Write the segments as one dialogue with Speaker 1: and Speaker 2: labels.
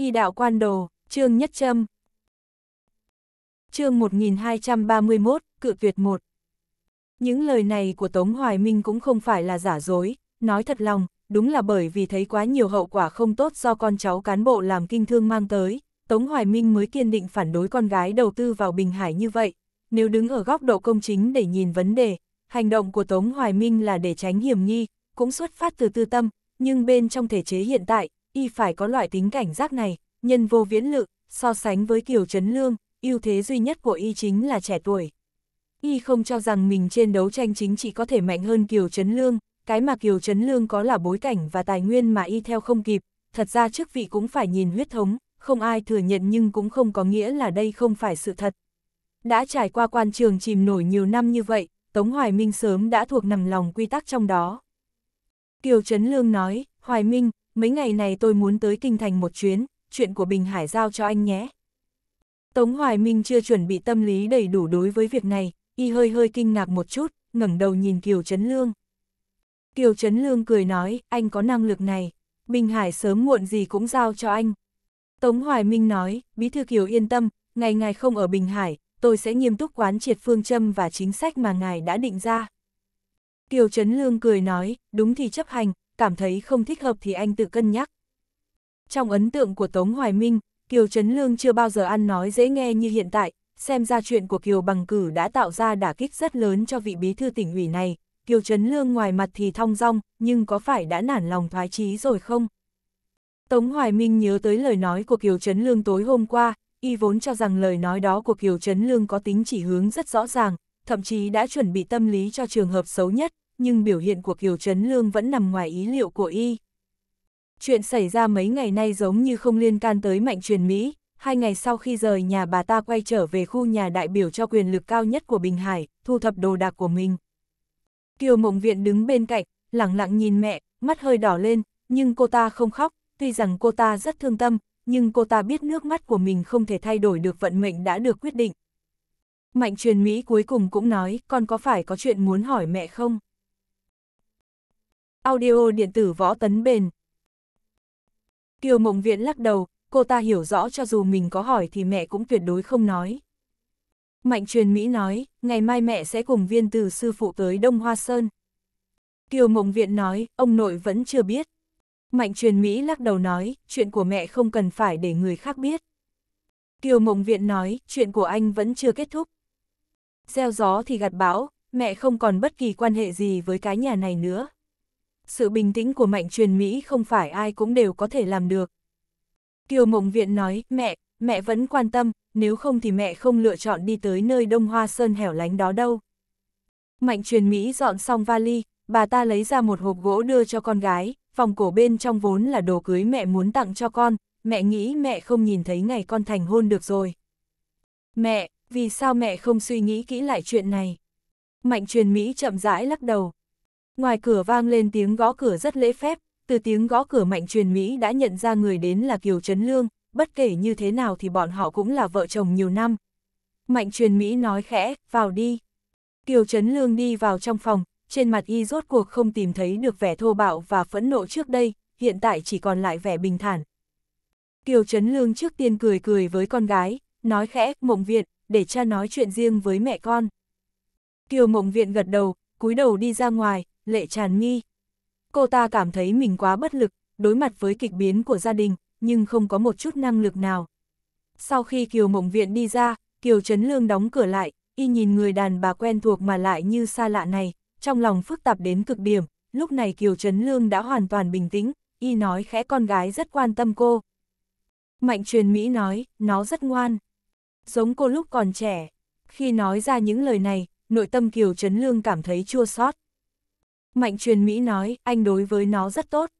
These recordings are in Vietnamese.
Speaker 1: Y đạo quan đồ, chương nhất châm. Chương 1231, cự tuyệt một Những lời này của Tống Hoài Minh cũng không phải là giả dối, nói thật lòng, đúng là bởi vì thấy quá nhiều hậu quả không tốt do con cháu cán bộ làm kinh thương mang tới, Tống Hoài Minh mới kiên định phản đối con gái đầu tư vào Bình Hải như vậy. Nếu đứng ở góc độ công chính để nhìn vấn đề, hành động của Tống Hoài Minh là để tránh hiểm nghi, cũng xuất phát từ tư tâm, nhưng bên trong thể chế hiện tại, y phải có loại tính cảnh giác này, nhân vô viễn lự, so sánh với Kiều Trấn Lương, ưu thế duy nhất của y chính là trẻ tuổi. Y không cho rằng mình trên đấu tranh chính trị có thể mạnh hơn Kiều Trấn Lương, cái mà Kiều Trấn Lương có là bối cảnh và tài nguyên mà y theo không kịp, thật ra chức vị cũng phải nhìn huyết thống, không ai thừa nhận nhưng cũng không có nghĩa là đây không phải sự thật. Đã trải qua quan trường chìm nổi nhiều năm như vậy, Tống Hoài Minh sớm đã thuộc nằm lòng quy tắc trong đó. Kiều Trấn Lương nói, Hoài Minh, mấy ngày này tôi muốn tới kinh thành một chuyến, chuyện của Bình Hải giao cho anh nhé. Tống Hoài Minh chưa chuẩn bị tâm lý đầy đủ đối với việc này, y hơi hơi kinh ngạc một chút, ngẩng đầu nhìn Kiều Trấn Lương. Kiều Trấn Lương cười nói, anh có năng lực này, Bình Hải sớm muộn gì cũng giao cho anh. Tống Hoài Minh nói, Bí Thư Kiều yên tâm, ngày ngài không ở Bình Hải, tôi sẽ nghiêm túc quán triệt phương châm và chính sách mà ngài đã định ra. Kiều Trấn Lương cười nói, đúng thì chấp hành, cảm thấy không thích hợp thì anh tự cân nhắc. Trong ấn tượng của Tống Hoài Minh, Kiều Trấn Lương chưa bao giờ ăn nói dễ nghe như hiện tại, xem ra chuyện của Kiều Bằng Cử đã tạo ra đả kích rất lớn cho vị bí thư tỉnh ủy này. Kiều Trấn Lương ngoài mặt thì thong dong, nhưng có phải đã nản lòng thoái chí rồi không? Tống Hoài Minh nhớ tới lời nói của Kiều Trấn Lương tối hôm qua, y vốn cho rằng lời nói đó của Kiều Trấn Lương có tính chỉ hướng rất rõ ràng, thậm chí đã chuẩn bị tâm lý cho trường hợp xấu nhất, nhưng biểu hiện của Kiều Trấn Lương vẫn nằm ngoài ý liệu của y. Chuyện xảy ra mấy ngày nay giống như không liên can tới mạnh truyền Mỹ, hai ngày sau khi rời nhà bà ta quay trở về khu nhà đại biểu cho quyền lực cao nhất của Bình Hải, thu thập đồ đạc của mình. Kiều Mộng Viện đứng bên cạnh, lặng lặng nhìn mẹ, mắt hơi đỏ lên, nhưng cô ta không khóc, tuy rằng cô ta rất thương tâm, nhưng cô ta biết nước mắt của mình không thể thay đổi được vận mệnh đã được quyết định. Mạnh truyền Mỹ cuối cùng cũng nói, con có phải có chuyện muốn hỏi mẹ không? Audio điện tử võ tấn bền. Kiều Mộng Viễn lắc đầu, cô ta hiểu rõ cho dù mình có hỏi thì mẹ cũng tuyệt đối không nói. Mạnh truyền Mỹ nói, ngày mai mẹ sẽ cùng viên từ sư phụ tới Đông Hoa Sơn. Kiều Mộng Viện nói, ông nội vẫn chưa biết. Mạnh truyền Mỹ lắc đầu nói, chuyện của mẹ không cần phải để người khác biết. Kiều Mộng Viện nói, chuyện của anh vẫn chưa kết thúc. Gieo gió thì gặt bão, mẹ không còn bất kỳ quan hệ gì với cái nhà này nữa sự bình tĩnh của mạnh truyền Mỹ không phải ai cũng đều có thể làm được. Kiều Mộng Viện nói, mẹ, mẹ vẫn quan tâm, nếu không thì mẹ không lựa chọn đi tới nơi Đông Hoa Sơn hẻo lánh đó đâu. Mạnh truyền Mỹ dọn xong vali, bà ta lấy ra một hộp gỗ đưa cho con gái, vòng cổ bên trong vốn là đồ cưới mẹ muốn tặng cho con, mẹ nghĩ mẹ không nhìn thấy ngày con thành hôn được rồi. Mẹ, vì sao mẹ không suy nghĩ kỹ lại chuyện này? Mạnh truyền Mỹ chậm rãi lắc đầu, Ngoài cửa vang lên tiếng gõ cửa rất lễ phép, từ tiếng gõ cửa mạnh truyền Mỹ đã nhận ra người đến là Kiều Trấn Lương, bất kể như thế nào thì bọn họ cũng là vợ chồng nhiều năm. Mạnh truyền Mỹ nói khẽ, vào đi. Kiều Trấn Lương đi vào trong phòng, trên mặt y rốt cuộc không tìm thấy được vẻ thô bạo và phẫn nộ trước đây, hiện tại chỉ còn lại vẻ bình thản. Kiều Trấn Lương trước tiên cười cười với con gái, nói khẽ, mộng viện, để cha nói chuyện riêng với mẹ con. Kiều mộng viện gật đầu, cúi đầu đi ra ngoài, lệ tràn mi. Cô ta cảm thấy mình quá bất lực, đối mặt với kịch biến của gia đình, nhưng không có một chút năng lực nào. Sau khi Kiều Mộng Viện đi ra, Kiều Trấn Lương đóng cửa lại, y nhìn người đàn bà quen thuộc mà lại như xa lạ này, trong lòng phức tạp đến cực điểm, lúc này Kiều Trấn Lương đã hoàn toàn bình tĩnh, y nói khẽ con gái rất quan tâm cô. Mạnh truyền Mỹ nói, nó rất ngoan, giống cô lúc còn trẻ. Khi nói ra những lời này, nội tâm Kiều Trấn Lương cảm thấy chua xót Mạnh truyền Mỹ nói, anh đối với nó rất tốt.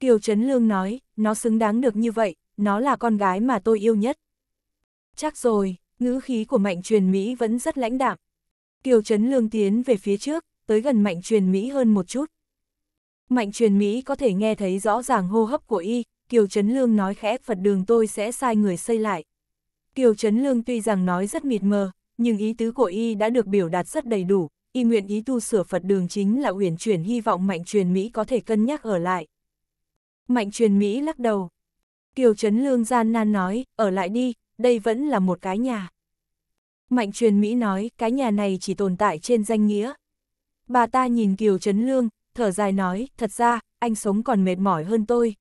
Speaker 1: Kiều Trấn Lương nói, nó xứng đáng được như vậy, nó là con gái mà tôi yêu nhất. Chắc rồi, ngữ khí của mạnh truyền Mỹ vẫn rất lãnh đạm. Kiều Trấn Lương tiến về phía trước, tới gần mạnh truyền Mỹ hơn một chút. Mạnh truyền Mỹ có thể nghe thấy rõ ràng hô hấp của y, Kiều Trấn Lương nói khẽ Phật đường tôi sẽ sai người xây lại. Kiều Trấn Lương tuy rằng nói rất mịt mờ, nhưng ý tứ của y đã được biểu đạt rất đầy đủ, y nguyện ý tu sửa Phật đường chính là uyển chuyển hy vọng mạnh truyền Mỹ có thể cân nhắc ở lại. Mạnh truyền Mỹ lắc đầu. Kiều Trấn Lương gian nan nói, ở lại đi, đây vẫn là một cái nhà. Mạnh truyền Mỹ nói, cái nhà này chỉ tồn tại trên danh nghĩa. Bà ta nhìn Kiều Trấn Lương, thở dài nói, thật ra, anh sống còn mệt mỏi hơn tôi.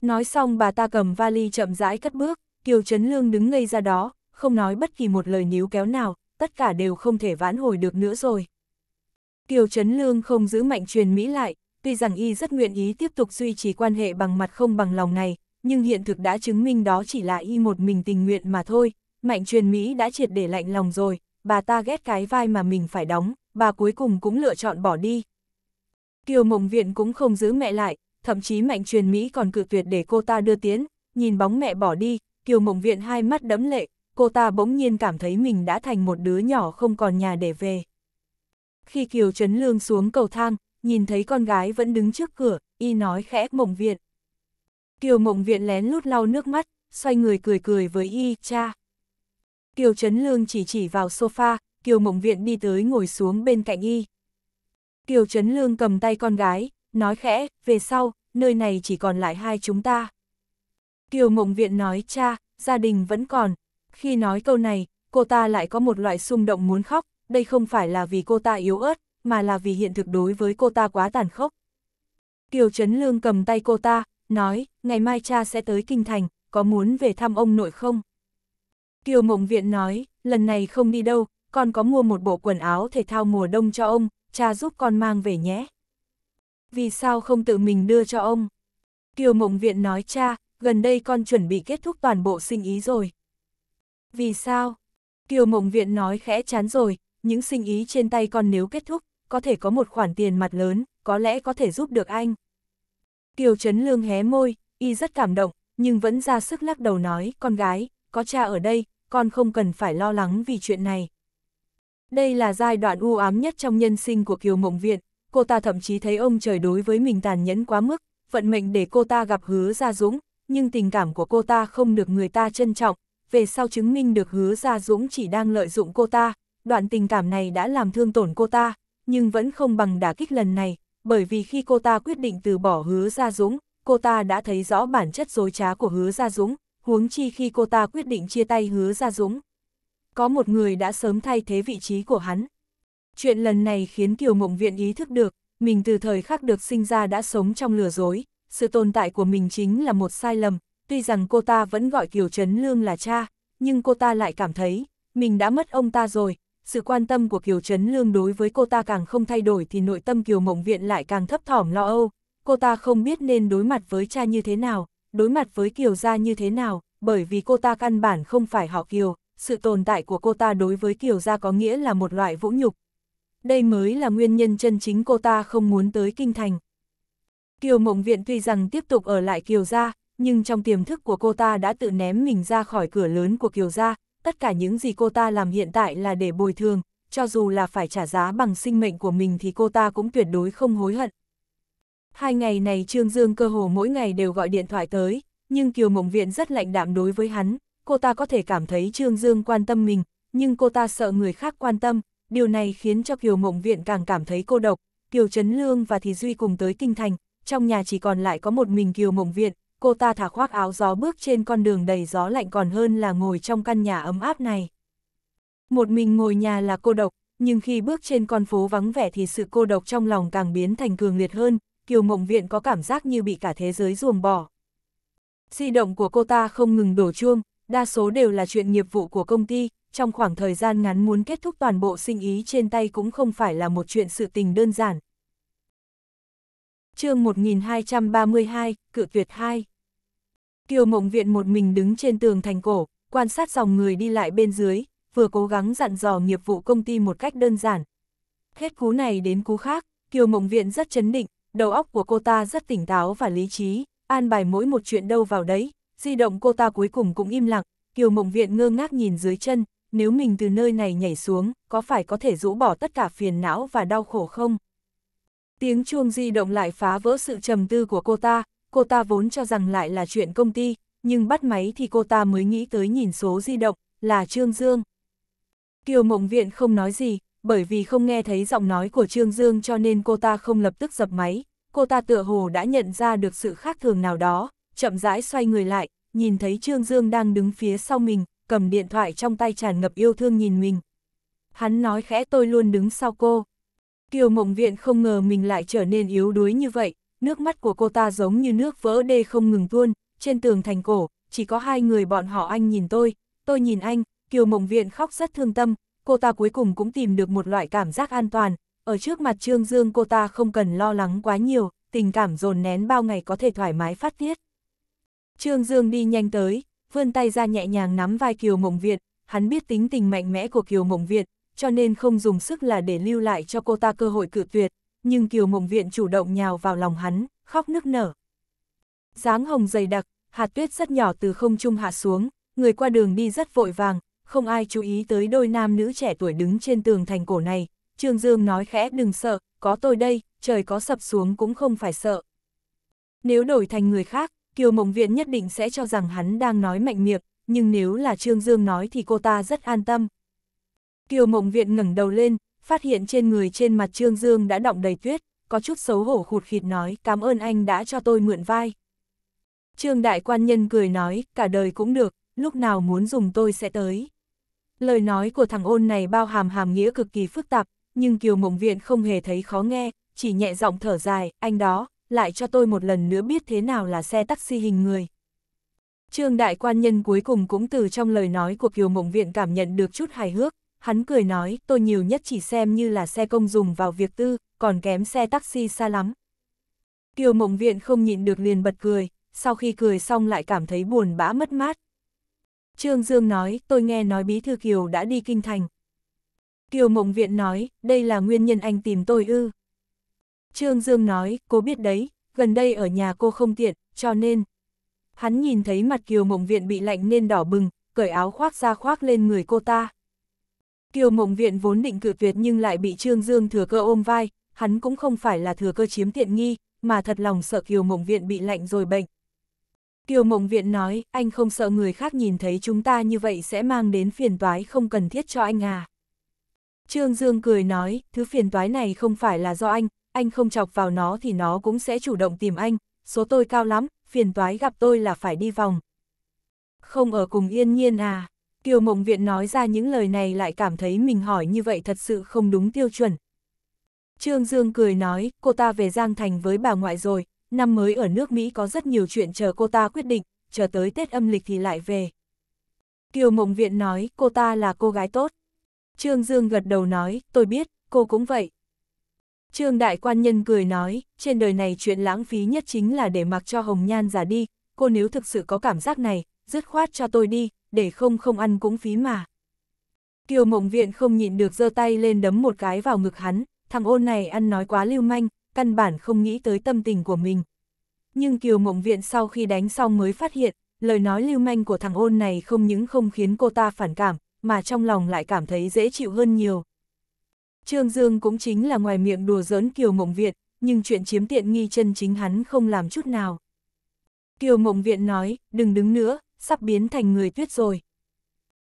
Speaker 1: Nói xong bà ta cầm vali chậm rãi cất bước, Kiều Trấn Lương đứng ngây ra đó, không nói bất kỳ một lời níu kéo nào, tất cả đều không thể vãn hồi được nữa rồi. Kiều Trấn Lương không giữ mạnh truyền Mỹ lại, tuy rằng y rất nguyện ý tiếp tục duy trì quan hệ bằng mặt không bằng lòng này, nhưng hiện thực đã chứng minh đó chỉ là y một mình tình nguyện mà thôi, mạnh truyền Mỹ đã triệt để lạnh lòng rồi, bà ta ghét cái vai mà mình phải đóng, bà cuối cùng cũng lựa chọn bỏ đi. Kiều Mộng Viện cũng không giữ mẹ lại, thậm chí mạnh truyền Mỹ còn cự tuyệt để cô ta đưa tiến, nhìn bóng mẹ bỏ đi, Kiều Mộng Viện hai mắt đẫm lệ, cô ta bỗng nhiên cảm thấy mình đã thành một đứa nhỏ không còn nhà để về. Khi Kiều Trấn Lương xuống cầu thang, nhìn thấy con gái vẫn đứng trước cửa, y nói khẽ mộng viện. Kiều mộng viện lén lút lau nước mắt, xoay người cười cười với y, cha. Kiều Trấn Lương chỉ chỉ vào sofa, Kiều mộng viện đi tới ngồi xuống bên cạnh y. Kiều Trấn Lương cầm tay con gái, nói khẽ, về sau, nơi này chỉ còn lại hai chúng ta. Kiều mộng viện nói, cha, gia đình vẫn còn. Khi nói câu này, cô ta lại có một loại xung động muốn khóc, đây không phải là vì cô ta yếu ớt, mà là vì hiện thực đối với cô ta quá tàn khốc. Kiều Trấn Lương cầm tay cô ta, nói, ngày mai cha sẽ tới Kinh Thành, có muốn về thăm ông nội không? Kiều Mộng Viện nói, lần này không đi đâu, con có mua một bộ quần áo thể thao mùa đông cho ông, cha giúp con mang về nhé. Vì sao không tự mình đưa cho ông? Kiều Mộng Viện nói cha, gần đây con chuẩn bị kết thúc toàn bộ sinh ý rồi. Vì sao? Kiều Mộng Viện nói khẽ chán rồi, những sinh ý trên tay con nếu kết thúc, có thể có một khoản tiền mặt lớn, có lẽ có thể giúp được anh. Kiều Trấn Lương hé môi, y rất cảm động, nhưng vẫn ra sức lắc đầu nói, con gái, có cha ở đây, con không cần phải lo lắng vì chuyện này. Đây là giai đoạn u ám nhất trong nhân sinh của Kiều Mộng Viện, cô ta thậm chí thấy ông trời đối với mình tàn nhẫn quá mức, vận mệnh để cô ta gặp hứa Gia Dũng, nhưng tình cảm của cô ta không được người ta trân trọng, về sau chứng minh được hứa Gia Dũng chỉ đang lợi dụng cô ta, đoạn tình cảm này đã làm thương tổn cô ta, nhưng vẫn không bằng đả kích lần này, bởi vì khi cô ta quyết định từ bỏ hứa Gia Dũng, cô ta đã thấy rõ bản chất dối trá của hứa Gia Dũng, huống chi khi cô ta quyết định chia tay hứa Gia Dũng. Có một người đã sớm thay thế vị trí của hắn. Chuyện lần này khiến Kiều Mộng Viện ý thức được, mình từ thời khắc được sinh ra đã sống trong lừa dối, sự tồn tại của mình chính là một sai lầm, tuy rằng cô ta vẫn gọi Kiều Trấn Lương là cha, nhưng cô ta lại cảm thấy, mình đã mất ông ta rồi, sự quan tâm của Kiều Trấn Lương đối với cô ta càng không thay đổi thì nội tâm Kiều Mộng Viện lại càng thấp thỏm lo âu, cô ta không biết nên đối mặt với cha như thế nào, đối mặt với Kiều gia như thế nào, bởi vì cô ta căn bản không phải họ Kiều, sự tồn tại của cô ta đối với Kiều gia có nghĩa là một loại vũ nhục. Đây mới là nguyên nhân chân chính cô ta không muốn tới kinh thành. Kiều Mộng Viện tuy rằng tiếp tục ở lại Kiều gia, nhưng trong tiềm thức của cô ta đã tự ném mình ra khỏi cửa lớn của Kiều gia, tất cả những gì cô ta làm hiện tại là để bồi thường, cho dù là phải trả giá bằng sinh mệnh của mình thì cô ta cũng tuyệt đối không hối hận. Hai ngày này Trương Dương cơ hồ mỗi ngày đều gọi điện thoại tới, nhưng Kiều Mộng Viện rất lạnh đạm đối với hắn, cô ta có thể cảm thấy Trương Dương quan tâm mình, nhưng cô ta sợ người khác quan tâm, điều này khiến cho Kiều Mộng Viện càng cảm thấy cô độc. Kiều Trấn Lương và Thì Duy cùng tới Kinh Thành, trong nhà chỉ còn lại có một mình Kiều Mộng Viện, cô ta thả khoác áo gió bước trên con đường đầy gió lạnh còn hơn là ngồi trong căn nhà ấm áp này. Một mình ngồi nhà là cô độc, nhưng khi bước trên con phố vắng vẻ thì sự cô độc trong lòng càng biến thành cường liệt hơn, Kiều Mộng Viện có cảm giác như bị cả thế giới ruồng bỏ. Di động của cô ta không ngừng đổ chuông, đa số đều là chuyện nghiệp vụ của công ty, trong khoảng thời gian ngắn muốn kết thúc toàn bộ sinh ý trên tay cũng không phải là một chuyện sự tình đơn giản, chương 1232, cự tuyệt 2. Kiều Mộng Viện một mình đứng trên tường thành cổ, quan sát dòng người đi lại bên dưới, vừa cố gắng dặn dò nghiệp vụ công ty một cách đơn giản. Hết cú này đến cú khác, Kiều Mộng Viện rất chấn định, đầu óc của cô ta rất tỉnh táo và lý trí, an bài mỗi một chuyện đâu vào đấy, di động cô ta cuối cùng cũng im lặng, Kiều Mộng Viện ngơ ngác nhìn dưới chân, nếu mình từ nơi này nhảy xuống, có phải có thể rũ bỏ tất cả phiền não và đau khổ không? Tiếng chuông di động lại phá vỡ sự trầm tư của cô ta, cô ta vốn cho rằng lại là chuyện công ty, nhưng bắt máy thì cô ta mới nghĩ tới nhìn số di động, là Trương Dương. Kiều Mộng Viện không nói gì, bởi vì không nghe thấy giọng nói của Trương Dương cho nên cô ta không lập tức dập máy, cô ta tựa hồ đã nhận ra được sự khác thường nào đó, chậm rãi xoay người lại, nhìn thấy Trương Dương đang đứng phía sau mình, cầm điện thoại trong tay tràn ngập yêu thương nhìn mình. Hắn nói khẽ tôi luôn đứng sau cô. Kiều Mộng Viện không ngờ mình lại trở nên yếu đuối như vậy, nước mắt của cô ta giống như nước vỡ đê không ngừng tuôn, trên tường thành cổ, chỉ có hai người bọn họ anh nhìn tôi, tôi nhìn anh, Kiều Mộng Viện khóc rất thương tâm, cô ta cuối cùng cũng tìm được một loại cảm giác an toàn, ở trước mặt Trương Dương cô ta không cần lo lắng quá nhiều, tình cảm dồn nén bao ngày có thể thoải mái phát tiết. Trương Dương đi nhanh tới, vươn tay ra nhẹ nhàng nắm vai Kiều Mộng Viện, hắn biết tính tình mạnh mẽ của Kiều Mộng Viện, cho nên không dùng sức là để lưu lại cho cô ta cơ hội cử tuyệt, nhưng Kiều Mộng Viện chủ động nhào vào lòng hắn, khóc nức nở. Giáng hồng dày đặc, hạt tuyết rất nhỏ từ không trung hạ xuống, người qua đường đi rất vội vàng, không ai chú ý tới đôi nam nữ trẻ tuổi đứng trên tường thành cổ này. Trương Dương nói khẽ đừng sợ, có tôi đây, trời có sập xuống cũng không phải sợ. Nếu đổi thành người khác, Kiều Mộng Viện nhất định sẽ cho rằng hắn đang nói mạnh miệng, nhưng nếu là Trương Dương nói thì cô ta rất an tâm, Kiều Mộng Viện ngẩng đầu lên, phát hiện trên người trên mặt Trương Dương đã đọng đầy tuyết, có chút xấu hổ khụt khịt nói cảm ơn anh đã cho tôi mượn vai. Trương Đại Quan Nhân cười nói, cả đời cũng được, lúc nào muốn dùng tôi sẽ tới. Lời nói của thằng ôn này bao hàm hàm nghĩa cực kỳ phức tạp, nhưng Kiều Mộng Viện không hề thấy khó nghe, chỉ nhẹ giọng thở dài, anh đó, lại cho tôi một lần nữa biết thế nào là xe taxi hình người. Trương Đại Quan Nhân cuối cùng cũng từ trong lời nói của Kiều Mộng Viện cảm nhận được chút hài hước, hắn cười nói, tôi nhiều nhất chỉ xem như là xe công dùng vào việc tư, còn kém xe taxi xa lắm. Kiều mộng viện không nhịn được liền bật cười, sau khi cười xong lại cảm thấy buồn bã mất mát. Trương Dương nói, tôi nghe nói bí thư Kiều đã đi kinh thành. Kiều mộng viện nói, đây là nguyên nhân anh tìm tôi ư. Trương Dương nói, cô biết đấy, gần đây ở nhà cô không tiện, cho nên. Hắn nhìn thấy mặt Kiều mộng viện bị lạnh nên đỏ bừng, cởi áo khoác ra khoác lên người cô ta. Kiều Mộng Viện vốn định cự tuyệt nhưng lại bị Trương Dương thừa cơ ôm vai, hắn cũng không phải là thừa cơ chiếm tiện nghi, mà thật lòng sợ Kiều Mộng Viện bị lạnh rồi bệnh. Kiều Mộng Viện nói, anh không sợ người khác nhìn thấy chúng ta như vậy sẽ mang đến phiền toái không cần thiết cho anh à. Trương Dương cười nói, thứ phiền toái này không phải là do anh, anh không chọc vào nó thì nó cũng sẽ chủ động tìm anh, số tôi cao lắm, phiền toái gặp tôi là phải đi vòng. Không ở cùng yên nhiên à. Kiều Mộng Viện nói ra những lời này lại cảm thấy mình hỏi như vậy thật sự không đúng tiêu chuẩn. Trương Dương cười nói, cô ta về Giang Thành với bà ngoại rồi, năm mới ở nước Mỹ có rất nhiều chuyện chờ cô ta quyết định, chờ tới Tết âm lịch thì lại về. Kiều Mộng Viện nói, cô ta là cô gái tốt. Trương Dương gật đầu nói, tôi biết, cô cũng vậy. Trương Đại Quan Nhân cười nói, trên đời này chuyện lãng phí nhất chính là để mặc cho Hồng Nhan giả đi, cô nếu thực sự có cảm giác này, dứt khoát cho tôi đi, để không không ăn cũng phí mà. Kiều mộng viện không nhịn được giơ tay lên đấm một cái vào ngực hắn, thằng ôn này ăn nói quá lưu manh, căn bản không nghĩ tới tâm tình của mình. Nhưng Kiều mộng viện sau khi đánh xong mới phát hiện, lời nói lưu manh của thằng ôn này không những không khiến cô ta phản cảm, mà trong lòng lại cảm thấy dễ chịu hơn nhiều. Trương Dương cũng chính là ngoài miệng đùa giỡn Kiều Mộng Viện, nhưng chuyện chiếm tiện nghi chân chính hắn không làm chút nào. Kiều Mộng Viện nói, đừng đứng nữa, sắp biến thành người tuyết rồi.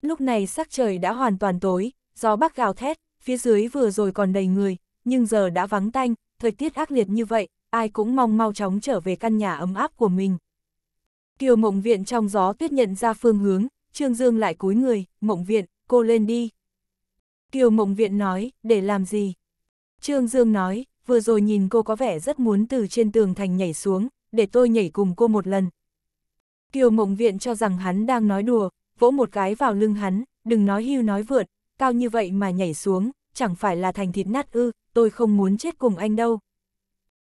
Speaker 1: Lúc này sắc trời đã hoàn toàn tối, gió bắc gào thét, phía dưới vừa rồi còn đầy người, nhưng giờ đã vắng tanh, thời tiết ác liệt như vậy, ai cũng mong mau chóng trở về căn nhà ấm áp của mình. Kiều mộng viện trong gió tuyết nhận ra phương hướng, Trương Dương lại cúi người, mộng viện, cô lên đi. Kiều mộng viện nói, để làm gì? Trương Dương nói, vừa rồi nhìn cô có vẻ rất muốn từ trên tường thành nhảy xuống, để tôi nhảy cùng cô một lần, Kiều Mộng Viện cho rằng hắn đang nói đùa, vỗ một cái vào lưng hắn, đừng nói hưu nói vượt, cao như vậy mà nhảy xuống, chẳng phải là thành thịt nát ư, tôi không muốn chết cùng anh đâu.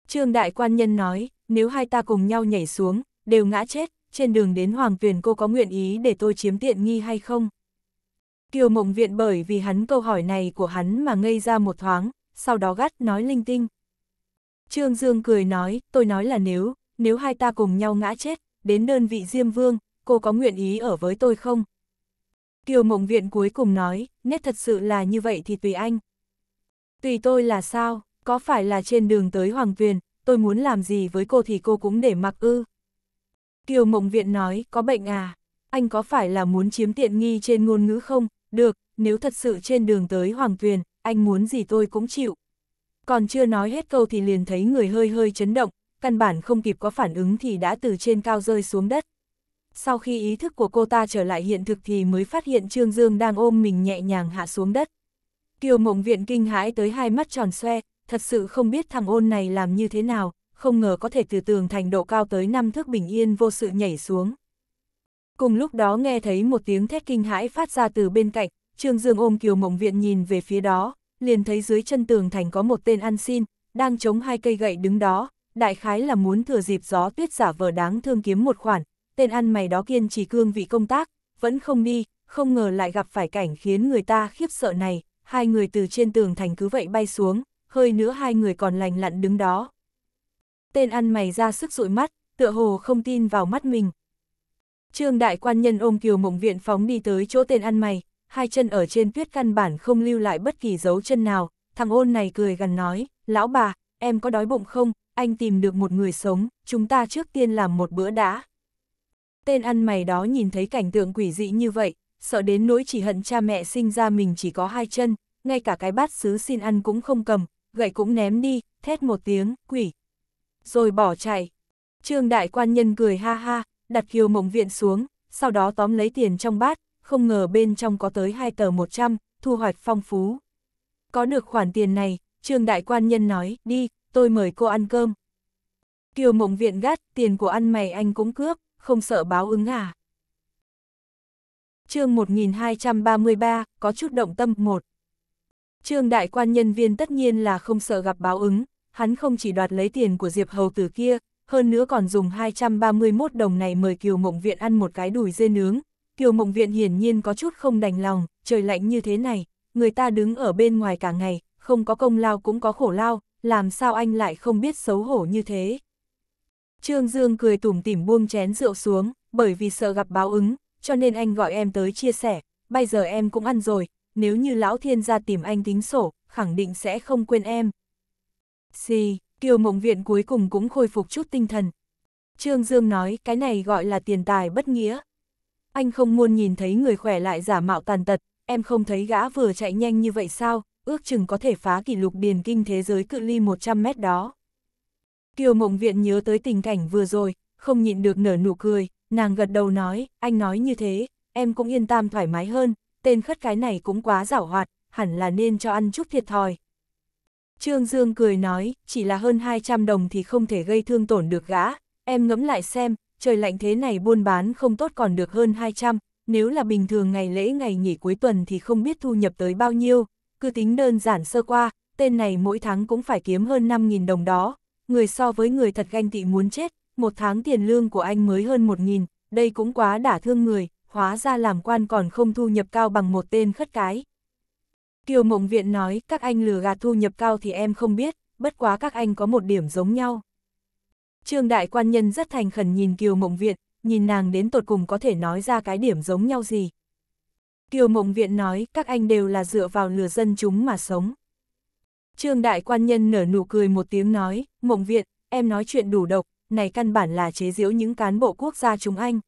Speaker 1: Trương Đại Quan Nhân nói, nếu hai ta cùng nhau nhảy xuống, đều ngã chết, trên đường đến Hoàng Tuyền cô có nguyện ý để tôi chiếm tiện nghi hay không? Kiều Mộng Viện bởi vì hắn câu hỏi này của hắn mà ngây ra một thoáng, sau đó gắt nói linh tinh. Trương Dương cười nói, tôi nói là nếu, nếu hai ta cùng nhau ngã chết, đến đơn vị Diêm Vương, cô có nguyện ý ở với tôi không? Kiều Mộng Viện cuối cùng nói, nét thật sự là như vậy thì tùy anh. Tùy tôi là sao, có phải là trên đường tới Hoàng Tuyền, tôi muốn làm gì với cô thì cô cũng để mặc ư? Kiều Mộng Viện nói, có bệnh à? Anh có phải là muốn chiếm tiện nghi trên ngôn ngữ không? Được, nếu thật sự trên đường tới Hoàng Tuyền, anh muốn gì tôi cũng chịu. Còn chưa nói hết câu thì liền thấy người hơi hơi chấn động, căn bản không kịp có phản ứng thì đã từ trên cao rơi xuống đất. Sau khi ý thức của cô ta trở lại hiện thực thì mới phát hiện Trương Dương đang ôm mình nhẹ nhàng hạ xuống đất. Kiều mộng viện kinh hãi tới hai mắt tròn xoe, thật sự không biết thằng ôn này làm như thế nào, không ngờ có thể từ tường thành độ cao tới năm thước bình yên vô sự nhảy xuống. Cùng lúc đó nghe thấy một tiếng thét kinh hãi phát ra từ bên cạnh, Trương Dương ôm Kiều Mộng Viện nhìn về phía đó, liền thấy dưới chân tường thành có một tên ăn xin, đang chống hai cây gậy đứng đó, đại khái là muốn thừa dịp gió tuyết giả vờ đáng thương kiếm một khoản, tên ăn mày đó kiên trì cương vị công tác, vẫn không đi, không ngờ lại gặp phải cảnh khiến người ta khiếp sợ này, hai người từ trên tường thành cứ vậy bay xuống, hơi nữa hai người còn lành lặn đứng đó. Tên ăn mày ra sức dụi mắt, tựa hồ không tin vào mắt mình. Trương đại quan nhân ôm kiều mộng viện phóng đi tới chỗ tên ăn mày, hai chân ở trên tuyết căn bản không lưu lại bất kỳ dấu chân nào, thằng ôn này cười gần nói, lão bà, em có đói bụng không, anh tìm được một người sống, chúng ta trước tiên làm một bữa đã. Tên ăn mày đó nhìn thấy cảnh tượng quỷ dị như vậy, sợ đến nỗi chỉ hận cha mẹ sinh ra mình chỉ có hai chân, ngay cả cái bát xứ xin ăn cũng không cầm, gậy cũng ném đi, thét một tiếng, quỷ. Rồi bỏ chạy. Trương đại quan nhân cười ha ha, đặt kiều mộng viện xuống, sau đó tóm lấy tiền trong bát, không ngờ bên trong có tới hai tờ 100, thu hoạch phong phú. Có được khoản tiền này, trương đại quan nhân nói, đi, tôi mời cô ăn cơm. Kiều mộng viện gắt, tiền của ăn mày anh cũng cướp, không sợ báo ứng à. chương 1233, có chút động tâm một Trương đại quan nhân viên tất nhiên là không sợ gặp báo ứng, hắn không chỉ đoạt lấy tiền của Diệp Hầu Tử kia, hơn nữa còn dùng 231 đồng này mời Kiều Mộng Viện ăn một cái đùi dê nướng. Kiều Mộng Viện hiển nhiên có chút không đành lòng, trời lạnh như thế này, người ta đứng ở bên ngoài cả ngày, không có công lao cũng có khổ lao, làm sao anh lại không biết xấu hổ như thế. Trương Dương cười tủm tỉm buông chén rượu xuống, bởi vì sợ gặp báo ứng, cho nên anh gọi em tới chia sẻ, bây giờ em cũng ăn rồi, nếu như lão thiên ra tìm anh tính sổ, khẳng định sẽ không quên em. Xì, Kiều Mộng Viện cuối cùng cũng khôi phục chút tinh thần. Trương Dương nói cái này gọi là tiền tài bất nghĩa. Anh không muốn nhìn thấy người khỏe lại giả mạo tàn tật, em không thấy gã vừa chạy nhanh như vậy sao, ước chừng có thể phá kỷ lục điền kinh thế giới cự ly 100 mét đó. Kiều Mộng Viện nhớ tới tình cảnh vừa rồi, không nhịn được nở nụ cười, nàng gật đầu nói, anh nói như thế, em cũng yên tâm thoải mái hơn, tên khất cái này cũng quá giảo hoạt, hẳn là nên cho ăn chút thiệt thòi. Trương Dương cười nói, chỉ là hơn 200 đồng thì không thể gây thương tổn được gã, em ngẫm lại xem, trời lạnh thế này buôn bán không tốt còn được hơn 200, nếu là bình thường ngày lễ ngày nghỉ cuối tuần thì không biết thu nhập tới bao nhiêu, cứ tính đơn giản sơ qua, tên này mỗi tháng cũng phải kiếm hơn 5.000 đồng đó, người so với người thật ganh tị muốn chết, một tháng tiền lương của anh mới hơn 1.000, đây cũng quá đả thương người, hóa ra làm quan còn không thu nhập cao bằng một tên khất cái. Kiều Mộng Viện nói, các anh lừa gạt thu nhập cao thì em không biết, bất quá các anh có một điểm giống nhau. Trương Đại Quan Nhân rất thành khẩn nhìn Kiều Mộng Viện, nhìn nàng đến tột cùng có thể nói ra cái điểm giống nhau gì, Kiều Mộng Viện nói các anh đều là dựa vào lừa dân chúng mà sống. Trương Đại Quan Nhân nở nụ cười một tiếng nói, Mộng Viện, em nói chuyện đủ độc, này căn bản là chế giễu những cán bộ quốc gia chúng anh.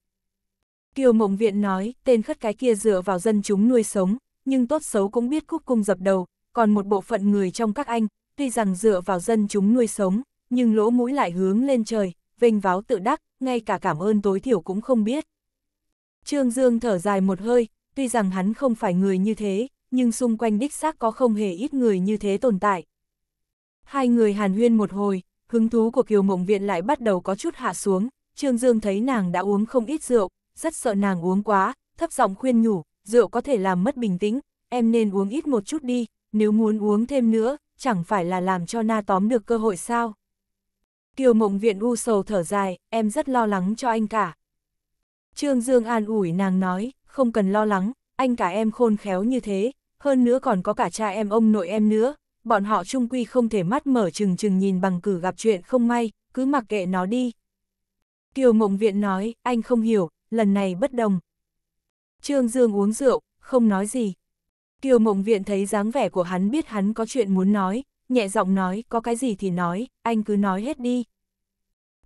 Speaker 1: Kiều Mộng Viện nói, tên khất cái kia dựa vào dân chúng nuôi sống, nhưng tốt xấu cũng biết cúc cung dập đầu, còn một bộ phận người trong các anh, tuy rằng dựa vào dân chúng nuôi sống, nhưng lỗ mũi lại hướng lên trời, vênh váo tự đắc, ngay cả cảm ơn tối thiểu cũng không biết. Trương Dương thở dài một hơi, tuy rằng hắn không phải người như thế, nhưng xung quanh đích xác có không hề ít người như thế tồn tại. Hai người hàn huyên một hồi, hứng thú của Kiều Mộng Viện lại bắt đầu có chút hạ xuống, Trương Dương thấy nàng đã uống không ít rượu, rất sợ nàng uống quá, thấp giọng khuyên nhủ, rượu có thể làm mất bình tĩnh, em nên uống ít một chút đi, nếu muốn uống thêm nữa, chẳng phải là làm cho na tóm được cơ hội sao. Kiều Mộng Viện u sầu thở dài, em rất lo lắng cho anh cả. Trương Dương an ủi nàng nói, không cần lo lắng, anh cả em khôn khéo như thế, hơn nữa còn có cả cha em ông nội em nữa, bọn họ trung quy không thể mắt mở chừng chừng nhìn bằng cử gặp chuyện không may, cứ mặc kệ nó đi. Kiều Mộng Viện nói, anh không hiểu, lần này bất đồng. Trương Dương uống rượu, không nói gì. Kiều Mộng Viện thấy dáng vẻ của hắn biết hắn có chuyện muốn nói, nhẹ giọng nói, có cái gì thì nói, anh cứ nói hết đi.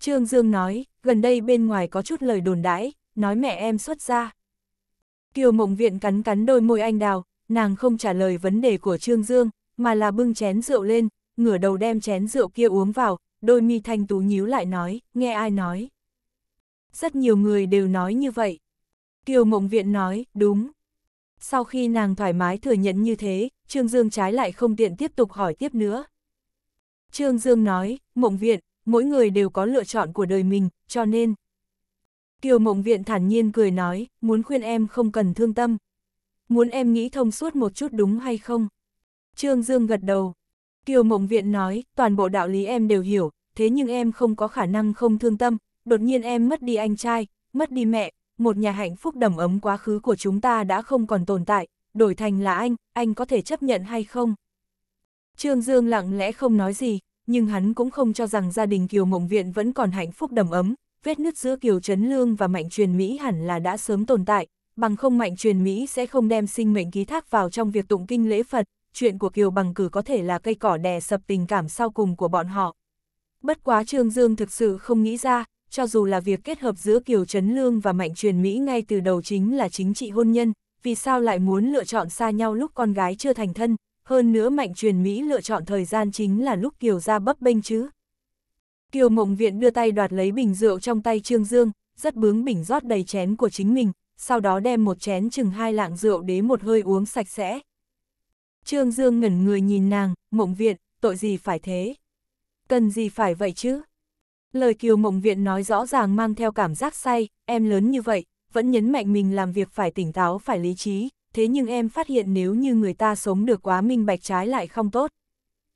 Speaker 1: Trương Dương nói, gần đây bên ngoài có chút lời đồn đãi, nói mẹ em xuất ra. Kiều Mộng Viện cắn cắn đôi môi anh đào, nàng không trả lời vấn đề của Trương Dương, mà là bưng chén rượu lên, ngửa đầu đem chén rượu kia uống vào, đôi mi thanh tú nhíu lại nói, nghe ai nói. Rất nhiều người đều nói như vậy. Kiều Mộng Viện nói, đúng. Sau khi nàng thoải mái thừa nhận như thế, Trương Dương trái lại không tiện tiếp tục hỏi tiếp nữa. Trương Dương nói, Mộng Viện, mỗi người đều có lựa chọn của đời mình, cho nên... Kiều Mộng Viện thản nhiên cười nói, muốn khuyên em không cần thương tâm. Muốn em nghĩ thông suốt một chút đúng hay không? Trương Dương gật đầu. Kiều Mộng Viện nói, toàn bộ đạo lý em đều hiểu, thế nhưng em không có khả năng không thương tâm, đột nhiên em mất đi anh trai, mất đi mẹ, một nhà hạnh phúc đầm ấm quá khứ của chúng ta đã không còn tồn tại, đổi thành là anh, anh có thể chấp nhận hay không? Trương Dương lặng lẽ không nói gì, nhưng hắn cũng không cho rằng gia đình Kiều Mộng Viện vẫn còn hạnh phúc đầm ấm, vết nứt giữa Kiều Trấn Lương và Mạnh Truyền Mỹ hẳn là đã sớm tồn tại, bằng không Mạnh Truyền Mỹ sẽ không đem sinh mệnh ký thác vào trong việc tụng kinh lễ Phật, chuyện của Kiều Bằng Cử có thể là cây cỏ đè sập tình cảm sau cùng của bọn họ. Bất quá Trương Dương thực sự không nghĩ ra, cho dù là việc kết hợp giữa Kiều Trấn Lương và Mạnh Truyền Mỹ ngay từ đầu chính là chính trị hôn nhân, vì sao lại muốn lựa chọn xa nhau lúc con gái chưa thành thân, hơn nữa Mạnh Truyền Mỹ lựa chọn thời gian chính là lúc Kiều ra bấp bênh chứ. Kiều Mộng Viện đưa tay đoạt lấy bình rượu trong tay Trương Dương, rất bướng bỉnh rót đầy chén của chính mình, sau đó đem một chén chừng hai lạng rượu đế một hơi uống sạch sẽ. Trương Dương ngẩn người nhìn nàng, Mộng Viện, tội gì phải thế? Cần gì phải vậy chứ? Lời Kiều Mộng Viện nói rõ ràng mang theo cảm giác say, em lớn như vậy, vẫn nhấn mạnh mình làm việc phải tỉnh táo phải lý trí, thế nhưng em phát hiện nếu như người ta sống được quá minh bạch trái lại không tốt.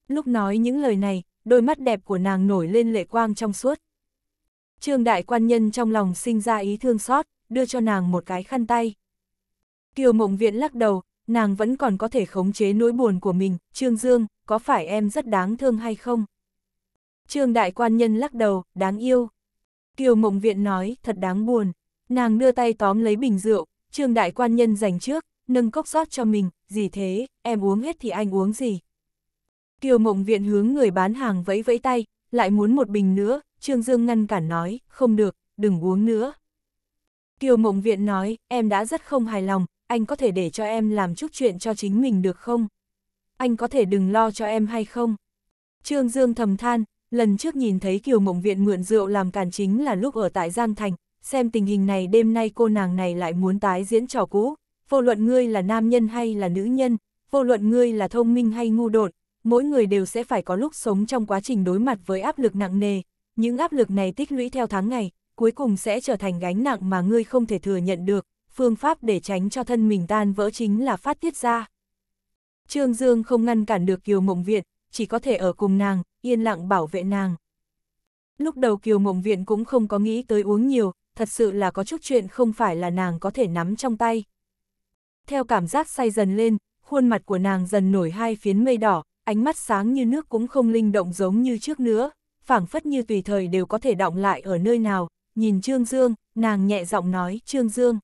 Speaker 1: Lúc nói những lời này, đôi mắt đẹp của nàng nổi lên lệ quang trong suốt. Trương đại quan nhân trong lòng sinh ra ý thương xót, đưa cho nàng một cái khăn tay. Kiều mộng viện lắc đầu, nàng vẫn còn có thể khống chế nỗi buồn của mình, Trương Dương, có phải em rất đáng thương hay không? Trương đại quan nhân lắc đầu, đáng yêu. Kiều mộng viện nói, thật đáng buồn. Nàng đưa tay tóm lấy bình rượu, Trương đại quan nhân dành trước, nâng cốc rót cho mình, gì thế, em uống hết thì anh uống gì? Kiều mộng viện hướng người bán hàng vẫy vẫy tay, lại muốn một bình nữa, Trương Dương ngăn cản nói, không được, đừng uống nữa. Kiều mộng viện nói, em đã rất không hài lòng, anh có thể để cho em làm chút chuyện cho chính mình được không? Anh có thể đừng lo cho em hay không? Trương Dương thầm than, lần trước nhìn thấy Kiều Mộng Viện mượn rượu làm càn chính là lúc ở tại Giang Thành, xem tình hình này đêm nay cô nàng này lại muốn tái diễn trò cũ, vô luận ngươi là nam nhân hay là nữ nhân, vô luận ngươi là thông minh hay ngu đột, mỗi người đều sẽ phải có lúc sống trong quá trình đối mặt với áp lực nặng nề, những áp lực này tích lũy theo tháng ngày, cuối cùng sẽ trở thành gánh nặng mà ngươi không thể thừa nhận được, phương pháp để tránh cho thân mình tan vỡ chính là phát tiết ra. Trương Dương không ngăn cản được Kiều Mộng Viện, chỉ có thể ở cùng nàng, yên lặng bảo vệ nàng. Lúc đầu Kiều Mộng Viện cũng không có nghĩ tới uống nhiều, thật sự là có chút chuyện không phải là nàng có thể nắm trong tay. Theo cảm giác say dần lên, khuôn mặt của nàng dần nổi hai phiến mây đỏ, ánh mắt sáng như nước cũng không linh động giống như trước nữa, phảng phất như tùy thời đều có thể động lại ở nơi nào, nhìn Trương Dương, nàng nhẹ giọng nói, Trương Dương.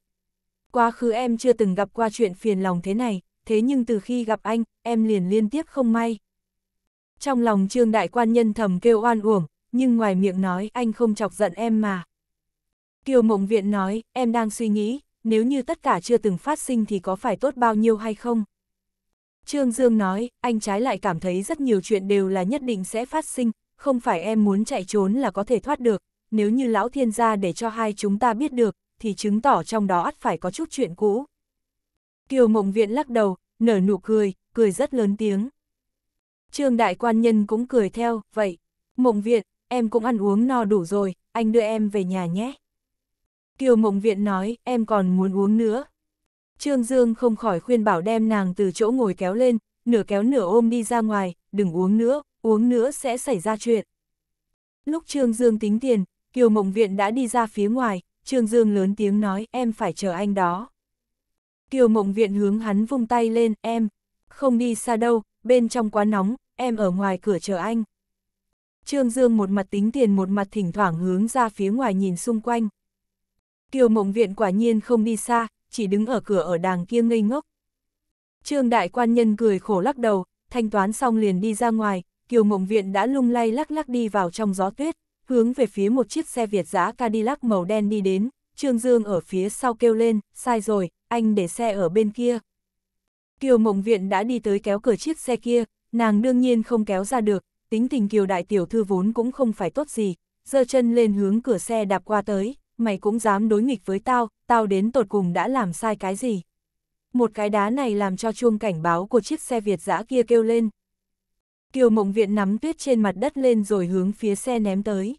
Speaker 1: Quá khứ em chưa từng gặp qua chuyện phiền lòng thế này, thế nhưng từ khi gặp anh, em liền liên tiếp không may. Trong lòng Trương Đại Quan nhân thầm kêu oan uổng, nhưng ngoài miệng nói anh không chọc giận em mà. Kiều Mộng Viện nói, em đang suy nghĩ, nếu như tất cả chưa từng phát sinh thì có phải tốt bao nhiêu hay không? Trương Dương nói, anh trái lại cảm thấy rất nhiều chuyện đều là nhất định sẽ phát sinh, không phải em muốn chạy trốn là có thể thoát được, nếu như lão thiên gia để cho hai chúng ta biết được, thì chứng tỏ trong đó ắt phải có chút chuyện cũ. Kiều Mộng Viện lắc đầu, nở nụ cười, cười rất lớn tiếng. Trương Đại Quan Nhân cũng cười theo, vậy, Mộng Viện, em cũng ăn uống no đủ rồi, anh đưa em về nhà nhé. Kiều Mộng Viện nói, em còn muốn uống nữa, Trương Dương không khỏi khuyên bảo đem nàng từ chỗ ngồi kéo lên, nửa kéo nửa ôm đi ra ngoài, đừng uống nữa, uống nữa sẽ xảy ra chuyện. Lúc Trương Dương tính tiền, Kiều Mộng Viện đã đi ra phía ngoài, Trương Dương lớn tiếng nói em phải chờ anh đó. Kiều Mộng Viện hướng hắn vung tay lên, em, không đi xa đâu, bên trong quá nóng, em ở ngoài cửa chờ anh. Trương Dương một mặt tính tiền một mặt thỉnh thoảng hướng ra phía ngoài nhìn xung quanh. Kiều Mộng Viện quả nhiên không đi xa, chỉ đứng ở cửa ở đàng kia ngây ngốc. Trương đại quan nhân cười khổ lắc đầu, thanh toán xong liền đi ra ngoài, kiều mộng viện đã lung lay lắc lắc đi vào trong gió tuyết, hướng về phía một chiếc xe Việt giã Cadillac màu đen đi đến, Trương Dương ở phía sau kêu lên, sai rồi, anh để xe ở bên kia. Kiều mộng viện đã đi tới kéo cửa chiếc xe kia, nàng đương nhiên không kéo ra được, tính tình kiều đại tiểu thư vốn cũng không phải tốt gì, giơ chân lên hướng cửa xe đạp qua tới mày cũng dám đối nghịch với tao, tao đến tột cùng đã làm sai cái gì. Một cái đá này làm cho chuông cảnh báo của chiếc xe Việt dã kia kêu lên. Kiều mộng viện nắm tuyết trên mặt đất lên rồi hướng phía xe ném tới.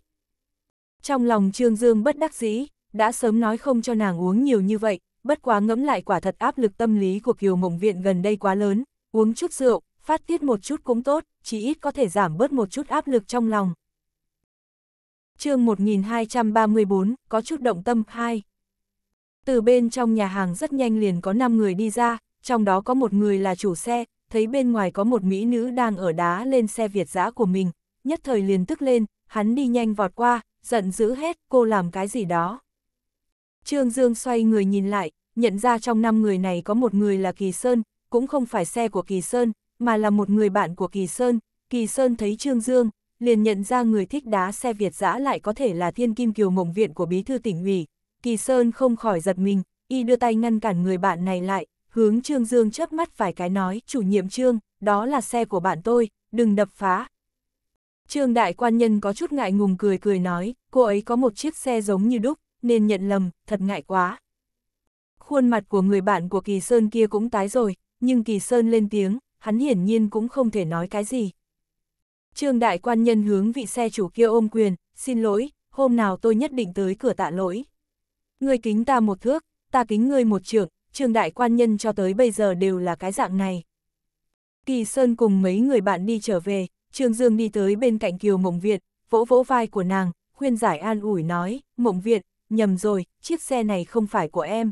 Speaker 1: Trong lòng Trương Dương bất đắc dĩ, đã sớm nói không cho nàng uống nhiều như vậy, bất quá ngẫm lại quả thật áp lực tâm lý của Kiều mộng viện gần đây quá lớn, uống chút rượu, phát tiết một chút cũng tốt, chỉ ít có thể giảm bớt một chút áp lực trong lòng chương 1234, có chút động tâm, 2. Từ bên trong nhà hàng rất nhanh liền có 5 người đi ra, trong đó có một người là chủ xe, thấy bên ngoài có một mỹ nữ đang ở đá lên xe Việt giã của mình, nhất thời liền tức lên, hắn đi nhanh vọt qua, giận dữ hết cô làm cái gì đó. Trương Dương xoay người nhìn lại, nhận ra trong 5 người này có một người là Kỳ Sơn, cũng không phải xe của Kỳ Sơn, mà là một người bạn của Kỳ Sơn. Kỳ Sơn thấy Trương Dương, liền nhận ra người thích đá xe Việt giã lại có thể là thiên kim kiều mộng viện của bí thư tỉnh ủy. Kỳ Sơn không khỏi giật mình, y đưa tay ngăn cản người bạn này lại, hướng Trương Dương chớp mắt vài cái nói, chủ nhiệm Trương, đó là xe của bạn tôi, đừng đập phá. Trương đại quan nhân có chút ngại ngùng cười cười nói, cô ấy có một chiếc xe giống như đúc, nên nhận lầm, thật ngại quá. Khuôn mặt của người bạn của Kỳ Sơn kia cũng tái rồi, nhưng Kỳ Sơn lên tiếng, hắn hiển nhiên cũng không thể nói cái gì, Trương đại quan nhân hướng vị xe chủ kia ôm quyền, xin lỗi, hôm nào tôi nhất định tới cửa tạ lỗi. Ngươi kính ta một thước, ta kính ngươi một trưởng. trương đại quan nhân cho tới bây giờ đều là cái dạng này. Kỳ Sơn cùng mấy người bạn đi trở về, Trương Dương đi tới bên cạnh Kiều Mộng Việt, vỗ vỗ vai của nàng, khuyên giải an ủi nói, Mộng Việt, nhầm rồi, chiếc xe này không phải của em.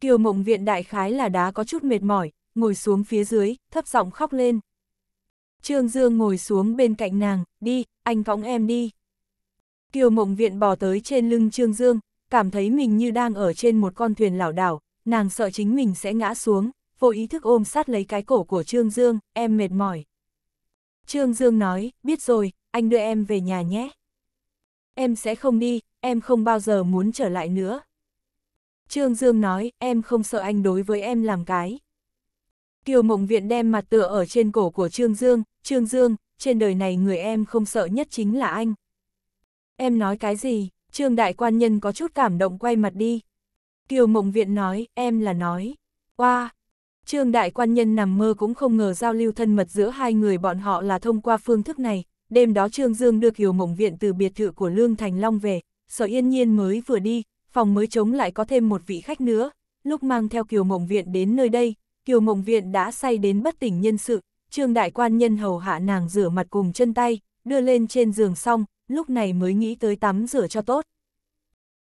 Speaker 1: Kiều Mộng Viện đại khái là đá có chút mệt mỏi, ngồi xuống phía dưới, thấp giọng khóc lên. Trương Dương ngồi xuống bên cạnh nàng, đi, anh võng em đi. Kiều mộng viện bò tới trên lưng Trương Dương, cảm thấy mình như đang ở trên một con thuyền lảo đảo, nàng sợ chính mình sẽ ngã xuống, vô ý thức ôm sát lấy cái cổ của Trương Dương, em mệt mỏi. Trương Dương nói, biết rồi, anh đưa em về nhà nhé. Em sẽ không đi, em không bao giờ muốn trở lại nữa. Trương Dương nói, em không sợ anh đối với em làm cái. Kiều Mộng Viện đem mặt tựa ở trên cổ của Trương Dương, Trương Dương, trên đời này người em không sợ nhất chính là anh. Em nói cái gì, Trương Đại Quan Nhân có chút cảm động quay mặt đi. Kiều Mộng Viện nói, em là nói, qua. Wow. Trương Đại Quan Nhân nằm mơ cũng không ngờ giao lưu thân mật giữa hai người bọn họ là thông qua phương thức này. Đêm đó Trương Dương đưa Kiều Mộng Viện từ biệt thự của Lương Thành Long về, sở yên nhiên mới vừa đi, phòng mới trống lại có thêm một vị khách nữa. Lúc mang theo Kiều Mộng Viện đến nơi đây, Kiều Mộng Viện đã say đến bất tỉnh nhân sự, Trương Đại Quan Nhân hầu hạ nàng rửa mặt cùng chân tay, đưa lên trên giường xong, lúc này mới nghĩ tới tắm rửa cho tốt.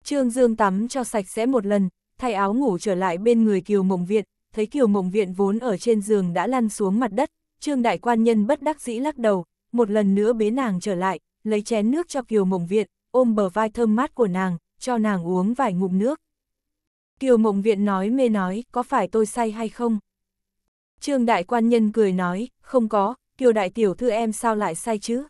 Speaker 1: Trương Dương tắm cho sạch sẽ một lần, thay áo ngủ trở lại bên người Kiều Mộng Viện, thấy Kiều Mộng Viện vốn ở trên giường đã lăn xuống mặt đất, Trương Đại Quan Nhân bất đắc dĩ lắc đầu, một lần nữa bế nàng trở lại, lấy chén nước cho Kiều Mộng Viện, ôm bờ vai thơm mát của nàng, cho nàng uống vài ngụm nước. Kiều Mộng Viện nói mê nói, có phải tôi say hay không? Trương đại quan nhân cười nói, không có, kiều đại tiểu thư em sao lại sai chứ?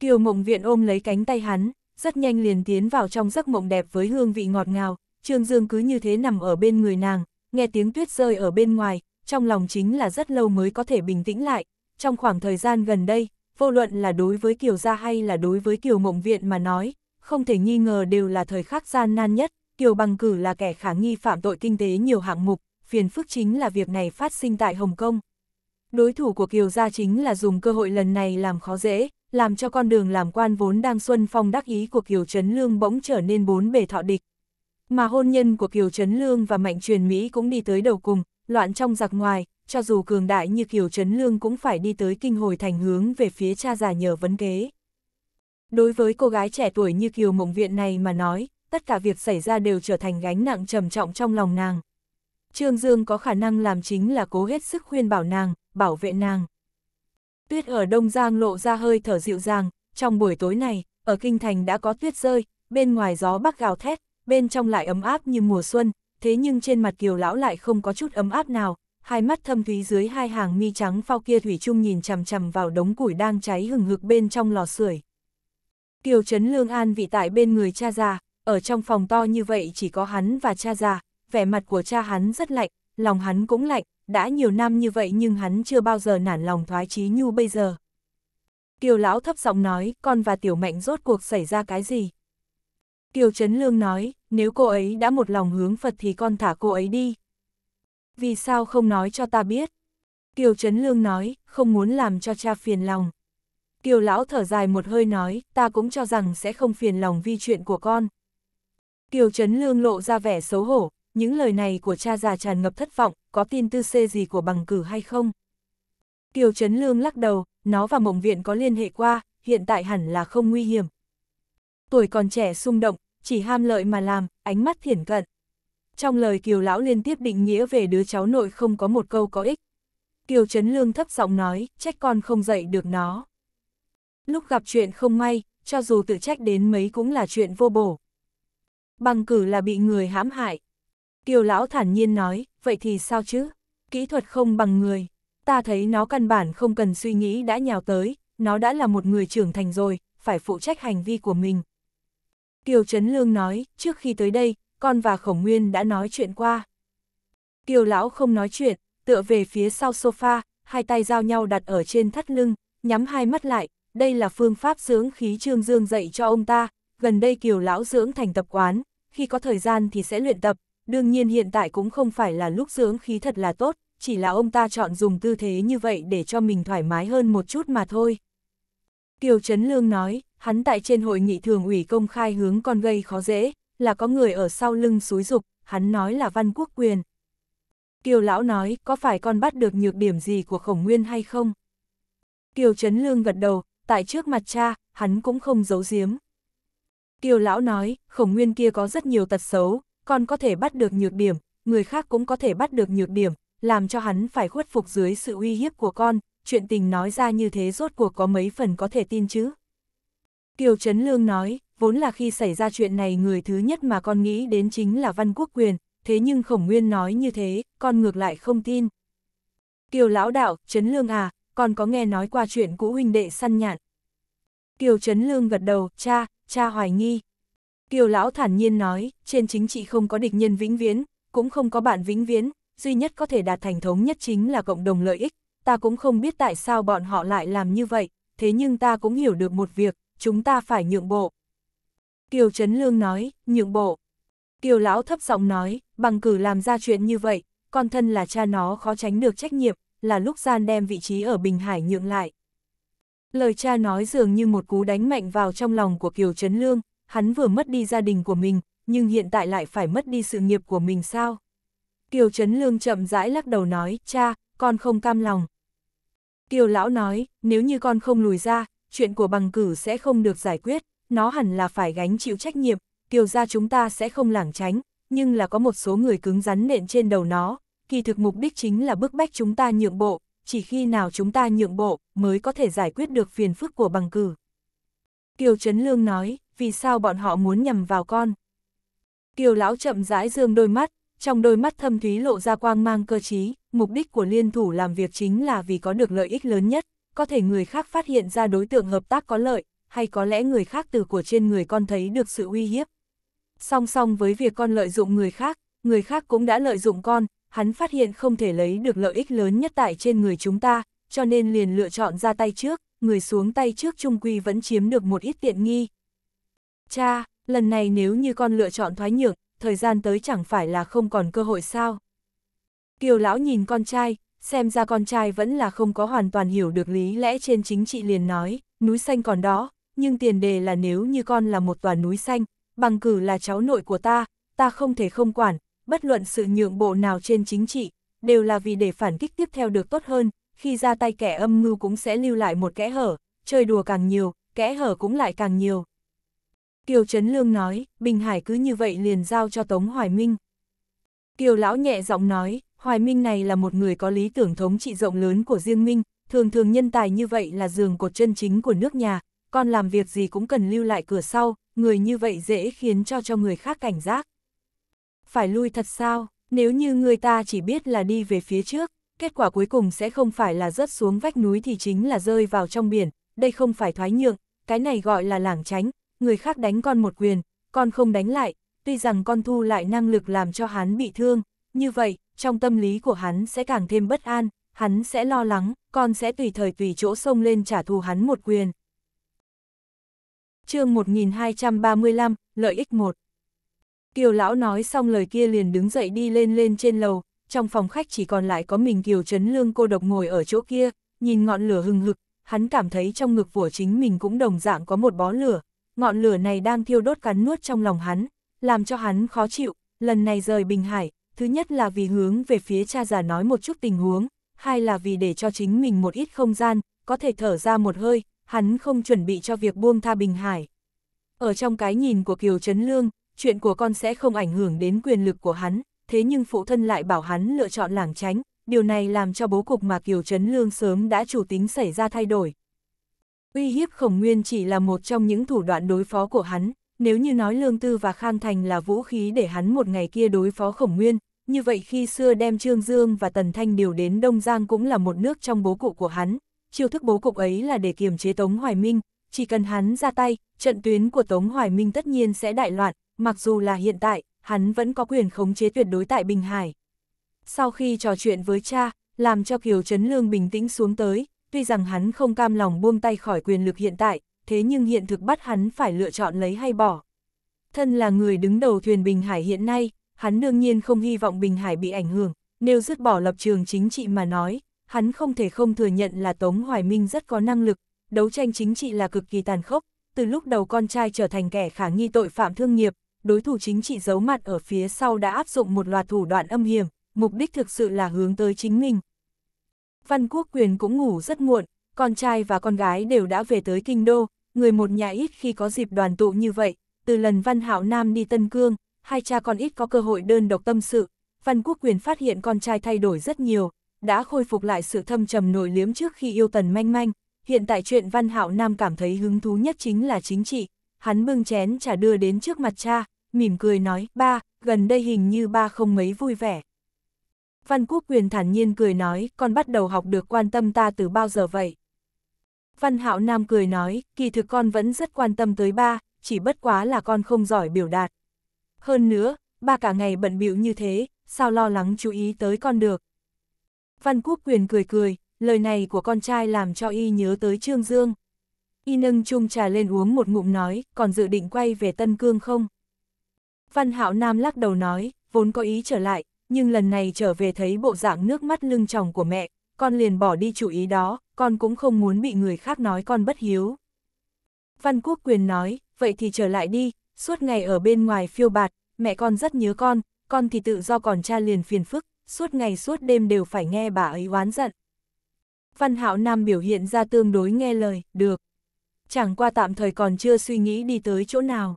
Speaker 1: Kiều mộng viện ôm lấy cánh tay hắn, rất nhanh liền tiến vào trong giấc mộng đẹp với hương vị ngọt ngào, Trương Dương cứ như thế nằm ở bên người nàng, nghe tiếng tuyết rơi ở bên ngoài, trong lòng chính là rất lâu mới có thể bình tĩnh lại. Trong khoảng thời gian gần đây, vô luận là đối với Kiều Gia hay là đối với Kiều Mộng Viện mà nói, không thể nghi ngờ đều là thời khắc gian nan nhất, Kiều Bằng Cử là kẻ khả nghi phạm tội kinh tế nhiều hạng mục, phiền phức chính là việc này phát sinh tại Hồng Kông. Đối thủ của Kiều Gia chính là dùng cơ hội lần này làm khó dễ, làm cho con đường làm quan vốn đang xuân phong đắc ý của Kiều Trấn Lương bỗng trở nên bốn bề thọ địch. Mà hôn nhân của Kiều Trấn Lương và Mạnh Truyền Mỹ cũng đi tới đầu cùng, loạn trong giặc ngoài, cho dù cường đại như Kiều Trấn Lương cũng phải đi tới kinh hồi thành hướng về phía cha già nhờ vấn kế. Đối với cô gái trẻ tuổi như Kiều Mộng Viện này mà nói, tất cả việc xảy ra đều trở thành gánh nặng trầm trọng trong lòng nàng. Trương Dương có khả năng làm chính là cố hết sức khuyên bảo nàng, bảo vệ nàng. Tuyết ở Đông Giang lộ ra hơi thở dịu dàng, trong buổi tối này, ở Kinh Thành đã có tuyết rơi, bên ngoài gió bắc gào thét, bên trong lại ấm áp như mùa xuân, thế nhưng trên mặt kiều lão lại không có chút ấm áp nào, hai mắt thâm thúy dưới hai hàng mi trắng phao kia thủy chung nhìn chằm chằm vào đống củi đang cháy hừng hực bên trong lò sưởi. Kiều Trấn Lương An vị tại bên người cha già, ở trong phòng to như vậy chỉ có hắn và cha già, vẻ mặt của cha hắn rất lạnh, lòng hắn cũng lạnh, đã nhiều năm như vậy nhưng hắn chưa bao giờ nản lòng thoái chí nhu bây giờ. Kiều lão thấp giọng nói, con và tiểu mạnh rốt cuộc xảy ra cái gì? Kiều Trấn Lương nói, nếu cô ấy đã một lòng hướng Phật thì con thả cô ấy đi. Vì sao không nói cho ta biết? Kiều Trấn Lương nói, không muốn làm cho cha phiền lòng. Kiều lão thở dài một hơi nói, ta cũng cho rằng sẽ không phiền lòng vì chuyện của con. Kiều Trấn Lương lộ ra vẻ xấu hổ, những lời này của cha già tràn ngập thất vọng, có tin tư xê gì của bằng cử hay không? Kiều Trấn Lương lắc đầu, nó và mộng viện có liên hệ qua, hiện tại hẳn là không nguy hiểm. Tuổi còn trẻ xung động, chỉ ham lợi mà làm, ánh mắt thiển cận. Trong lời Kiều Lão liên tiếp định nghĩa về đứa cháu nội không có một câu có ích. Kiều Trấn Lương thấp giọng nói, trách con không dạy được nó. Lúc gặp chuyện không may, cho dù tự trách đến mấy cũng là chuyện vô bổ. Bằng cử là bị người hãm hại. Kiều lão thản nhiên nói, vậy thì sao chứ? Kỹ thuật không bằng người. Ta thấy nó căn bản không cần suy nghĩ đã nhào tới, nó đã là một người trưởng thành rồi, phải phụ trách hành vi của mình. Kiều Trấn Lương nói, trước khi tới đây, con và Khổng Nguyên đã nói chuyện qua. Kiều lão không nói chuyện, tựa về phía sau sofa, hai tay giao nhau đặt ở trên thắt lưng, nhắm hai mắt lại, đây là phương pháp dưỡng khí trương dương dạy cho ông ta, gần đây Kiều lão dưỡng thành tập quán, khi có thời gian thì sẽ luyện tập, Đương nhiên hiện tại cũng không phải là lúc dưỡng khí thật là tốt, chỉ là ông ta chọn dùng tư thế như vậy để cho mình thoải mái hơn một chút mà thôi. Kiều Trấn Lương nói, hắn tại trên hội nghị thường ủy công khai hướng con gây khó dễ, là có người ở sau lưng xúi dục, hắn nói là văn quốc quyền. Kiều Lão nói, có phải con bắt được nhược điểm gì của khổng nguyên hay không? Kiều Trấn Lương gật đầu, tại trước mặt cha, hắn cũng không giấu giếm. Kiều Lão nói, khổng nguyên kia có rất nhiều tật xấu, con có thể bắt được nhược điểm, người khác cũng có thể bắt được nhược điểm, làm cho hắn phải khuất phục dưới sự uy hiếp của con, chuyện tình nói ra như thế rốt cuộc có mấy phần có thể tin chứ. Kiều Trấn Lương nói, vốn là khi xảy ra chuyện này người thứ nhất mà con nghĩ đến chính là Văn Quốc Quyền, thế nhưng Khổng Nguyên nói như thế, con ngược lại không tin. Kiều Lão Đạo, Trấn Lương à, con có nghe nói qua chuyện cũ huynh đệ săn nhạn. Kiều Trấn Lương gật đầu, cha, cha hoài nghi. Kiều Lão thản nhiên nói, trên chính trị không có địch nhân vĩnh viễn, cũng không có bạn vĩnh viễn, duy nhất có thể đạt thành thống nhất chính là cộng đồng lợi ích. Ta cũng không biết tại sao bọn họ lại làm như vậy, thế nhưng ta cũng hiểu được một việc, chúng ta phải nhượng bộ. Kiều Trấn Lương nói, nhượng bộ. Kiều Lão thấp giọng nói, bằng cử làm ra chuyện như vậy, con thân là cha nó khó tránh được trách nhiệm, là lúc gian đem vị trí ở Bình Hải nhượng lại. Lời cha nói dường như một cú đánh mạnh vào trong lòng của Kiều Trấn Lương, hắn vừa mất đi gia đình của mình, nhưng hiện tại lại phải mất đi sự nghiệp của mình sao? Kiều Trấn Lương chậm rãi lắc đầu nói, cha, con không cam lòng. Kiều Lão nói, nếu như con không lùi ra, chuyện của bằng cử sẽ không được giải quyết, nó hẳn là phải gánh chịu trách nhiệm, Kiều gia chúng ta sẽ không lảng tránh, nhưng là có một số người cứng rắn nện trên đầu nó, kỳ thực mục đích chính là bức bách chúng ta nhượng bộ, chỉ khi nào chúng ta nhượng bộ mới có thể giải quyết được phiền phức của bằng cử. Kiều Trấn Lương nói, vì sao bọn họ muốn nhầm vào con. Kiều lão chậm rãi dương đôi mắt, trong đôi mắt thâm thúy lộ ra quang mang cơ trí, mục đích của liên thủ làm việc chính là vì có được lợi ích lớn nhất, có thể người khác phát hiện ra đối tượng hợp tác có lợi, hay có lẽ người khác từ của trên người con thấy được sự uy hiếp. Song song với việc con lợi dụng người khác, người khác cũng đã lợi dụng con, hắn phát hiện không thể lấy được lợi ích lớn nhất tại trên người chúng ta, cho nên liền lựa chọn ra tay trước, người xuống tay trước trung quy vẫn chiếm được một ít tiện nghi, Cha, lần này nếu như con lựa chọn thoái nhượng, thời gian tới chẳng phải là không còn cơ hội sao? Kiều lão nhìn con trai, xem ra con trai vẫn là không có hoàn toàn hiểu được lý lẽ trên chính trị liền nói, núi xanh còn đó, nhưng tiền đề là nếu như con là một tòa núi xanh, bằng cử là cháu nội của ta, ta không thể không quản, bất luận sự nhượng bộ nào trên chính trị, đều là vì để phản kích tiếp theo được tốt hơn, khi ra tay kẻ âm mưu cũng sẽ lưu lại một kẽ hở, chơi đùa càng nhiều, kẽ hở cũng lại càng nhiều. Kiều Trấn Lương nói, Bình Hải cứ như vậy liền giao cho Tống Hoài Minh. Kiều Lão nhẹ giọng nói, Hoài Minh này là một người có lý tưởng thống trị rộng lớn của riêng Minh, thường thường nhân tài như vậy là giường cột chân chính của nước nhà, còn làm việc gì cũng cần lưu lại cửa sau, người như vậy dễ khiến cho cho người khác cảnh giác. Phải lui thật sao, nếu như người ta chỉ biết là đi về phía trước, kết quả cuối cùng sẽ không phải là rớt xuống vách núi thì chính là rơi vào trong biển, đây không phải thoái nhượng, cái này gọi là lảng tránh, người khác đánh con một quyền, con không đánh lại, tuy rằng con thu lại năng lực làm cho hắn bị thương, như vậy, trong tâm lý của hắn sẽ càng thêm bất an, hắn sẽ lo lắng, con sẽ tùy thời tùy chỗ xông lên trả thù hắn một quyền. chương 1235, Lợi ích 1 Kiều lão nói xong lời kia liền đứng dậy đi lên lên trên lầu, trong phòng khách chỉ còn lại có mình Kiều Trấn Lương cô độc ngồi ở chỗ kia, nhìn ngọn lửa hừng hực, hắn cảm thấy trong ngực của chính mình cũng đồng dạng có một bó lửa, ngọn lửa này đang thiêu đốt cắn nuốt trong lòng hắn, làm cho hắn khó chịu, lần này rời Bình Hải, thứ nhất là vì hướng về phía cha già nói một chút tình huống, hai là vì để cho chính mình một ít không gian, có thể thở ra một hơi, hắn không chuẩn bị cho việc buông tha Bình Hải. Ở trong cái nhìn của Kiều Trấn Lương, chuyện của con sẽ không ảnh hưởng đến quyền lực của hắn, thế nhưng phụ thân lại bảo hắn lựa chọn lảng tránh, điều này làm cho bố cục mà Kiều Trấn Lương sớm đã chủ tính xảy ra thay đổi, Uy hiếp khổng nguyên chỉ là một trong những thủ đoạn đối phó của hắn, nếu như nói lương tư và khang thành là vũ khí để hắn một ngày kia đối phó khổng nguyên, như vậy khi xưa đem Trương Dương và Tần Thanh điều đến Đông Giang cũng là một nước trong bố cụ của hắn, chiêu thức bố cục ấy là để kiềm chế Tống Hoài Minh, chỉ cần hắn ra tay, trận tuyến của Tống Hoài Minh tất nhiên sẽ đại loạn, mặc dù là hiện tại, hắn vẫn có quyền khống chế tuyệt đối tại Bình Hải. Sau khi trò chuyện với cha, làm cho Kiều Trấn Lương bình tĩnh xuống tới, tuy rằng hắn không cam lòng buông tay khỏi quyền lực hiện tại, thế nhưng hiện thực bắt hắn phải lựa chọn lấy hay bỏ. Thân là người đứng đầu thuyền Bình Hải hiện nay, hắn đương nhiên không hy vọng Bình Hải bị ảnh hưởng, nếu dứt bỏ lập trường chính trị mà nói, hắn không thể không thừa nhận là Tống Hoài Minh rất có năng lực, đấu tranh chính trị là cực kỳ tàn khốc, từ lúc đầu con trai trở thành kẻ khả nghi tội phạm thương nghiệp, đối thủ chính trị giấu mặt ở phía sau đã áp dụng một loạt thủ đoạn âm hiểm, mục đích thực sự là hướng tới chính mình, Văn Quốc Quyền cũng ngủ rất muộn, con trai và con gái đều đã về tới Kinh Đô, người một nhà ít khi có dịp đoàn tụ như vậy, từ lần Văn Hạo Nam đi Tân Cương, hai cha con ít có cơ hội đơn độc tâm sự, Văn Quốc Quyền phát hiện con trai thay đổi rất nhiều, đã khôi phục lại sự thâm trầm nổi liếm trước khi yêu Tần Manh Manh, hiện tại chuyện Văn Hạo Nam cảm thấy hứng thú nhất chính là chính trị, hắn bưng chén trà đưa đến trước mặt cha, mỉm cười nói, ba, gần đây hình như ba không mấy vui vẻ, Văn Quốc Quyền thản nhiên cười nói, con bắt đầu học được quan tâm ta từ bao giờ vậy? Văn Hạo Nam cười nói, kỳ thực con vẫn rất quan tâm tới ba, chỉ bất quá là con không giỏi biểu đạt. Hơn nữa, ba cả ngày bận bịu như thế, sao lo lắng chú ý tới con được? Văn Quốc Quyền cười cười, lời này của con trai làm cho y nhớ tới Trương Dương. Y nâng chung trà lên uống một ngụm nói, còn dự định quay về Tân Cương không? Văn Hạo Nam lắc đầu nói, vốn có ý trở lại, nhưng lần này trở về thấy bộ dạng nước mắt lưng tròng của mẹ, con liền bỏ đi chủ ý đó, con cũng không muốn bị người khác nói con bất hiếu. Văn Quốc Quyền nói, vậy thì trở lại đi, suốt ngày ở bên ngoài phiêu bạt, mẹ con rất nhớ con, con thì tự do còn cha liền phiền phức, suốt ngày suốt đêm đều phải nghe bà ấy oán giận. Văn Hạo Nam biểu hiện ra tương đối nghe lời, được. Chẳng qua tạm thời còn chưa suy nghĩ đi tới chỗ nào.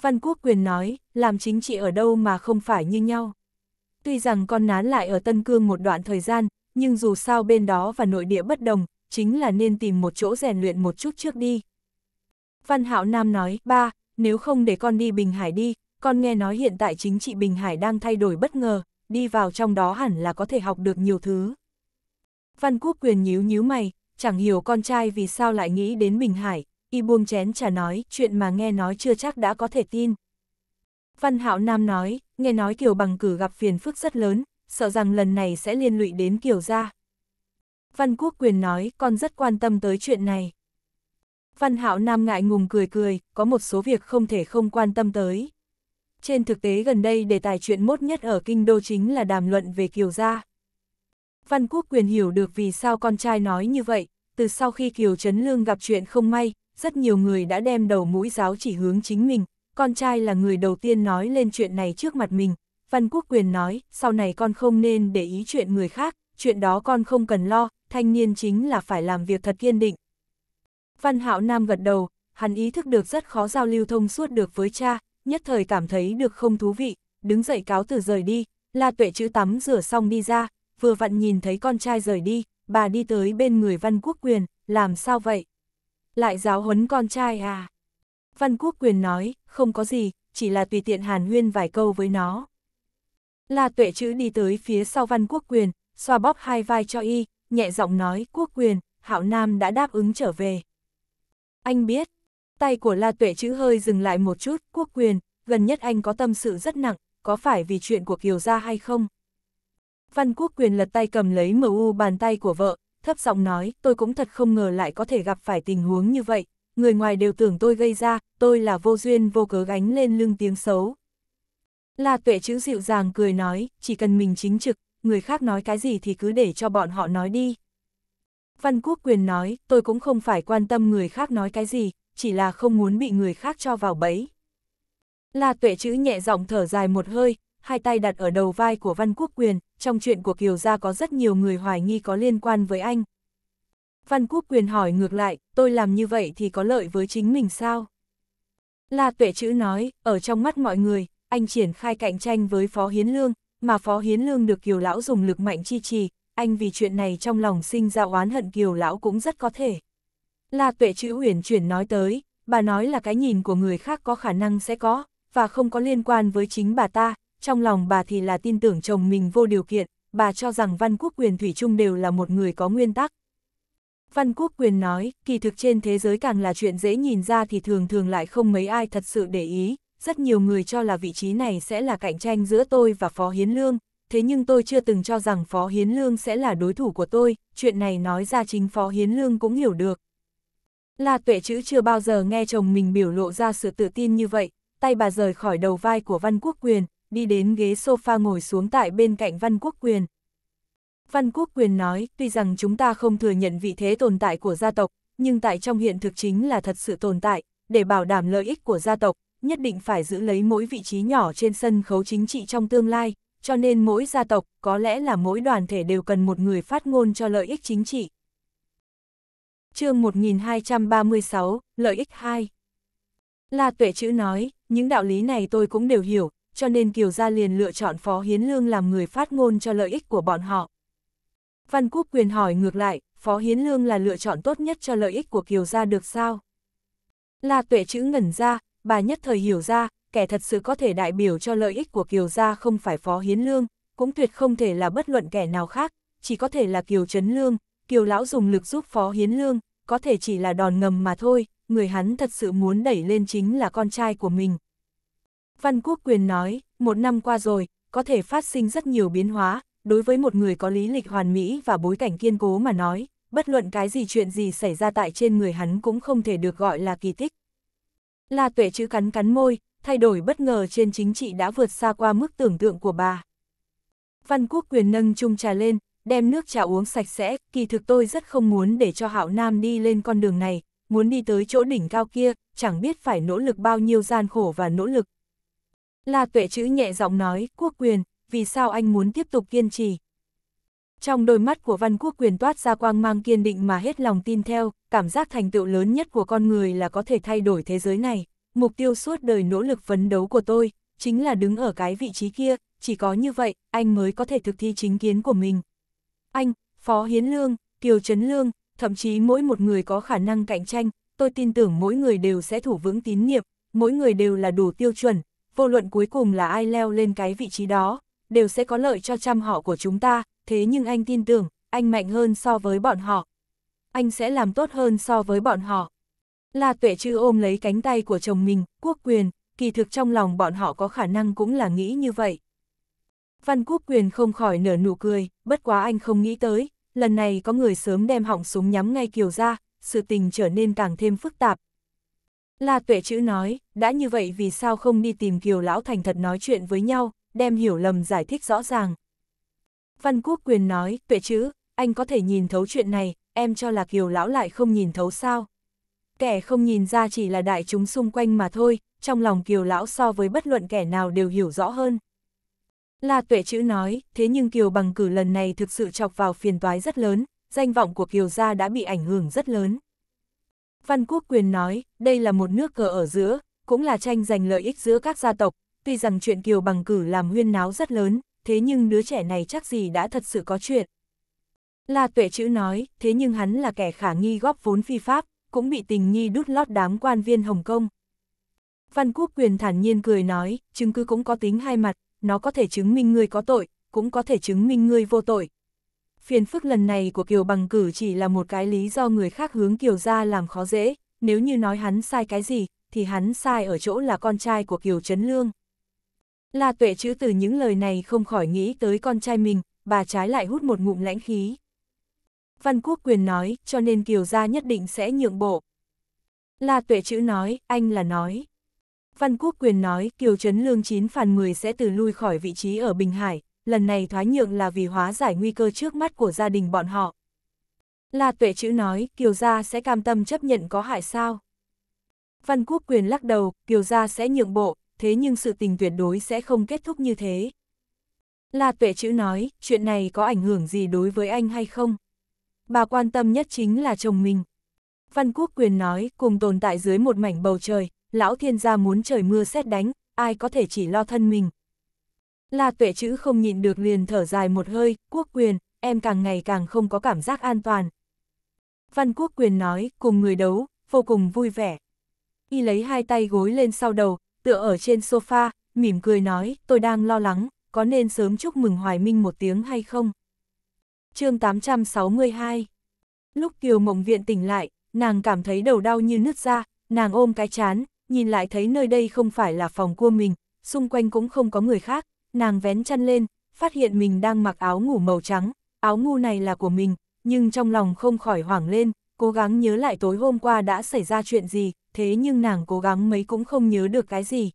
Speaker 1: Văn Quốc Quyền nói, làm chính trị ở đâu mà không phải như nhau. Tuy rằng con nán lại ở Tân Cương một đoạn thời gian, nhưng dù sao bên đó và nội địa bất đồng, chính là nên tìm một chỗ rèn luyện một chút trước đi. Văn Hạo Nam nói, ba, nếu không để con đi Bình Hải đi, con nghe nói hiện tại chính trị Bình Hải đang thay đổi bất ngờ, đi vào trong đó hẳn là có thể học được nhiều thứ. Văn Quốc Quyền nhíu nhíu mày, chẳng hiểu con trai vì sao lại nghĩ đến Bình Hải, y buông chén trà nói, chuyện mà nghe nói chưa chắc đã có thể tin. Văn Hạo Nam nói, nghe nói Kiều Bằng cử gặp phiền phức rất lớn, sợ rằng lần này sẽ liên lụy đến Kiều gia. Văn Quốc Quyền nói, con rất quan tâm tới chuyện này. Văn Hạo Nam ngại ngùng cười cười, có một số việc không thể không quan tâm tới. Trên thực tế gần đây đề tài chuyện mốt nhất ở Kinh Đô chính là đàm luận về Kiều gia. Văn Quốc Quyền hiểu được vì sao con trai nói như vậy, từ sau khi Kiều Trấn Lương gặp chuyện không may, rất nhiều người đã đem đầu mũi giáo chỉ hướng chính mình, con trai là người đầu tiên nói lên chuyện này trước mặt mình. Văn Quốc Quyền nói, sau này con không nên để ý chuyện người khác, chuyện đó con không cần lo, thanh niên chính là phải làm việc thật kiên định. Văn Hạo Nam gật đầu, hắn ý thức được rất khó giao lưu thông suốt được với cha, nhất thời cảm thấy được không thú vị, đứng dậy cáo từ rời đi, La Tuệ chữ tắm rửa xong đi ra, vừa vặn nhìn thấy con trai rời đi, bà đi tới bên người Văn Quốc Quyền, làm sao vậy? Lại giáo huấn con trai à? Văn Quốc Quyền nói, không có gì, chỉ là tùy tiện hàn huyên vài câu với nó. La tuệ chữ đi tới phía sau Văn Quốc Quyền, xoa bóp hai vai cho y, nhẹ giọng nói, Quốc Quyền, Hạo Nam đã đáp ứng trở về. Anh biết, tay của La tuệ chữ hơi dừng lại một chút, Quốc Quyền, gần nhất anh có tâm sự rất nặng, có phải vì chuyện của Kiều Gia hay không? Văn Quốc Quyền lật tay cầm lấy MU bàn tay của vợ, thấp giọng nói, tôi cũng thật không ngờ lại có thể gặp phải tình huống như vậy, người ngoài đều tưởng tôi gây ra, tôi là vô duyên vô cớ gánh lên lưng tiếng xấu. La tuệ chữ dịu dàng cười nói, chỉ cần mình chính trực, người khác nói cái gì thì cứ để cho bọn họ nói đi. Văn Quốc Quyền nói, tôi cũng không phải quan tâm người khác nói cái gì, chỉ là không muốn bị người khác cho vào bẫy. La tuệ chữ nhẹ giọng thở dài một hơi, hai tay đặt ở đầu vai của Văn Quốc Quyền, trong chuyện của Kiều Gia có rất nhiều người hoài nghi có liên quan với anh, Văn Quốc Quyền hỏi ngược lại, tôi làm như vậy thì có lợi với chính mình sao? La Tuệ Chữ nói, ở trong mắt mọi người, anh triển khai cạnh tranh với Phó Hiến Lương, mà Phó Hiến Lương được Kiều Lão dùng lực mạnh chi trì, anh vì chuyện này trong lòng sinh ra oán hận Kiều Lão cũng rất có thể. La Tuệ Chữ uyển chuyển nói tới, bà nói là cái nhìn của người khác có khả năng sẽ có, và không có liên quan với chính bà ta, trong lòng bà thì là tin tưởng chồng mình vô điều kiện, bà cho rằng Văn Quốc Quyền Thủy Trung đều là một người có nguyên tắc, Văn Quốc Quyền nói, kỳ thực trên thế giới càng là chuyện dễ nhìn ra thì thường thường lại không mấy ai thật sự để ý, rất nhiều người cho là vị trí này sẽ là cạnh tranh giữa tôi và Phó Hiến Lương, thế nhưng tôi chưa từng cho rằng Phó Hiến Lương sẽ là đối thủ của tôi, chuyện này nói ra chính Phó Hiến Lương cũng hiểu được. La Tuệ Chữ chưa bao giờ nghe chồng mình biểu lộ ra sự tự tin như vậy, tay bà rời khỏi đầu vai của Văn Quốc Quyền, đi đến ghế sofa ngồi xuống tại bên cạnh Văn Quốc Quyền, Văn Quốc Quyền nói, tuy rằng chúng ta không thừa nhận vị thế tồn tại của gia tộc, nhưng tại trong hiện thực chính là thật sự tồn tại, để bảo đảm lợi ích của gia tộc, nhất định phải giữ lấy mỗi vị trí nhỏ trên sân khấu chính trị trong tương lai, cho nên mỗi gia tộc, có lẽ là mỗi đoàn thể đều cần một người phát ngôn cho lợi ích chính trị. chương 1236, Lợi ích 2 La Tuệ Chữ nói, những đạo lý này tôi cũng đều hiểu, cho nên Kiều Gia liền lựa chọn Phó Hiến Lương làm người phát ngôn cho lợi ích của bọn họ. Văn Quốc Quyền hỏi ngược lại, Phó Hiến Lương là lựa chọn tốt nhất cho lợi ích của Kiều Gia được sao? La Tuệ chữ ngẩn ra, bà nhất thời hiểu ra, kẻ thật sự có thể đại biểu cho lợi ích của Kiều Gia không phải Phó Hiến Lương, cũng tuyệt không thể là bất luận kẻ nào khác, chỉ có thể là Kiều Trấn Lương, Kiều Lão dùng lực giúp Phó Hiến Lương, có thể chỉ là đòn ngầm mà thôi, người hắn thật sự muốn đẩy lên chính là con trai của mình. Văn Quốc Quyền nói, một năm qua rồi, có thể phát sinh rất nhiều biến hóa, đối với một người có lý lịch hoàn mỹ và bối cảnh kiên cố mà nói, bất luận cái gì chuyện gì xảy ra tại trên người hắn cũng không thể được gọi là kỳ tích. La tuệ chữ cắn cắn môi, thay đổi bất ngờ trên chính trị đã vượt xa qua mức tưởng tượng của bà. Văn Quốc quyền nâng chung trà lên, đem nước trà uống sạch sẽ, kỳ thực tôi rất không muốn để cho Hạo Nam đi lên con đường này, muốn đi tới chỗ đỉnh cao kia, chẳng biết phải nỗ lực bao nhiêu gian khổ và nỗ lực. La Tuệ chữ nhẹ giọng nói, quốc quyền, vì sao anh muốn tiếp tục kiên trì. Trong đôi mắt của Văn Quốc Quyền toát ra quang mang kiên định mà hết lòng tin theo, cảm giác thành tựu lớn nhất của con người là có thể thay đổi thế giới này. Mục tiêu suốt đời nỗ lực phấn đấu của tôi, chính là đứng ở cái vị trí kia, chỉ có như vậy, anh mới có thể thực thi chính kiến của mình. Anh, Phó Hiến Lương, Kiều Trấn Lương, thậm chí mỗi một người có khả năng cạnh tranh, tôi tin tưởng mỗi người đều sẽ thủ vững tín nhiệm, mỗi người đều là đủ tiêu chuẩn, vô luận cuối cùng là ai leo lên cái vị trí đó, đều sẽ có lợi cho trăm họ của chúng ta, thế nhưng anh tin tưởng, anh mạnh hơn so với bọn họ. Anh sẽ làm tốt hơn so với bọn họ. La Tuệ Trư ôm lấy cánh tay của chồng mình, quốc quyền, kỳ thực trong lòng bọn họ có khả năng cũng là nghĩ như vậy. Văn quốc quyền không khỏi nở nụ cười, bất quá anh không nghĩ tới, lần này có người sớm đem hỏng súng nhắm ngay kiều ra, sự tình trở nên càng thêm phức tạp. La Tuệ Chữ nói, đã như vậy vì sao không đi tìm kiều lão thành thật nói chuyện với nhau, đem hiểu lầm giải thích rõ ràng. Văn Quốc Quyền nói, tuệ chữ, anh có thể nhìn thấu chuyện này, em cho là kiều lão lại không nhìn thấu sao. Kẻ không nhìn ra chỉ là đại chúng xung quanh mà thôi, trong lòng kiều lão so với bất luận kẻ nào đều hiểu rõ hơn. Là tuệ chữ nói, thế nhưng kiều bằng cử lần này thực sự chọc vào phiền toái rất lớn, danh vọng của kiều gia đã bị ảnh hưởng rất lớn. Văn Quốc Quyền nói, đây là một nước cờ ở giữa, cũng là tranh giành lợi ích giữa các gia tộc, tuy rằng chuyện Kiều Bằng cử làm huyên náo rất lớn, thế nhưng đứa trẻ này chắc gì đã thật sự có chuyện. La Tuệ chữ nói, thế nhưng hắn là kẻ khả nghi góp vốn phi pháp, cũng bị tình nghi đút lót đám quan viên Hồng Kông. Văn Quốc Quyền thản nhiên cười nói, chứng cứ cũng có tính hai mặt, nó có thể chứng minh người có tội, cũng có thể chứng minh người vô tội. Phiền phức lần này của Kiều Bằng Cử chỉ là một cái lý do người khác hướng Kiều ra làm khó dễ, nếu như nói hắn sai cái gì, thì hắn sai ở chỗ là con trai của Kiều Trấn Lương. La tuệ chữ từ những lời này không khỏi nghĩ tới con trai mình, bà trái lại hút một ngụm lãnh khí. Văn Quốc Quyền nói, cho nên Kiều Gia nhất định sẽ nhượng bộ. La tuệ chữ nói, anh là nói. Văn Quốc Quyền nói, Kiều Trấn Lương 9 phần 10 sẽ từ lui khỏi vị trí ở Bình Hải, lần này thoái nhượng là vì hóa giải nguy cơ trước mắt của gia đình bọn họ. La tuệ chữ nói, Kiều Gia sẽ cam tâm chấp nhận có hại sao. Văn Quốc Quyền lắc đầu, Kiều Gia sẽ nhượng bộ, thế nhưng sự tình tuyệt đối sẽ không kết thúc như thế. La tuệ chữ nói, chuyện này có ảnh hưởng gì đối với anh hay không? Bà quan tâm nhất chính là chồng mình. Văn Quốc Quyền nói, cùng tồn tại dưới một mảnh bầu trời, lão thiên gia muốn trời mưa xét đánh, ai có thể chỉ lo thân mình. La tuệ chữ không nhịn được liền thở dài một hơi, Quốc Quyền, em càng ngày càng không có cảm giác an toàn. Văn Quốc Quyền nói, cùng người đấu, vô cùng vui vẻ. Y lấy hai tay gối lên sau đầu, tựa ở trên sofa, mỉm cười nói, tôi đang lo lắng, có nên sớm chúc mừng Hoài Minh một tiếng hay không? chương 862 Lúc Kiều Mộng Viện tỉnh lại, nàng cảm thấy đầu đau như nứt ra, nàng ôm cái chán, nhìn lại thấy nơi đây không phải là phòng của mình, xung quanh cũng không có người khác, nàng vén chăn lên, phát hiện mình đang mặc áo ngủ màu trắng, áo ngu này là của mình, nhưng trong lòng không khỏi hoảng lên, cố gắng nhớ lại tối hôm qua đã xảy ra chuyện gì, thế nhưng nàng cố gắng mấy cũng không nhớ được cái gì.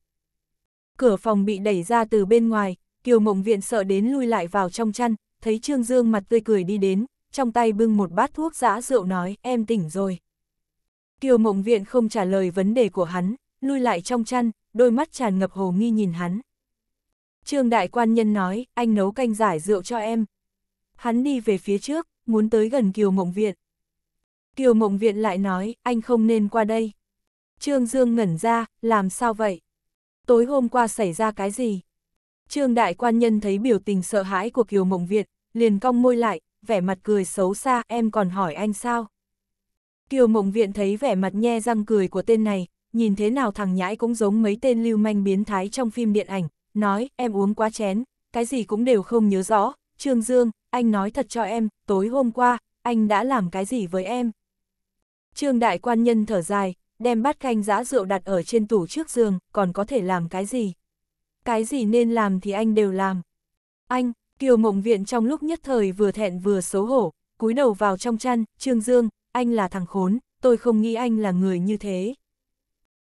Speaker 1: Cửa phòng bị đẩy ra từ bên ngoài, Kiều Mộng Viện sợ đến lui lại vào trong chăn, thấy Trương Dương mặt tươi cười đi đến, trong tay bưng một bát thuốc giã rượu nói, em tỉnh rồi. Kiều Mộng Viện không trả lời vấn đề của hắn, lui lại trong chăn, đôi mắt tràn ngập hồ nghi nhìn hắn. Trương Đại Quan Nhân nói, anh nấu canh giải rượu cho em. Hắn đi về phía trước, muốn tới gần Kiều Mộng Viện. Kiều Mộng Viện lại nói, anh không nên qua đây. Trương Dương ngẩn ra, làm sao vậy? Tối hôm qua xảy ra cái gì? Trương Đại Quan Nhân thấy biểu tình sợ hãi của Kiều Mộng Việt, liền cong môi lại, vẻ mặt cười xấu xa, em còn hỏi anh sao? Kiều Mộng Viện thấy vẻ mặt nhe răng cười của tên này, nhìn thế nào thằng nhãi cũng giống mấy tên lưu manh biến thái trong phim điện ảnh, nói, em uống quá chén, cái gì cũng đều không nhớ rõ, Trương Dương, anh nói thật cho em, tối hôm qua, anh đã làm cái gì với em? Trương Đại Quan Nhân thở dài, đem bát canh giã rượu đặt ở trên tủ trước giường, còn có thể làm cái gì? Cái gì nên làm thì anh đều làm. Anh, Kiều Mộng Viện trong lúc nhất thời vừa thẹn vừa xấu hổ, cúi đầu vào trong chăn, Trương Dương, anh là thằng khốn, tôi không nghĩ anh là người như thế.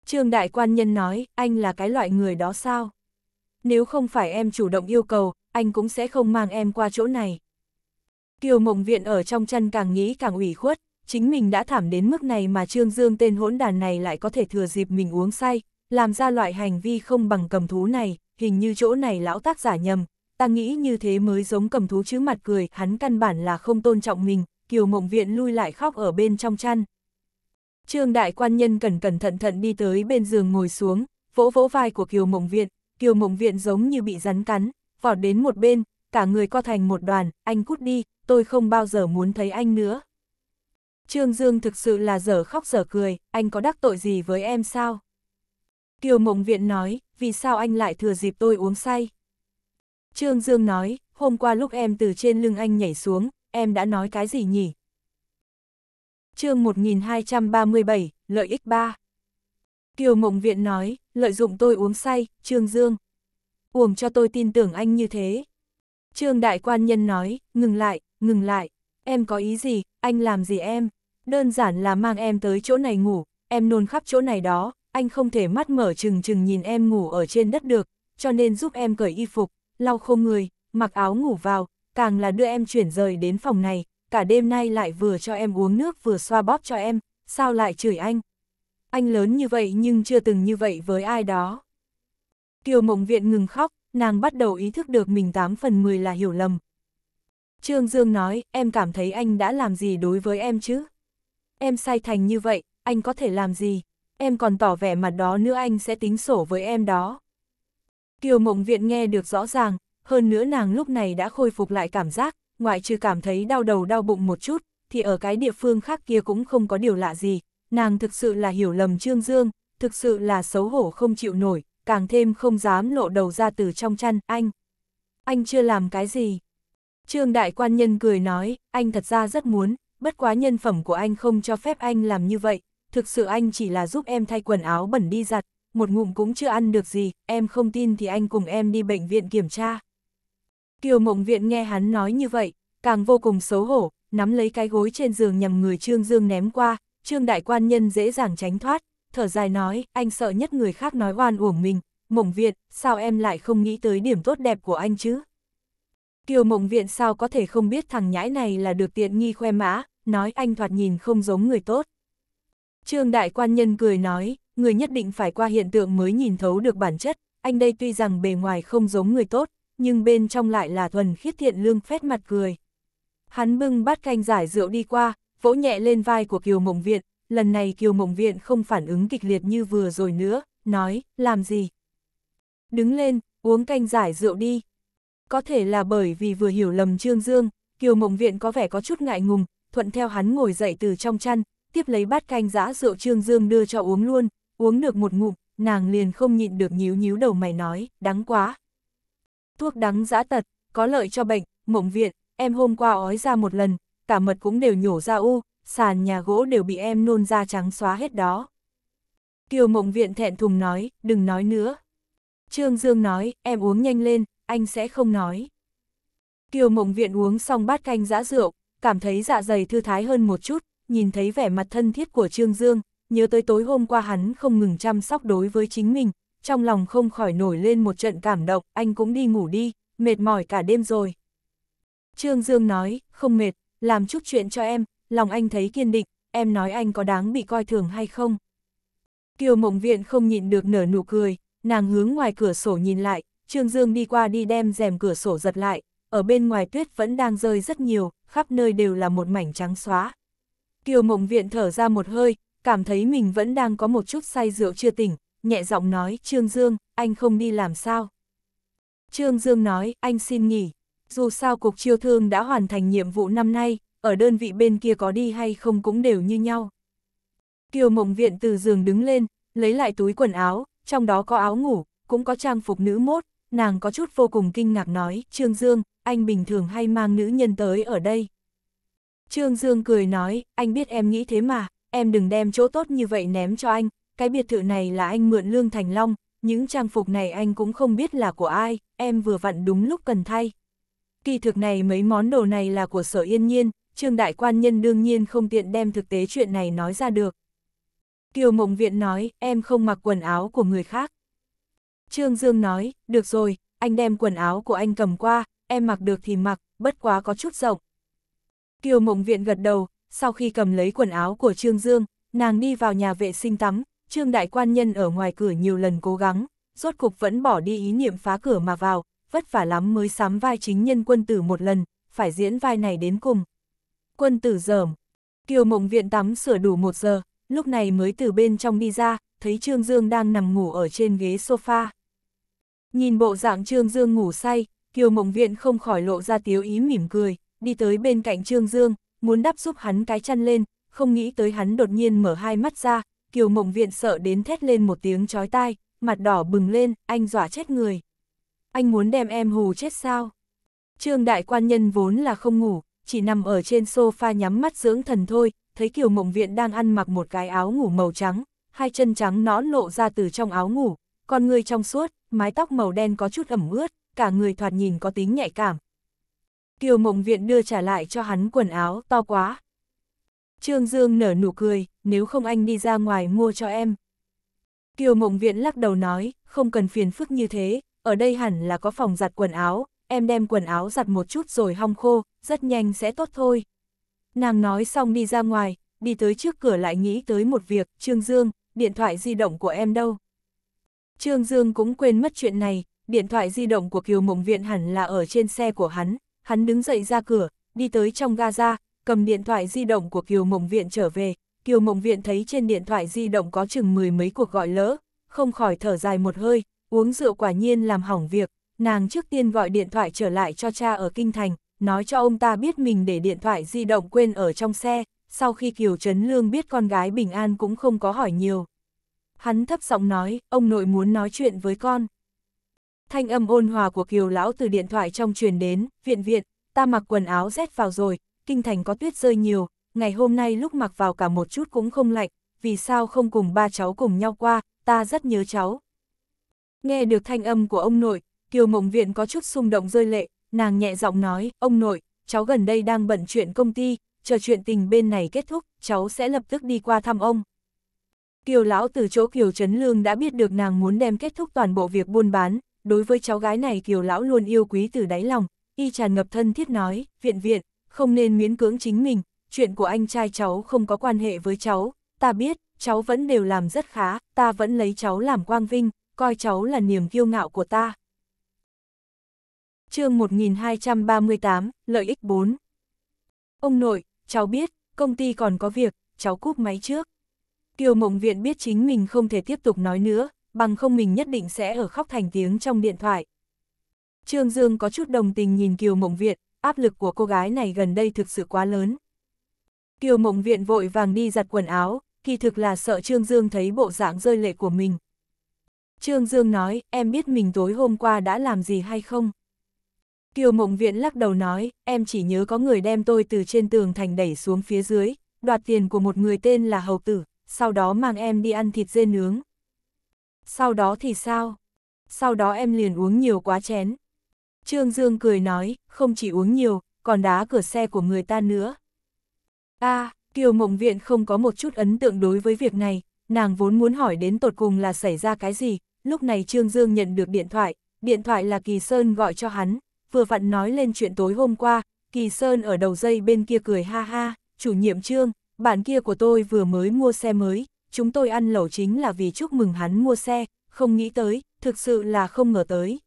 Speaker 1: Trương Đại Quan Nhân nói, anh là cái loại người đó sao? Nếu không phải em chủ động yêu cầu, anh cũng sẽ không mang em qua chỗ này. Kiều Mộng Viện ở trong chăn càng nghĩ càng ủy khuất, chính mình đã thảm đến mức này mà Trương Dương tên hỗn đàn này lại có thể thừa dịp mình uống say, làm ra loại hành vi không bằng cầm thú này, hình như chỗ này lão tác giả nhầm, ta nghĩ như thế mới giống cầm thú chứ mặt cười, hắn căn bản là không tôn trọng mình, kiều mộng viện lui lại khóc ở bên trong chăn. Trương đại quan nhân cẩn cẩn thận thận đi tới bên giường ngồi xuống, vỗ vỗ vai của kiều mộng viện, kiều mộng viện giống như bị rắn cắn, vọt đến một bên, cả người co thành một đoàn, anh cút đi, tôi không bao giờ muốn thấy anh nữa. Trương Dương thực sự là dở khóc dở cười, anh có đắc tội gì với em sao? Kiều Mộng Viện nói, vì sao anh lại thừa dịp tôi uống say? Trương Dương nói, hôm qua lúc em từ trên lưng anh nhảy xuống, em đã nói cái gì nhỉ? chương 1237, lợi ích 3 Kiều Mộng Viện nói, lợi dụng tôi uống say, Trương Dương. Uổng cho tôi tin tưởng anh như thế. Trương Đại Quan Nhân nói, ngừng lại, ngừng lại, em có ý gì, anh làm gì em? đơn giản là mang em tới chỗ này ngủ, em nôn khắp chỗ này đó, anh không thể mắt mở chừng chừng nhìn em ngủ ở trên đất được, cho nên giúp em cởi y phục, lau khô người, mặc áo ngủ vào, càng là đưa em chuyển rời đến phòng này, cả đêm nay lại vừa cho em uống nước vừa xoa bóp cho em, sao lại chửi anh? Anh lớn như vậy nhưng chưa từng như vậy với ai đó. Kiều Mộng Viện ngừng khóc, nàng bắt đầu ý thức được mình 8 phần 10 là hiểu lầm. Trương Dương nói, em cảm thấy anh đã làm gì đối với em chứ? em sai thành như vậy, anh có thể làm gì? Em còn tỏ vẻ mặt đó nữa anh sẽ tính sổ với em đó. Kiều Mộng Viện nghe được rõ ràng, hơn nữa nàng lúc này đã khôi phục lại cảm giác, ngoại trừ cảm thấy đau đầu đau bụng một chút, thì ở cái địa phương khác kia cũng không có điều lạ gì, nàng thực sự là hiểu lầm Trương Dương, thực sự là xấu hổ không chịu nổi, càng thêm không dám lộ đầu ra từ trong chăn, anh. Anh chưa làm cái gì? Trương Đại Quan Nhân cười nói, anh thật ra rất muốn, bất quá nhân phẩm của anh không cho phép anh làm như vậy, thực sự anh chỉ là giúp em thay quần áo bẩn đi giặt, một ngụm cũng chưa ăn được gì, em không tin thì anh cùng em đi bệnh viện kiểm tra. Kiều Mộng Viện nghe hắn nói như vậy, càng vô cùng xấu hổ, nắm lấy cái gối trên giường nhằm người Trương Dương ném qua, Trương Đại Quan Nhân dễ dàng tránh thoát, thở dài nói, anh sợ nhất người khác nói oan uổng mình, Mộng Viện, sao em lại không nghĩ tới điểm tốt đẹp của anh chứ? Kiều mộng viện sao có thể không biết thằng nhãi này là được tiện nghi khoe mã, nói anh thoạt nhìn không giống người tốt. Trương đại quan nhân cười nói, người nhất định phải qua hiện tượng mới nhìn thấu được bản chất, anh đây tuy rằng bề ngoài không giống người tốt, nhưng bên trong lại là thuần khiết thiện lương phét mặt cười. Hắn bưng bát canh giải rượu đi qua, vỗ nhẹ lên vai của Kiều Mộng Viện, lần này Kiều Mộng Viện không phản ứng kịch liệt như vừa rồi nữa, nói, làm gì? Đứng lên, uống canh giải rượu đi có thể là bởi vì vừa hiểu lầm Trương Dương, Kiều Mộng Viện có vẻ có chút ngại ngùng, thuận theo hắn ngồi dậy từ trong chăn, tiếp lấy bát canh giã rượu Trương Dương đưa cho uống luôn, uống được một ngụm, nàng liền không nhịn được nhíu nhíu đầu mày nói, đắng quá. Thuốc đắng giã tật, có lợi cho bệnh, Mộng Viện, em hôm qua ói ra một lần, cả mật cũng đều nhổ ra u, sàn nhà gỗ đều bị em nôn ra trắng xóa hết đó. Kiều Mộng Viện thẹn thùng nói, đừng nói nữa. Trương Dương nói, em uống nhanh lên, anh sẽ không nói. Kiều mộng viện uống xong bát canh giã rượu, cảm thấy dạ dày thư thái hơn một chút, nhìn thấy vẻ mặt thân thiết của Trương Dương, nhớ tới tối hôm qua hắn không ngừng chăm sóc đối với chính mình, trong lòng không khỏi nổi lên một trận cảm động, anh cũng đi ngủ đi, mệt mỏi cả đêm rồi. Trương Dương nói, không mệt, làm chút chuyện cho em, lòng anh thấy kiên định, em nói anh có đáng bị coi thường hay không? Kiều mộng viện không nhịn được nở nụ cười, nàng hướng ngoài cửa sổ nhìn lại, Trương Dương đi qua đi đem rèm cửa sổ giật lại, ở bên ngoài tuyết vẫn đang rơi rất nhiều, khắp nơi đều là một mảnh trắng xóa. Kiều Mộng Viện thở ra một hơi, cảm thấy mình vẫn đang có một chút say rượu chưa tỉnh, nhẹ giọng nói Trương Dương, anh không đi làm sao. Trương Dương nói, anh xin nghỉ. Dù sao Cục Chiêu Thương đã hoàn thành nhiệm vụ năm nay, ở đơn vị bên kia có đi hay không cũng đều như nhau. Kiều Mộng Viện từ giường đứng lên, lấy lại túi quần áo, trong đó có áo ngủ, cũng có trang phục nữ mốt, nàng có chút vô cùng kinh ngạc nói, Trương Dương, anh bình thường hay mang nữ nhân tới ở đây. Trương Dương cười nói, anh biết em nghĩ thế mà, em đừng đem chỗ tốt như vậy ném cho anh, cái biệt thự này là anh mượn Lương Thành Long, những trang phục này anh cũng không biết là của ai, em vừa vặn đúng lúc cần thay. Kỳ thực này mấy món đồ này là của sở yên nhiên, Trương Đại Quan Nhân đương nhiên không tiện đem thực tế chuyện này nói ra được. Kiều Mộng Viện nói, em không mặc quần áo của người khác. Trương Dương nói, được rồi, anh đem quần áo của anh cầm qua, em mặc được thì mặc, bất quá có chút rộng. Kiều Mộng Viện gật đầu, sau khi cầm lấy quần áo của Trương Dương, nàng đi vào nhà vệ sinh tắm, Trương Đại Quan Nhân ở ngoài cửa nhiều lần cố gắng, rốt cục vẫn bỏ đi ý niệm phá cửa mà vào, vất vả lắm mới sắm vai chính nhân quân tử một lần, phải diễn vai này đến cùng. Quân tử dởm, Kiều Mộng Viện tắm sửa đủ một giờ, lúc này mới từ bên trong đi ra, thấy Trương Dương đang nằm ngủ ở trên ghế sofa. Nhìn bộ dạng Trương Dương ngủ say, Kiều Mộng Viện không khỏi lộ ra tiếu ý mỉm cười, đi tới bên cạnh Trương Dương, muốn đắp giúp hắn cái chăn lên, không nghĩ tới hắn đột nhiên mở hai mắt ra, Kiều Mộng Viện sợ đến thét lên một tiếng chói tai, mặt đỏ bừng lên, anh dọa chết người. Anh muốn đem em hù chết sao? Trương Đại Quan Nhân vốn là không ngủ, chỉ nằm ở trên sofa nhắm mắt dưỡng thần thôi, thấy Kiều Mộng Viện đang ăn mặc một cái áo ngủ màu trắng, hai chân trắng nõn lộ ra từ trong áo ngủ, con người trong suốt, mái tóc màu đen có chút ẩm ướt, cả người thoạt nhìn có tính nhạy cảm. Kiều Mộng Viện đưa trả lại cho hắn quần áo to quá. Trương Dương nở nụ cười, nếu không anh đi ra ngoài mua cho em. Kiều Mộng Viện lắc đầu nói, không cần phiền phức như thế, ở đây hẳn là có phòng giặt quần áo, em đem quần áo giặt một chút rồi hong khô, rất nhanh sẽ tốt thôi. Nàng nói xong đi ra ngoài, đi tới trước cửa lại nghĩ tới một việc, Trương Dương, điện thoại di động của em đâu? Trương Dương cũng quên mất chuyện này, điện thoại di động của Kiều Mộng Viện hẳn là ở trên xe của hắn, hắn đứng dậy ra cửa, đi tới trong gaza, cầm điện thoại di động của Kiều Mộng Viện trở về, Kiều Mộng Viện thấy trên điện thoại di động có chừng mười mấy cuộc gọi lỡ, không khỏi thở dài một hơi, uống rượu quả nhiên làm hỏng việc, nàng trước tiên gọi điện thoại trở lại cho cha ở Kinh Thành, nói cho ông ta biết mình để điện thoại di động quên ở trong xe, sau khi Kiều Trấn Lương biết con gái bình an cũng không có hỏi nhiều hắn thấp giọng nói, ông nội muốn nói chuyện với con. Thanh âm ôn hòa của kiều lão từ điện thoại trong truyền đến, viện viện, ta mặc quần áo rét vào rồi, kinh thành có tuyết rơi nhiều, ngày hôm nay lúc mặc vào cả một chút cũng không lạnh, vì sao không cùng ba cháu cùng nhau qua, ta rất nhớ cháu. Nghe được thanh âm của ông nội, kiều mộng viện có chút xung động rơi lệ, nàng nhẹ giọng nói, ông nội, cháu gần đây đang bận chuyện công ty, chờ chuyện tình bên này kết thúc, cháu sẽ lập tức đi qua thăm ông. Kiều lão từ chỗ Kiều Trấn Lương đã biết được nàng muốn đem kết thúc toàn bộ việc buôn bán, đối với cháu gái này Kiều lão luôn yêu quý từ đáy lòng, y tràn ngập thân thiết nói, viện viện, không nên miễn cưỡng chính mình, chuyện của anh trai cháu không có quan hệ với cháu, ta biết, cháu vẫn đều làm rất khá, ta vẫn lấy cháu làm quang vinh, coi cháu là niềm kiêu ngạo của ta. chương 1238, Lợi ích 4 Ông nội, cháu biết, công ty còn có việc, cháu cúp máy trước. Kiều Mộng Viện biết chính mình không thể tiếp tục nói nữa, bằng không mình nhất định sẽ ở khóc thành tiếng trong điện thoại. Trương Dương có chút đồng tình nhìn Kiều Mộng Viện, áp lực của cô gái này gần đây thực sự quá lớn. Kiều Mộng Viện vội vàng đi giặt quần áo, kỳ thực là sợ Trương Dương thấy bộ dạng rơi lệ của mình. Trương Dương nói, em biết mình tối hôm qua đã làm gì hay không? Kiều Mộng Viện lắc đầu nói, em chỉ nhớ có người đem tôi từ trên tường thành đẩy xuống phía dưới, đoạt tiền của một người tên là Hầu Tử, sau đó mang em đi ăn thịt dê nướng. Sau đó thì sao? Sau đó em liền uống nhiều quá chén. Trương Dương cười nói, không chỉ uống nhiều, còn đá cửa xe của người ta nữa. a à, Kiều Mộng Viện không có một chút ấn tượng đối với việc này, nàng vốn muốn hỏi đến tột cùng là xảy ra cái gì, lúc này Trương Dương nhận được điện thoại, điện thoại là Kỳ Sơn gọi cho hắn, vừa vặn nói lên chuyện tối hôm qua, Kỳ Sơn ở đầu dây bên kia cười ha ha, chủ nhiệm Trương, bạn kia của tôi vừa mới mua xe mới, chúng tôi ăn lẩu chính là vì chúc mừng hắn mua xe, không nghĩ tới, thực sự là không ngờ tới.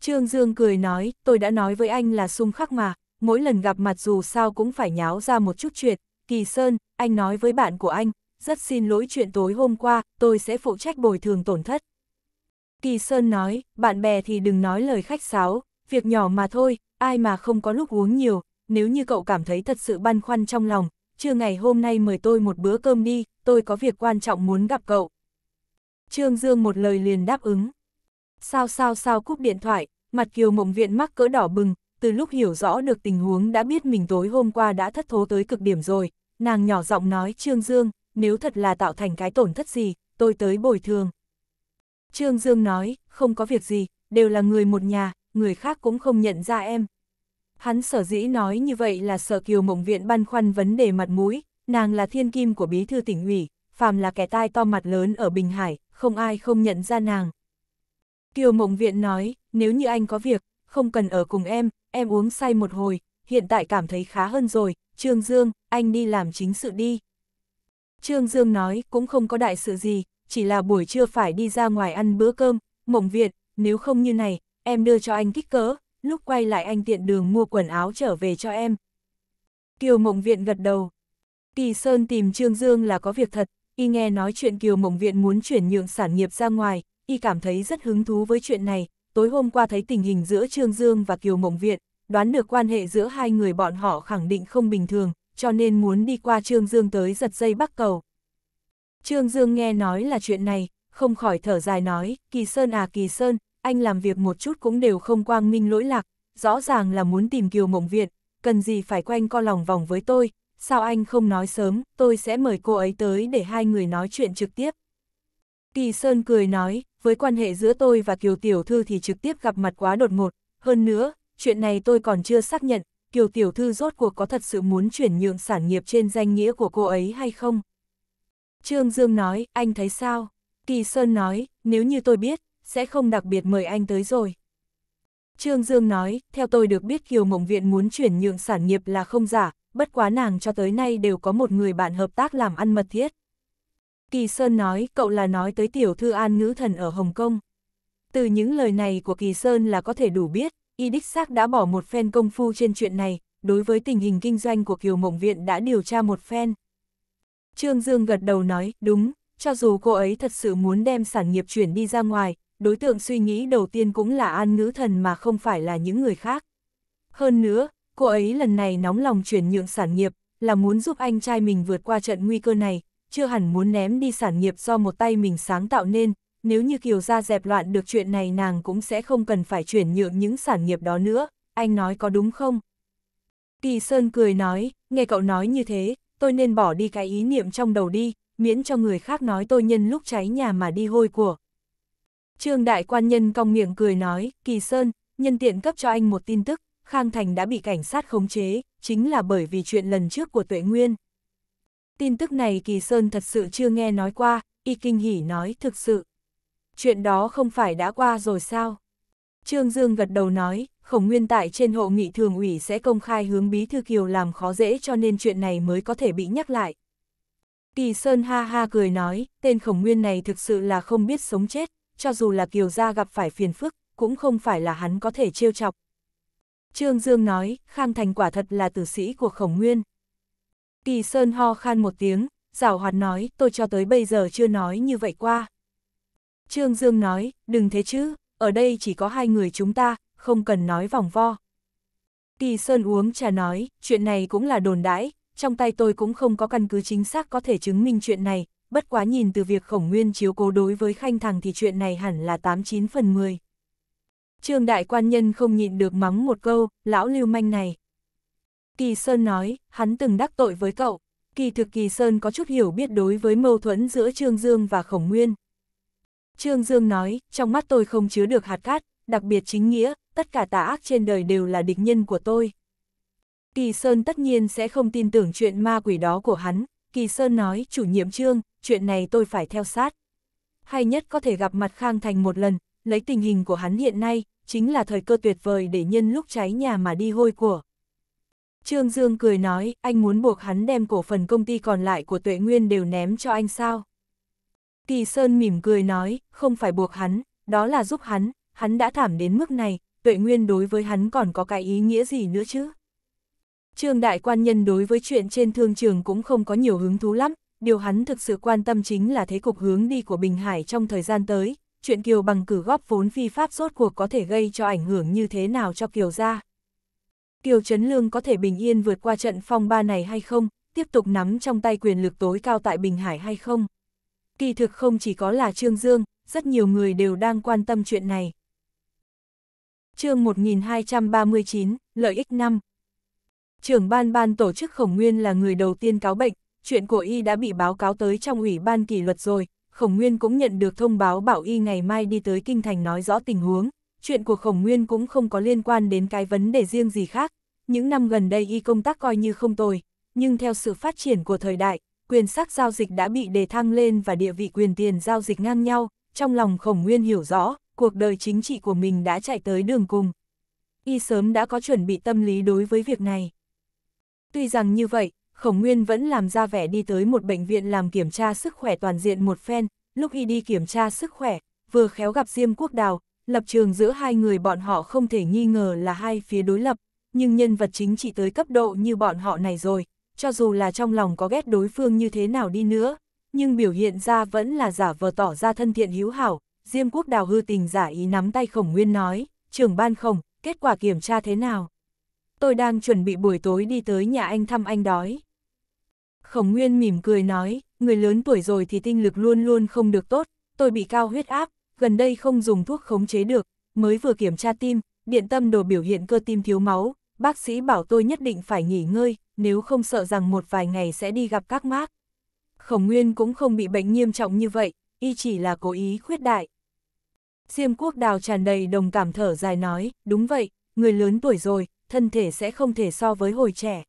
Speaker 1: Trương Dương cười nói, tôi đã nói với anh là sung khắc mà, mỗi lần gặp mặt dù sao cũng phải nháo ra một chút chuyện, Kỳ Sơn, anh nói với bạn của anh, rất xin lỗi chuyện tối hôm qua, tôi sẽ phụ trách bồi thường tổn thất. Kỳ Sơn nói, bạn bè thì đừng nói lời khách sáo, việc nhỏ mà thôi, ai mà không có lúc uống nhiều, nếu như cậu cảm thấy thật sự băn khoăn trong lòng, trưa ngày hôm nay mời tôi một bữa cơm đi, tôi có việc quan trọng muốn gặp cậu. Trương Dương một lời liền đáp ứng. Sao sao sao cúp điện thoại, mặt kiều mộng viện mắc cỡ đỏ bừng, từ lúc hiểu rõ được tình huống đã biết mình tối hôm qua đã thất thố tới cực điểm rồi, nàng nhỏ giọng nói Trương Dương, nếu thật là tạo thành cái tổn thất gì, tôi tới bồi thường. Trương Dương nói, không có việc gì, đều là người một nhà, người khác cũng không nhận ra em, Hắn sở dĩ nói như vậy là sợ kiều mộng viện băn khoăn vấn đề mặt mũi, nàng là thiên kim của bí thư tỉnh ủy, phàm là kẻ tai to mặt lớn ở Bình Hải, không ai không nhận ra nàng. Kiều mộng viện nói, nếu như anh có việc, không cần ở cùng em, em uống say một hồi, hiện tại cảm thấy khá hơn rồi, Trương Dương, anh đi làm chính sự đi. Trương Dương nói cũng không có đại sự gì, chỉ là buổi trưa phải đi ra ngoài ăn bữa cơm, mộng viện, nếu không như này, em đưa cho anh kích cỡ, lúc quay lại anh tiện đường mua quần áo trở về cho em. Kiều Mộng Viện gật đầu. Kỳ Sơn tìm Trương Dương là có việc thật, y nghe nói chuyện Kiều Mộng Viện muốn chuyển nhượng sản nghiệp ra ngoài, y cảm thấy rất hứng thú với chuyện này, tối hôm qua thấy tình hình giữa Trương Dương và Kiều Mộng Viện, đoán được quan hệ giữa hai người bọn họ khẳng định không bình thường, cho nên muốn đi qua Trương Dương tới giật dây bắc cầu. Trương Dương nghe nói là chuyện này, không khỏi thở dài nói, Kỳ Sơn à Kỳ Sơn, anh làm việc một chút cũng đều không quang minh lỗi lạc, rõ ràng là muốn tìm Kiều Mộng Viện, cần gì phải quanh co lòng vòng với tôi, sao anh không nói sớm, tôi sẽ mời cô ấy tới để hai người nói chuyện trực tiếp. Kỳ Sơn cười nói, với quan hệ giữa tôi và Kiều Tiểu Thư thì trực tiếp gặp mặt quá đột ngột, hơn nữa, chuyện này tôi còn chưa xác nhận, Kiều Tiểu Thư rốt cuộc có thật sự muốn chuyển nhượng sản nghiệp trên danh nghĩa của cô ấy hay không? Trương Dương nói, anh thấy sao? Kỳ Sơn nói, nếu như tôi biết, sẽ không đặc biệt mời anh tới rồi. Trương Dương nói, theo tôi được biết Kiều Mộng Viện muốn chuyển nhượng sản nghiệp là không giả, bất quá nàng cho tới nay đều có một người bạn hợp tác làm ăn mật thiết. Kỳ Sơn nói, cậu là nói tới tiểu thư an ngữ thần ở Hồng Kông. Từ những lời này của Kỳ Sơn là có thể đủ biết, y đích xác đã bỏ một phen công phu trên chuyện này, đối với tình hình kinh doanh của Kiều Mộng Viện đã điều tra một phen. Trương Dương gật đầu nói, đúng, cho dù cô ấy thật sự muốn đem sản nghiệp chuyển đi ra ngoài, đối tượng suy nghĩ đầu tiên cũng là an ngữ thần mà không phải là những người khác. Hơn nữa, cô ấy lần này nóng lòng chuyển nhượng sản nghiệp, là muốn giúp anh trai mình vượt qua trận nguy cơ này, chưa hẳn muốn ném đi sản nghiệp do một tay mình sáng tạo nên, nếu như Kiều Gia dẹp loạn được chuyện này nàng cũng sẽ không cần phải chuyển nhượng những sản nghiệp đó nữa, anh nói có đúng không? Kỳ Sơn cười nói, nghe cậu nói như thế, tôi nên bỏ đi cái ý niệm trong đầu đi, miễn cho người khác nói tôi nhân lúc cháy nhà mà đi hôi của, Trương Đại Quan Nhân cong miệng cười nói, Kỳ Sơn, nhân tiện cấp cho anh một tin tức, Khang Thành đã bị cảnh sát khống chế, chính là bởi vì chuyện lần trước của Tuệ Nguyên. Tin tức này Kỳ Sơn thật sự chưa nghe nói qua, y kinh hỉ nói thực sự. Chuyện đó không phải đã qua rồi sao? Trương Dương gật đầu nói, khổng nguyên tại trên hộ nghị thường ủy sẽ công khai hướng Bí Thư Kiều làm khó dễ cho nên chuyện này mới có thể bị nhắc lại. Kỳ Sơn ha ha cười nói, tên khổng nguyên này thực sự là không biết sống chết, cho dù là Kiều Gia gặp phải phiền phức, cũng không phải là hắn có thể trêu chọc. Trương Dương nói, Khang Thành quả thật là tử sĩ của khổng nguyên. Kỳ Sơn ho khan một tiếng, giảo hoạt nói, tôi cho tới bây giờ chưa nói như vậy qua. Trương Dương nói, đừng thế chứ, ở đây chỉ có hai người chúng ta, không cần nói vòng vo. Kỳ Sơn uống trà nói, chuyện này cũng là đồn đãi, trong tay tôi cũng không có căn cứ chính xác có thể chứng minh chuyện này, bất quá nhìn từ việc khổng nguyên chiếu cố đối với khanh thằng thì chuyện này hẳn là 89 phần 10. Trương đại quan nhân không nhịn được mắng một câu, lão lưu manh này. Kỳ Sơn nói, hắn từng đắc tội với cậu, kỳ thực Kỳ Sơn có chút hiểu biết đối với mâu thuẫn giữa Trương Dương và khổng nguyên. Trương Dương nói, trong mắt tôi không chứa được hạt cát, đặc biệt chính nghĩa, tất cả tà ác trên đời đều là địch nhân của tôi. Kỳ Sơn tất nhiên sẽ không tin tưởng chuyện ma quỷ đó của hắn. Kỳ Sơn nói, chủ nhiệm trương, chuyện này tôi phải theo sát. Hay nhất có thể gặp mặt Khang Thành một lần, lấy tình hình của hắn hiện nay, chính là thời cơ tuyệt vời để nhân lúc cháy nhà mà đi hôi của. Trương Dương cười nói, anh muốn buộc hắn đem cổ phần công ty còn lại của Tuệ Nguyên đều ném cho anh sao? Kỳ Sơn mỉm cười nói, không phải buộc hắn, đó là giúp hắn, hắn đã thảm đến mức này, Tuệ Nguyên đối với hắn còn có cái ý nghĩa gì nữa chứ? Trương Đại Quan Nhân đối với chuyện trên thương trường cũng không có nhiều hứng thú lắm, điều hắn thực sự quan tâm chính là thế cục hướng đi của Bình Hải trong thời gian tới, chuyện Kiều bằng cử góp vốn phi pháp rốt cuộc có thể gây cho ảnh hưởng như thế nào cho Kiều ra. Kiều Trấn Lương có thể bình yên vượt qua trận phong ba này hay không, tiếp tục nắm trong tay quyền lực tối cao tại Bình Hải hay không. Kỳ thực không chỉ có là Trương Dương, rất nhiều người đều đang quan tâm chuyện này. chương 1239, Lợi ích 5 Trưởng ban ban tổ chức khổng nguyên là người đầu tiên cáo bệnh, chuyện của y đã bị báo cáo tới trong ủy ban kỷ luật rồi, Khổng Nguyên cũng nhận được thông báo bảo y ngày mai đi tới Kinh Thành nói rõ tình huống, chuyện của Khổng Nguyên cũng không có liên quan đến cái vấn đề riêng gì khác, những năm gần đây y công tác coi như không tồi, nhưng theo sự phát triển của thời đại, quyền sắc giao dịch đã bị đề thăng lên và địa vị quyền tiền giao dịch ngang nhau, trong lòng Khổng Nguyên hiểu rõ, cuộc đời chính trị của mình đã chạy tới đường cùng. Y sớm đã có chuẩn bị tâm lý đối với việc này. Tuy rằng như vậy, Khổng Nguyên vẫn làm ra vẻ đi tới một bệnh viện làm kiểm tra sức khỏe toàn diện một phen, lúc y đi kiểm tra sức khỏe, vừa khéo gặp Diêm Quốc Đào, lập trường giữa hai người bọn họ không thể nghi ngờ là hai phía đối lập, nhưng nhân vật chính chỉ tới cấp độ như bọn họ này rồi, cho dù là trong lòng có ghét đối phương như thế nào đi nữa, nhưng biểu hiện ra vẫn là giả vờ tỏ ra thân thiện hiếu hảo, Diêm Quốc Đào hư tình giả ý nắm tay Khổng Nguyên nói, trưởng ban Khổng, kết quả kiểm tra thế nào? Tôi đang chuẩn bị buổi tối đi tới nhà anh thăm anh đói. Khổng Nguyên mỉm cười nói, người lớn tuổi rồi thì tinh lực luôn luôn không được tốt, tôi bị cao huyết áp, gần đây không dùng thuốc khống chế được, mới vừa kiểm tra tim, điện tâm đồ biểu hiện cơ tim thiếu máu, bác sĩ bảo tôi nhất định phải nghỉ ngơi, nếu không sợ rằng một vài ngày sẽ đi gặp các mác. Khổng Nguyên cũng không bị bệnh nghiêm trọng như vậy, y chỉ là cố ý khuyết đại. Diêm quốc đào tràn đầy đồng cảm thở dài nói, đúng vậy, người lớn tuổi rồi, thân thể sẽ không thể so với hồi trẻ.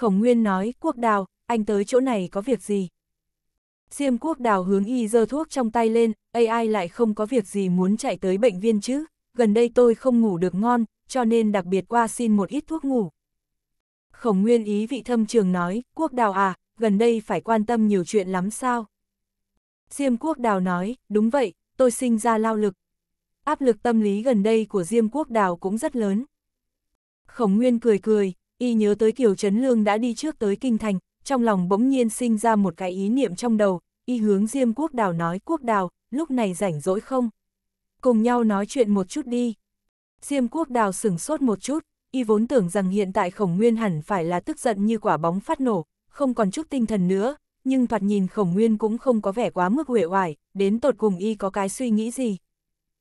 Speaker 1: Khổng Nguyên nói, quốc đào, anh tới chỗ này có việc gì? Diêm quốc đào hướng y dơ thuốc trong tay lên, AI lại không có việc gì muốn chạy tới bệnh viên chứ, gần đây tôi không ngủ được ngon, cho nên đặc biệt qua xin một ít thuốc ngủ. Khổng Nguyên ý vị thâm trường nói, quốc đào à, gần đây phải quan tâm nhiều chuyện lắm sao? Diêm quốc đào nói, đúng vậy, tôi sinh ra lao lực. Áp lực tâm lý gần đây của Diêm quốc đào cũng rất lớn. Khổng Nguyên cười cười, y nhớ tới Kiều Trấn Lương đã đi trước tới Kinh Thành, trong lòng bỗng nhiên sinh ra một cái ý niệm trong đầu, y hướng Diêm Quốc Đào nói Quốc Đào, lúc này rảnh rỗi không? Cùng nhau nói chuyện một chút đi. Diêm Quốc Đào sửng sốt một chút, y vốn tưởng rằng hiện tại khổng nguyên hẳn phải là tức giận như quả bóng phát nổ, không còn chút tinh thần nữa, nhưng thoạt nhìn khổng nguyên cũng không có vẻ quá mức huệ hoài, đến tột cùng y có cái suy nghĩ gì.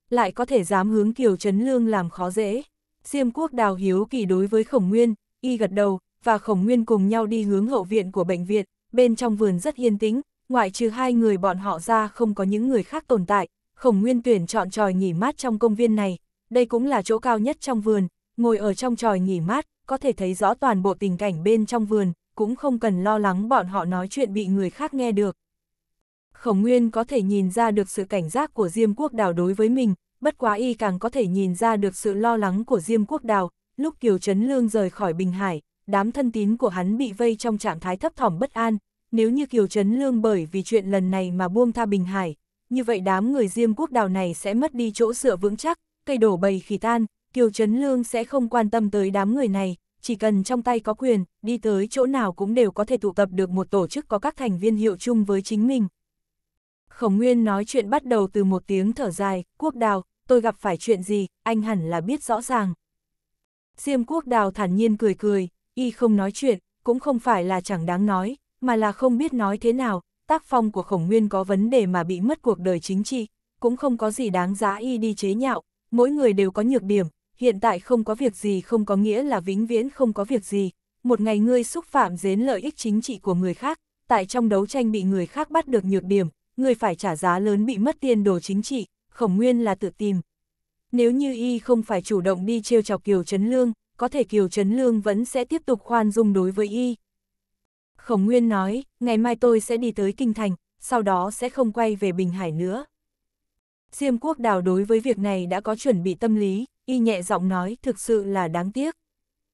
Speaker 1: Lại có thể dám hướng Kiều Trấn Lương làm khó dễ. Diêm Quốc Đào hiếu kỳ đối với khổng nguyên, y gật đầu, và khổng nguyên cùng nhau đi hướng hậu viện của bệnh viện, bên trong vườn rất yên tĩnh, ngoại trừ hai người bọn họ ra không có những người khác tồn tại, khổng nguyên tuyển chọn tròi nghỉ mát trong công viên này, đây cũng là chỗ cao nhất trong vườn, ngồi ở trong tròi nghỉ mát, có thể thấy rõ toàn bộ tình cảnh bên trong vườn, cũng không cần lo lắng bọn họ nói chuyện bị người khác nghe được. Khổng Nguyên có thể nhìn ra được sự cảnh giác của Diêm Quốc Đào đối với mình, bất quá y càng có thể nhìn ra được sự lo lắng của Diêm Quốc Đào, lúc Kiều Trấn Lương rời khỏi Bình Hải, đám thân tín của hắn bị vây trong trạng thái thấp thỏm bất an, nếu như Kiều Trấn Lương bởi vì chuyện lần này mà buông tha Bình Hải, như vậy đám người Diêm quốc đào này sẽ mất đi chỗ sửa vững chắc, cây đổ bầy khỉ tan, Kiều Trấn Lương sẽ không quan tâm tới đám người này, chỉ cần trong tay có quyền, đi tới chỗ nào cũng đều có thể tụ tập được một tổ chức có các thành viên hiệu chung với chính mình. Khổng Nguyên nói chuyện bắt đầu từ một tiếng thở dài, quốc đào, tôi gặp phải chuyện gì, anh hẳn là biết rõ ràng. Diêm quốc đào thản nhiên cười cười, y không nói chuyện, cũng không phải là chẳng đáng nói, mà là không biết nói thế nào, tác phong của khổng nguyên có vấn đề mà bị mất cuộc đời chính trị, cũng không có gì đáng giá y đi chế nhạo, mỗi người đều có nhược điểm, hiện tại không có việc gì không có nghĩa là vĩnh viễn không có việc gì, một ngày ngươi xúc phạm đến lợi ích chính trị của người khác, tại trong đấu tranh bị người khác bắt được nhược điểm, ngươi phải trả giá lớn bị mất tiền đồ chính trị, khổng nguyên là tự tìm, nếu như y không phải chủ động đi trêu chọc Kiều Trấn Lương, có thể Kiều Trấn Lương vẫn sẽ tiếp tục khoan dung đối với y. Khổng Nguyên nói, ngày mai tôi sẽ đi tới Kinh Thành, sau đó sẽ không quay về Bình Hải nữa. Diêm quốc đào đối với việc này đã có chuẩn bị tâm lý, y nhẹ giọng nói thực sự là đáng tiếc.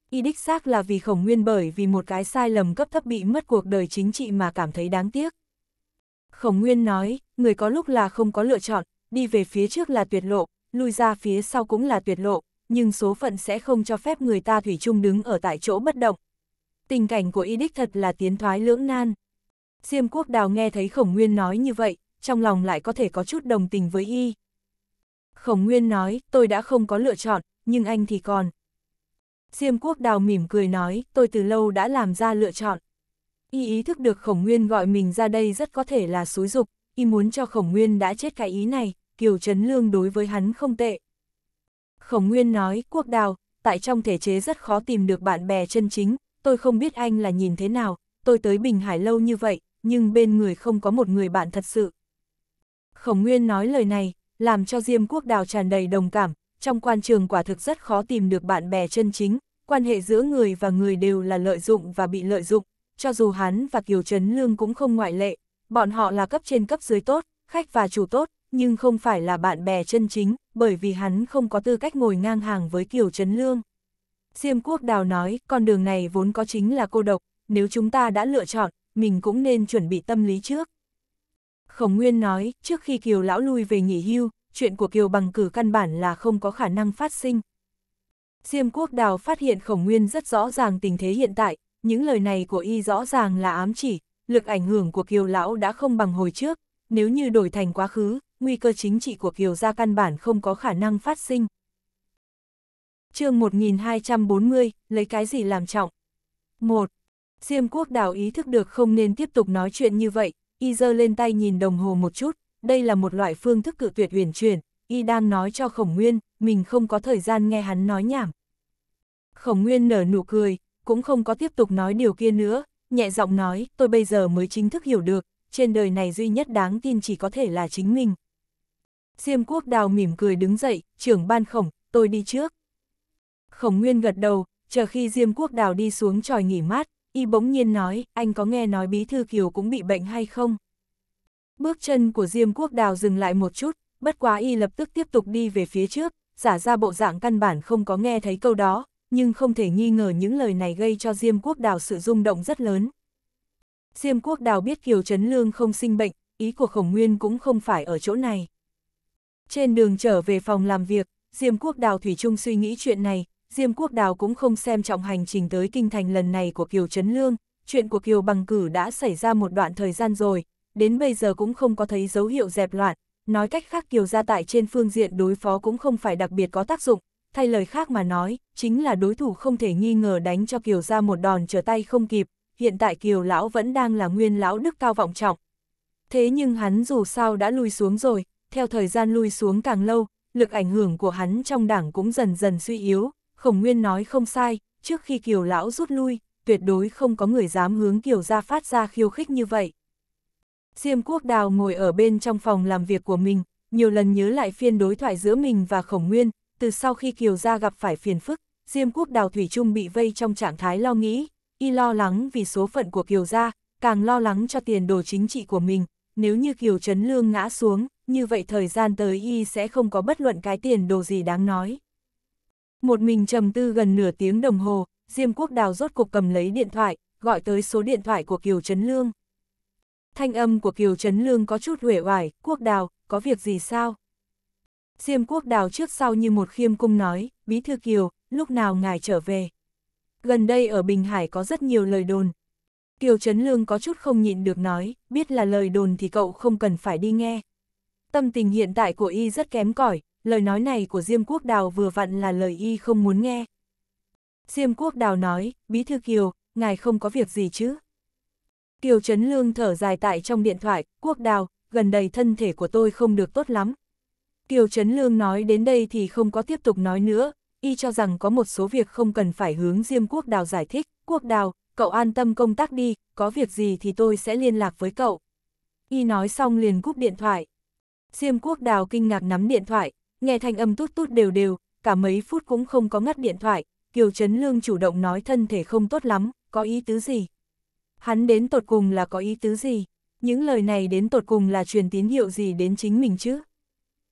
Speaker 1: Y đích xác là vì khổng nguyên bởi vì một cái sai lầm cấp thấp bị mất cuộc đời chính trị mà cảm thấy đáng tiếc. Khổng nguyên nói, người có lúc là không có lựa chọn, đi về phía trước là tuyệt lộ, lui ra phía sau cũng là tuyệt lộ, nhưng số phận sẽ không cho phép người ta thủy chung đứng ở tại chỗ bất động. Tình cảnh của y đích thật là tiến thoái lưỡng nan. Diêm quốc đào nghe thấy khổng nguyên nói như vậy, trong lòng lại có thể có chút đồng tình với y. Khổng nguyên nói, tôi đã không có lựa chọn, nhưng anh thì còn. Diêm quốc đào mỉm cười nói, tôi từ lâu đã làm ra lựa chọn. Y ý thức được khổng nguyên gọi mình ra đây rất có thể là xúi dục, y muốn cho khổng nguyên đã chết cái ý này, Kiều Trấn Lương đối với hắn không tệ. Khổng Nguyên nói, quốc đào, tại trong thể chế rất khó tìm được bạn bè chân chính, tôi không biết anh là nhìn thế nào, tôi tới Bình Hải lâu như vậy, nhưng bên người không có một người bạn thật sự. Khổng Nguyên nói lời này, làm cho Diêm Quốc Đào tràn đầy đồng cảm, trong quan trường quả thực rất khó tìm được bạn bè chân chính, quan hệ giữa người và người đều là lợi dụng và bị lợi dụng, cho dù hắn và Kiều Trấn Lương cũng không ngoại lệ, bọn họ là cấp trên cấp dưới tốt, khách và chủ tốt, nhưng không phải là bạn bè chân chính, bởi vì hắn không có tư cách ngồi ngang hàng với Kiều Trấn Lương. Diêm Quốc Đào nói, con đường này vốn có chính là cô độc, nếu chúng ta đã lựa chọn, mình cũng nên chuẩn bị tâm lý trước. Khổng Nguyên nói, trước khi Kiều Lão lui về nghỉ hưu, chuyện của Kiều bằng cử căn bản là không có khả năng phát sinh. Diêm Quốc Đào phát hiện Khổng Nguyên rất rõ ràng tình thế hiện tại, những lời này của y rõ ràng là ám chỉ, lực ảnh hưởng của Kiều Lão đã không bằng hồi trước, nếu như đổi thành quá khứ, nguy cơ chính trị của Kiều gia căn bản không có khả năng phát sinh. chương 1240, lấy cái gì làm trọng? 1. Diêm quốc đảo ý thức được không nên tiếp tục nói chuyện như vậy, y giơ lên tay nhìn đồng hồ một chút, đây là một loại phương thức cự tuyệt huyền chuyển, y đang nói cho khổng nguyên, mình không có thời gian nghe hắn nói nhảm. Khổng nguyên nở nụ cười, cũng không có tiếp tục nói điều kia nữa, nhẹ giọng nói, tôi bây giờ mới chính thức hiểu được, trên đời này duy nhất đáng tin chỉ có thể là chính mình. Diêm quốc đào mỉm cười đứng dậy, trưởng ban khổng, tôi đi trước. Khổng Nguyên gật đầu, chờ khi Diêm quốc đào đi xuống tròi nghỉ mát, y bỗng nhiên nói, anh có nghe nói bí thư kiều cũng bị bệnh hay không? Bước chân của Diêm quốc đào dừng lại một chút, bất quá y lập tức tiếp tục đi về phía trước, giả ra bộ dạng căn bản không có nghe thấy câu đó, nhưng không thể nghi ngờ những lời này gây cho Diêm Quốc Đào sự rung động rất lớn. Diêm Quốc Đào biết Kiều Trấn Lương không sinh bệnh, ý của Khổng Nguyên cũng không phải ở chỗ này. Trên đường trở về phòng làm việc, Diêm Quốc Đào Thủy Trung suy nghĩ chuyện này, Diêm Quốc Đào cũng không xem trọng hành trình tới kinh thành lần này của Kiều Trấn Lương, chuyện của Kiều Bằng Cử đã xảy ra một đoạn thời gian rồi, đến bây giờ cũng không có thấy dấu hiệu dẹp loạn, nói cách khác Kiều gia tại trên phương diện đối phó cũng không phải đặc biệt có tác dụng, thay lời khác mà nói, chính là đối thủ không thể nghi ngờ đánh cho Kiều gia một đòn trở tay không kịp, hiện tại Kiều lão vẫn đang là nguyên lão đức cao vọng trọng. Thế nhưng hắn dù sao đã lui xuống rồi, theo thời gian lui xuống càng lâu, lực ảnh hưởng của hắn trong đảng cũng dần dần suy yếu, Khổng Nguyên nói không sai, trước khi Kiều Lão rút lui, tuyệt đối không có người dám hướng Kiều ra phát ra khiêu khích như vậy. Diêm Quốc Đào ngồi ở bên trong phòng làm việc của mình, nhiều lần nhớ lại phiên đối thoại giữa mình và Khổng Nguyên, từ sau khi Kiều Gia gặp phải phiền phức, Diêm Quốc Đào Thủy Trung bị vây trong trạng thái lo nghĩ, y lo lắng vì số phận của Kiều Gia, càng lo lắng cho tiền đồ chính trị của mình, nếu như Kiều Trấn Lương ngã xuống, như vậy thời gian tới y sẽ không có bất luận cái tiền đồ gì đáng nói. Một mình trầm tư gần nửa tiếng đồng hồ, Diêm Quốc Đào rốt cục cầm lấy điện thoại, gọi tới số điện thoại của Kiều Trấn Lương. Thanh âm của Kiều Trấn Lương có chút huệ hoài, Quốc Đào, có việc gì sao? Diêm Quốc Đào trước sau như một khiêm cung nói, Bí Thư Kiều, lúc nào ngài trở về? Gần đây ở Bình Hải có rất nhiều lời đồn. Kiều Trấn Lương có chút không nhịn được nói, biết là lời đồn thì cậu không cần phải đi nghe. Tâm tình hiện tại của y rất kém cỏi, lời nói này của Diêm Quốc Đào vừa vặn là lời y không muốn nghe. Diêm Quốc Đào nói, Bí Thư Kiều, ngài không có việc gì chứ? Kiều Trấn Lương thở dài tại trong điện thoại, Quốc Đào, gần đây thân thể của tôi không được tốt lắm. Kiều Trấn Lương nói đến đây thì không có tiếp tục nói nữa, y cho rằng có một số việc không cần phải hướng Diêm Quốc Đào giải thích. Quốc Đào, cậu an tâm công tác đi, có việc gì thì tôi sẽ liên lạc với cậu. Y nói xong liền cúp điện thoại. Diêm Quốc Đào kinh ngạc nắm điện thoại, nghe thanh âm tút tút đều đều, cả mấy phút cũng không có ngắt điện thoại, Kiều Trấn Lương chủ động nói thân thể không tốt lắm, có ý tứ gì? Hắn đến tột cùng là có ý tứ gì? Những lời này đến tột cùng là truyền tín hiệu gì đến chính mình chứ?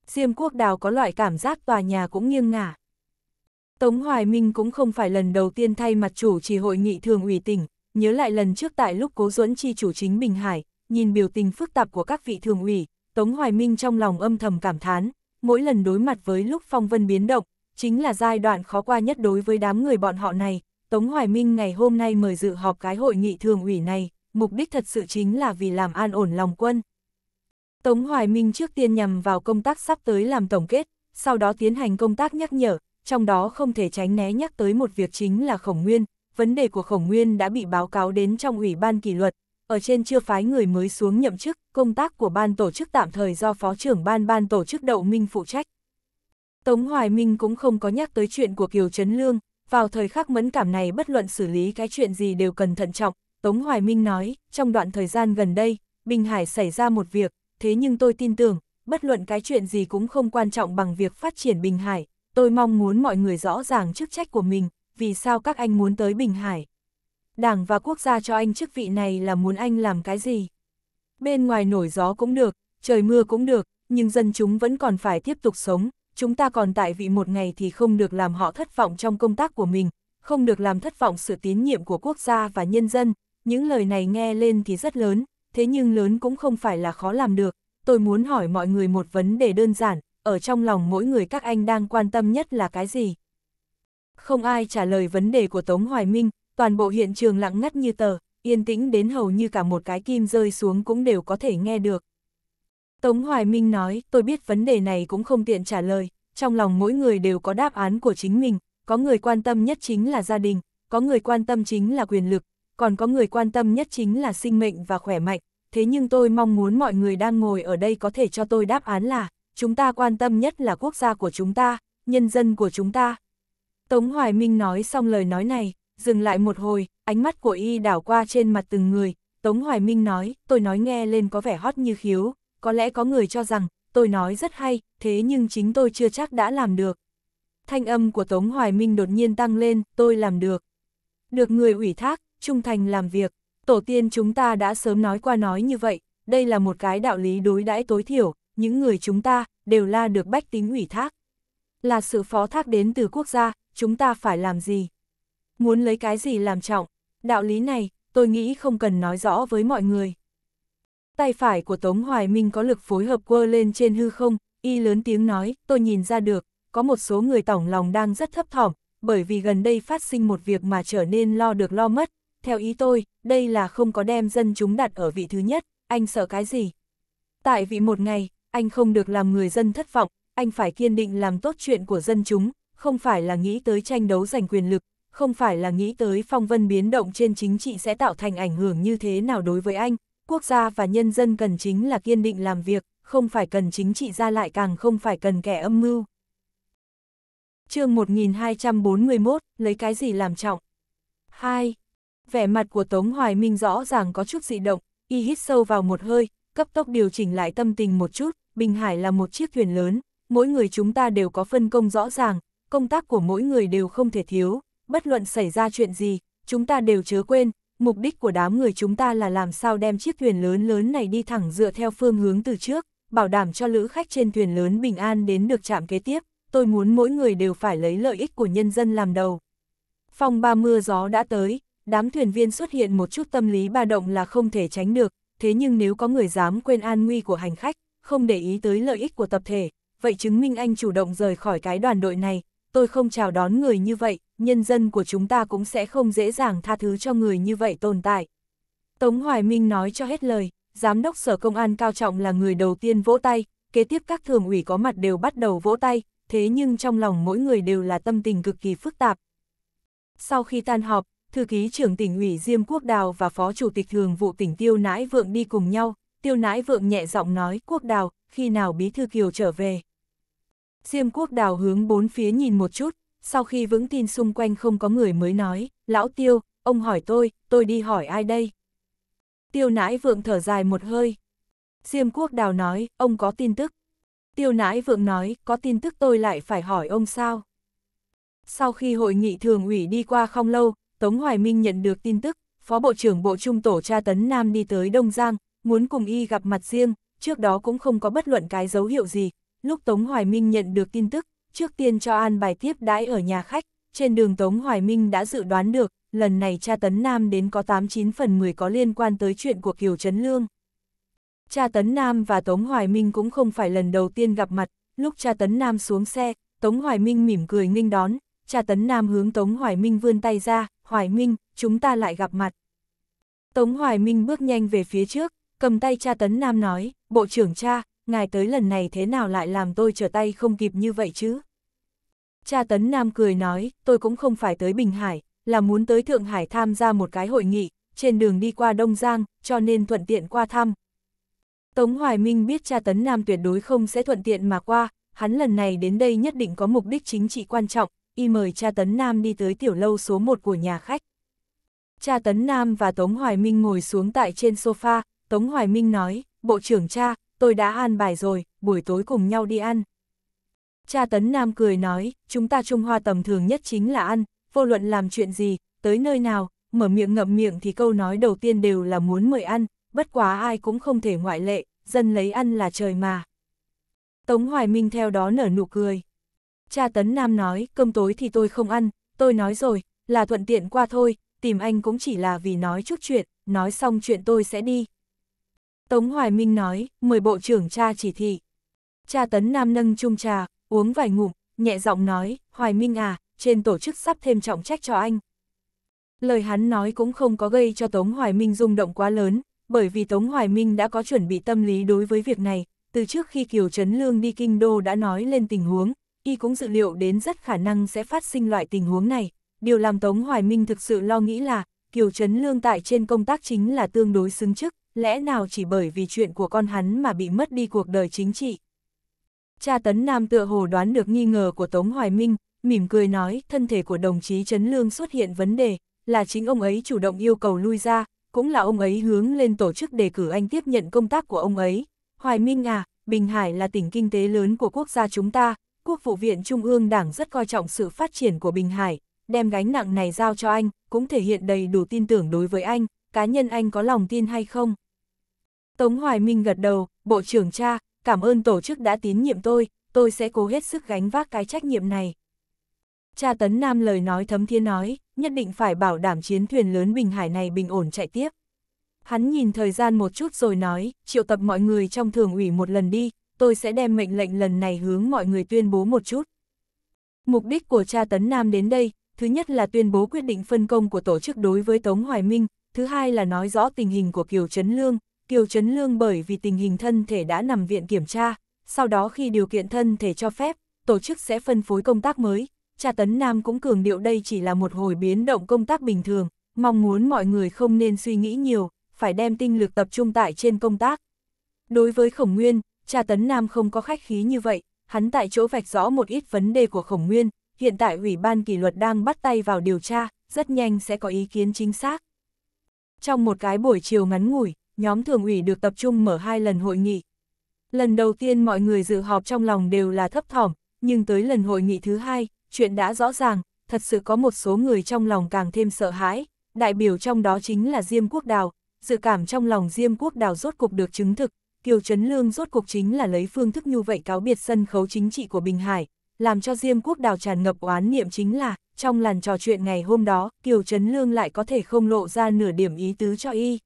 Speaker 1: Diêm Quốc Đào có loại cảm giác tòa nhà cũng nghiêng ngả. Tống Hoài Minh cũng không phải lần đầu tiên thay mặt chủ trì hội nghị thường ủy tỉnh, nhớ lại lần trước tại lúc cố duẫn chi chủ chính Bình Hải, nhìn biểu tình phức tạp của các vị thường ủy, Tống Hoài Minh trong lòng âm thầm cảm thán, mỗi lần đối mặt với lúc phong vân biến động, chính là giai đoạn khó qua nhất đối với đám người bọn họ này. Tống Hoài Minh ngày hôm nay mời dự họp cái hội nghị thường ủy này, mục đích thật sự chính là vì làm an ổn lòng quân. Tống Hoài Minh trước tiên nhằm vào công tác sắp tới làm tổng kết, sau đó tiến hành công tác nhắc nhở, trong đó không thể tránh né nhắc tới một việc chính là khổng nguyên. Vấn đề của khổng nguyên đã bị báo cáo đến trong ủy ban kỷ luật, ở trên chưa phái người mới xuống nhậm chức, công tác của ban tổ chức tạm thời do phó trưởng ban ban tổ chức Đậu Minh phụ trách. Tống Hoài Minh cũng không có nhắc tới chuyện của Kiều Trấn Lương, vào thời khắc mẫn cảm này bất luận xử lý cái chuyện gì đều cần thận trọng, Tống Hoài Minh nói, trong đoạn thời gian gần đây, Bình Hải xảy ra một việc, thế nhưng tôi tin tưởng, bất luận cái chuyện gì cũng không quan trọng bằng việc phát triển Bình Hải, tôi mong muốn mọi người rõ ràng chức trách của mình, vì sao các anh muốn tới Bình Hải. Đảng và quốc gia cho anh chức vị này là muốn anh làm cái gì? Bên ngoài nổi gió cũng được, trời mưa cũng được, nhưng dân chúng vẫn còn phải tiếp tục sống, chúng ta còn tại vị một ngày thì không được làm họ thất vọng trong công tác của mình, không được làm thất vọng sự tín nhiệm của quốc gia và nhân dân. Những lời này nghe lên thì rất lớn, thế nhưng lớn cũng không phải là khó làm được. Tôi muốn hỏi mọi người một vấn đề đơn giản, ở trong lòng mỗi người các anh đang quan tâm nhất là cái gì? Không ai trả lời vấn đề của Tống Hoài Minh, toàn bộ hiện trường lặng ngắt như tờ, yên tĩnh đến hầu như cả một cái kim rơi xuống cũng đều có thể nghe được. Tống Hoài Minh nói, tôi biết vấn đề này cũng không tiện trả lời, trong lòng mỗi người đều có đáp án của chính mình, có người quan tâm nhất chính là gia đình, có người quan tâm chính là quyền lực, còn có người quan tâm nhất chính là sinh mệnh và khỏe mạnh, thế nhưng tôi mong muốn mọi người đang ngồi ở đây có thể cho tôi đáp án là, chúng ta quan tâm nhất là quốc gia của chúng ta, nhân dân của chúng ta. Tống Hoài Minh nói xong lời nói này, dừng lại một hồi, ánh mắt của y đảo qua trên mặt từng người, Tống Hoài Minh nói, tôi nói nghe lên có vẻ hot như khiếu, có lẽ có người cho rằng, tôi nói rất hay, thế nhưng chính tôi chưa chắc đã làm được. Thanh âm của Tống Hoài Minh đột nhiên tăng lên, tôi làm được. Được người ủy thác, trung thành làm việc, tổ tiên chúng ta đã sớm nói qua nói như vậy, đây là một cái đạo lý đối đãi tối thiểu, những người chúng ta đều là được bách tính ủy thác. Là sự phó thác đến từ quốc gia, chúng ta phải làm gì? Muốn lấy cái gì làm trọng? Đạo lý này, tôi nghĩ không cần nói rõ với mọi người. Tay phải của Tống Hoài Minh có lực phối hợp quơ lên trên hư không, y lớn tiếng nói, tôi nhìn ra được, có một số người tổng lòng đang rất thấp thỏm, bởi vì gần đây phát sinh một việc mà trở nên lo được lo mất. Theo ý tôi, đây là không có đem dân chúng đặt ở vị thứ nhất, anh sợ cái gì? Tại vì một ngày, anh không được làm người dân thất vọng, anh phải kiên định làm tốt chuyện của dân chúng, không phải là nghĩ tới tranh đấu giành quyền lực, không phải là nghĩ tới phong vân biến động trên chính trị sẽ tạo thành ảnh hưởng như thế nào đối với anh, quốc gia và nhân dân cần chính là kiên định làm việc, không phải cần chính trị ra lại càng không phải cần kẻ âm mưu. chương 1241, lấy cái gì làm trọng? 2. Vẻ mặt của Tống Hoài Minh rõ ràng có chút dị động, y hít sâu vào một hơi, cấp tốc điều chỉnh lại tâm tình một chút, Bình Hải là một chiếc thuyền lớn, mỗi người chúng ta đều có phân công rõ ràng, công tác của mỗi người đều không thể thiếu, bất luận xảy ra chuyện gì, chúng ta đều chớ quên, mục đích của đám người chúng ta là làm sao đem chiếc thuyền lớn lớn này đi thẳng dựa theo phương hướng từ trước, bảo đảm cho lữ khách trên thuyền lớn bình an đến được trạm kế tiếp, tôi muốn mỗi người đều phải lấy lợi ích của nhân dân làm đầu. Phòng ba mưa gió đã tới, đám thuyền viên xuất hiện một chút tâm lý ba động là không thể tránh được, thế nhưng nếu có người dám quên an nguy của hành khách, không để ý tới lợi ích của tập thể, vậy chứng minh anh chủ động rời khỏi cái đoàn đội này, tôi không chào đón người như vậy, nhân dân của chúng ta cũng sẽ không dễ dàng tha thứ cho người như vậy tồn tại. Tống Hoài Minh nói cho hết lời, Giám đốc Sở Công an Cao Trọng là người đầu tiên vỗ tay, kế tiếp các thường ủy có mặt đều bắt đầu vỗ tay, thế nhưng trong lòng mỗi người đều là tâm tình cực kỳ phức tạp. Sau khi tan họp, Thư ký trưởng tỉnh ủy Diêm Quốc Đào và Phó Chủ tịch Thường vụ tỉnh Tiêu Nãi Vượng đi cùng nhau, Tiêu Nãi Vượng nhẹ giọng nói Quốc Đào, khi nào Bí Thư Kiều trở về. Diêm Quốc Đào hướng bốn phía nhìn một chút, sau khi vững tin xung quanh không có người mới nói, lão tiêu, ông hỏi tôi, tôi đi hỏi ai đây? Tiêu nãi vượng thở dài một hơi. Diêm quốc đào nói, ông có tin tức. Tiêu nãi vượng nói, có tin tức tôi lại phải hỏi ông sao? Sau khi hội nghị thường ủy đi qua không lâu, Tống Hoài Minh nhận được tin tức, Phó Bộ trưởng Bộ Trung Tổ tra Tấn Nam đi tới Đông Giang, muốn cùng y gặp mặt riêng, trước đó cũng không có bất luận cái dấu hiệu gì. Lúc Tống Hoài Minh nhận được tin tức, trước tiên cho an bài tiếp đãi ở nhà khách, trên đường Tống Hoài Minh đã dự đoán được, lần này cha Tấn Nam đến có 89 phần 10 có liên quan tới chuyện của Kiều Trấn Lương. Cha Tấn Nam và Tống Hoài Minh cũng không phải lần đầu tiên gặp mặt, lúc cha Tấn Nam xuống xe, Tống Hoài Minh mỉm cười nghênh đón, cha Tấn Nam hướng Tống Hoài Minh vươn tay ra, Hoài Minh, chúng ta lại gặp mặt. Tống Hoài Minh bước nhanh về phía trước, cầm tay cha Tấn Nam nói, Bộ trưởng cha, ngài tới lần này thế nào lại làm tôi trở tay không kịp như vậy chứ? Cha Tấn Nam cười nói, tôi cũng không phải tới Bình Hải, là muốn tới Thượng Hải tham gia một cái hội nghị, trên đường đi qua Đông Giang, cho nên thuận tiện qua thăm. Tống Hoài Minh biết cha Tấn Nam tuyệt đối không sẽ thuận tiện mà qua, hắn lần này đến đây nhất định có mục đích chính trị quan trọng, y mời cha Tấn Nam đi tới tiểu lâu số 1 của nhà khách. Cha Tấn Nam và Tống Hoài Minh ngồi xuống tại trên sofa, Tống Hoài Minh nói, Bộ trưởng cha, tôi đã an bài rồi, buổi tối cùng nhau đi ăn. Cha Tấn Nam cười nói, chúng ta Trung Hoa tầm thường nhất chính là ăn, vô luận làm chuyện gì, tới nơi nào, mở miệng ngậm miệng thì câu nói đầu tiên đều là muốn mời ăn, bất quá ai cũng không thể ngoại lệ, dân lấy ăn là trời mà. Tống Hoài Minh theo đó nở nụ cười. Cha Tấn Nam nói, cơm tối thì tôi không ăn, tôi nói rồi, là thuận tiện qua thôi, tìm anh cũng chỉ là vì nói chút chuyện, nói xong chuyện tôi sẽ đi. Tống Hoài Minh nói, mời bộ trưởng cha chỉ thị. Cha Tấn Nam nâng chung trà, uống vài ngụm, nhẹ giọng nói, Hoài Minh à, trên tổ chức sắp thêm trọng trách cho anh. Lời hắn nói cũng không có gây cho Tống Hoài Minh rung động quá lớn, bởi vì Tống Hoài Minh đã có chuẩn bị tâm lý đối với việc này, từ trước khi Kiều Trấn Lương đi Kinh Đô đã nói lên tình huống, y cũng dự liệu đến rất khả năng sẽ phát sinh loại tình huống này. Điều làm Tống Hoài Minh thực sự lo nghĩ là, Kiều Trấn Lương tại trên công tác chính là tương đối xứng chức lẽ nào chỉ bởi vì chuyện của con hắn mà bị mất đi cuộc đời chính trị. Cha tấn nam tựa hồ đoán được nghi ngờ của Tống Hoài Minh, mỉm cười nói thân thể của đồng chí Trấn Lương xuất hiện vấn đề, là chính ông ấy chủ động yêu cầu lui ra, cũng là ông ấy hướng lên tổ chức đề cử anh tiếp nhận công tác của ông ấy. Hoài Minh à, Bình Hải là tỉnh kinh tế lớn của quốc gia chúng ta, Quốc vụ viện Trung ương Đảng rất coi trọng sự phát triển của Bình Hải, đem gánh nặng này giao cho anh, cũng thể hiện đầy đủ tin tưởng đối với anh, cá nhân anh có lòng tin hay không? Tống Hoài Minh gật đầu, Bộ trưởng cha, cảm ơn tổ chức đã tín nhiệm tôi, tôi sẽ cố hết sức gánh vác cái trách nhiệm này. Cha Tấn Nam lời nói thấm thiên nói, nhất định phải bảo đảm chiến thuyền lớn Bình Hải này bình ổn chạy tiếp. Hắn nhìn thời gian một chút rồi nói, triệu tập mọi người trong thường ủy một lần đi, tôi sẽ đem mệnh lệnh lần này hướng mọi người tuyên bố một chút. Mục đích của cha Tấn Nam đến đây, thứ nhất là tuyên bố quyết định phân công của tổ chức đối với Tống Hoài Minh, thứ hai là nói rõ tình hình của Kiều Trấn Lương, Kiều Trấn Lương bởi vì tình hình thân thể đã nằm viện kiểm tra, sau đó khi điều kiện thân thể cho phép, tổ chức sẽ phân phối công tác mới. Cha Tấn Nam cũng cường điệu đây chỉ là một hồi biến động công tác bình thường, mong muốn mọi người không nên suy nghĩ nhiều, phải đem tinh lực tập trung tại trên công tác. Đối với Khổng Nguyên, cha Tấn Nam không có khách khí như vậy, hắn tại chỗ vạch rõ một ít vấn đề của Khổng Nguyên, hiện tại Ủy ban kỷ luật đang bắt tay vào điều tra, rất nhanh sẽ có ý kiến chính xác. Trong một cái buổi chiều ngắn ngủi, nhóm thường ủy được tập trung mở hai lần hội nghị. Lần đầu tiên mọi người dự họp trong lòng đều là thấp thỏm, nhưng tới lần hội nghị thứ hai, chuyện đã rõ ràng, thật sự có một số người trong lòng càng thêm sợ hãi, đại biểu trong đó chính là Diêm Quốc Đào, dự cảm trong lòng Diêm Quốc Đào rốt cục được chứng thực, Kiều Trấn Lương rốt cục chính là lấy phương thức như vậy cáo biệt sân khấu chính trị của Bình Hải, làm cho Diêm Quốc Đào tràn ngập oán niệm chính là, trong làn trò chuyện ngày hôm đó, Kiều Trấn Lương lại có thể không lộ ra nửa điểm ý tứ cho y.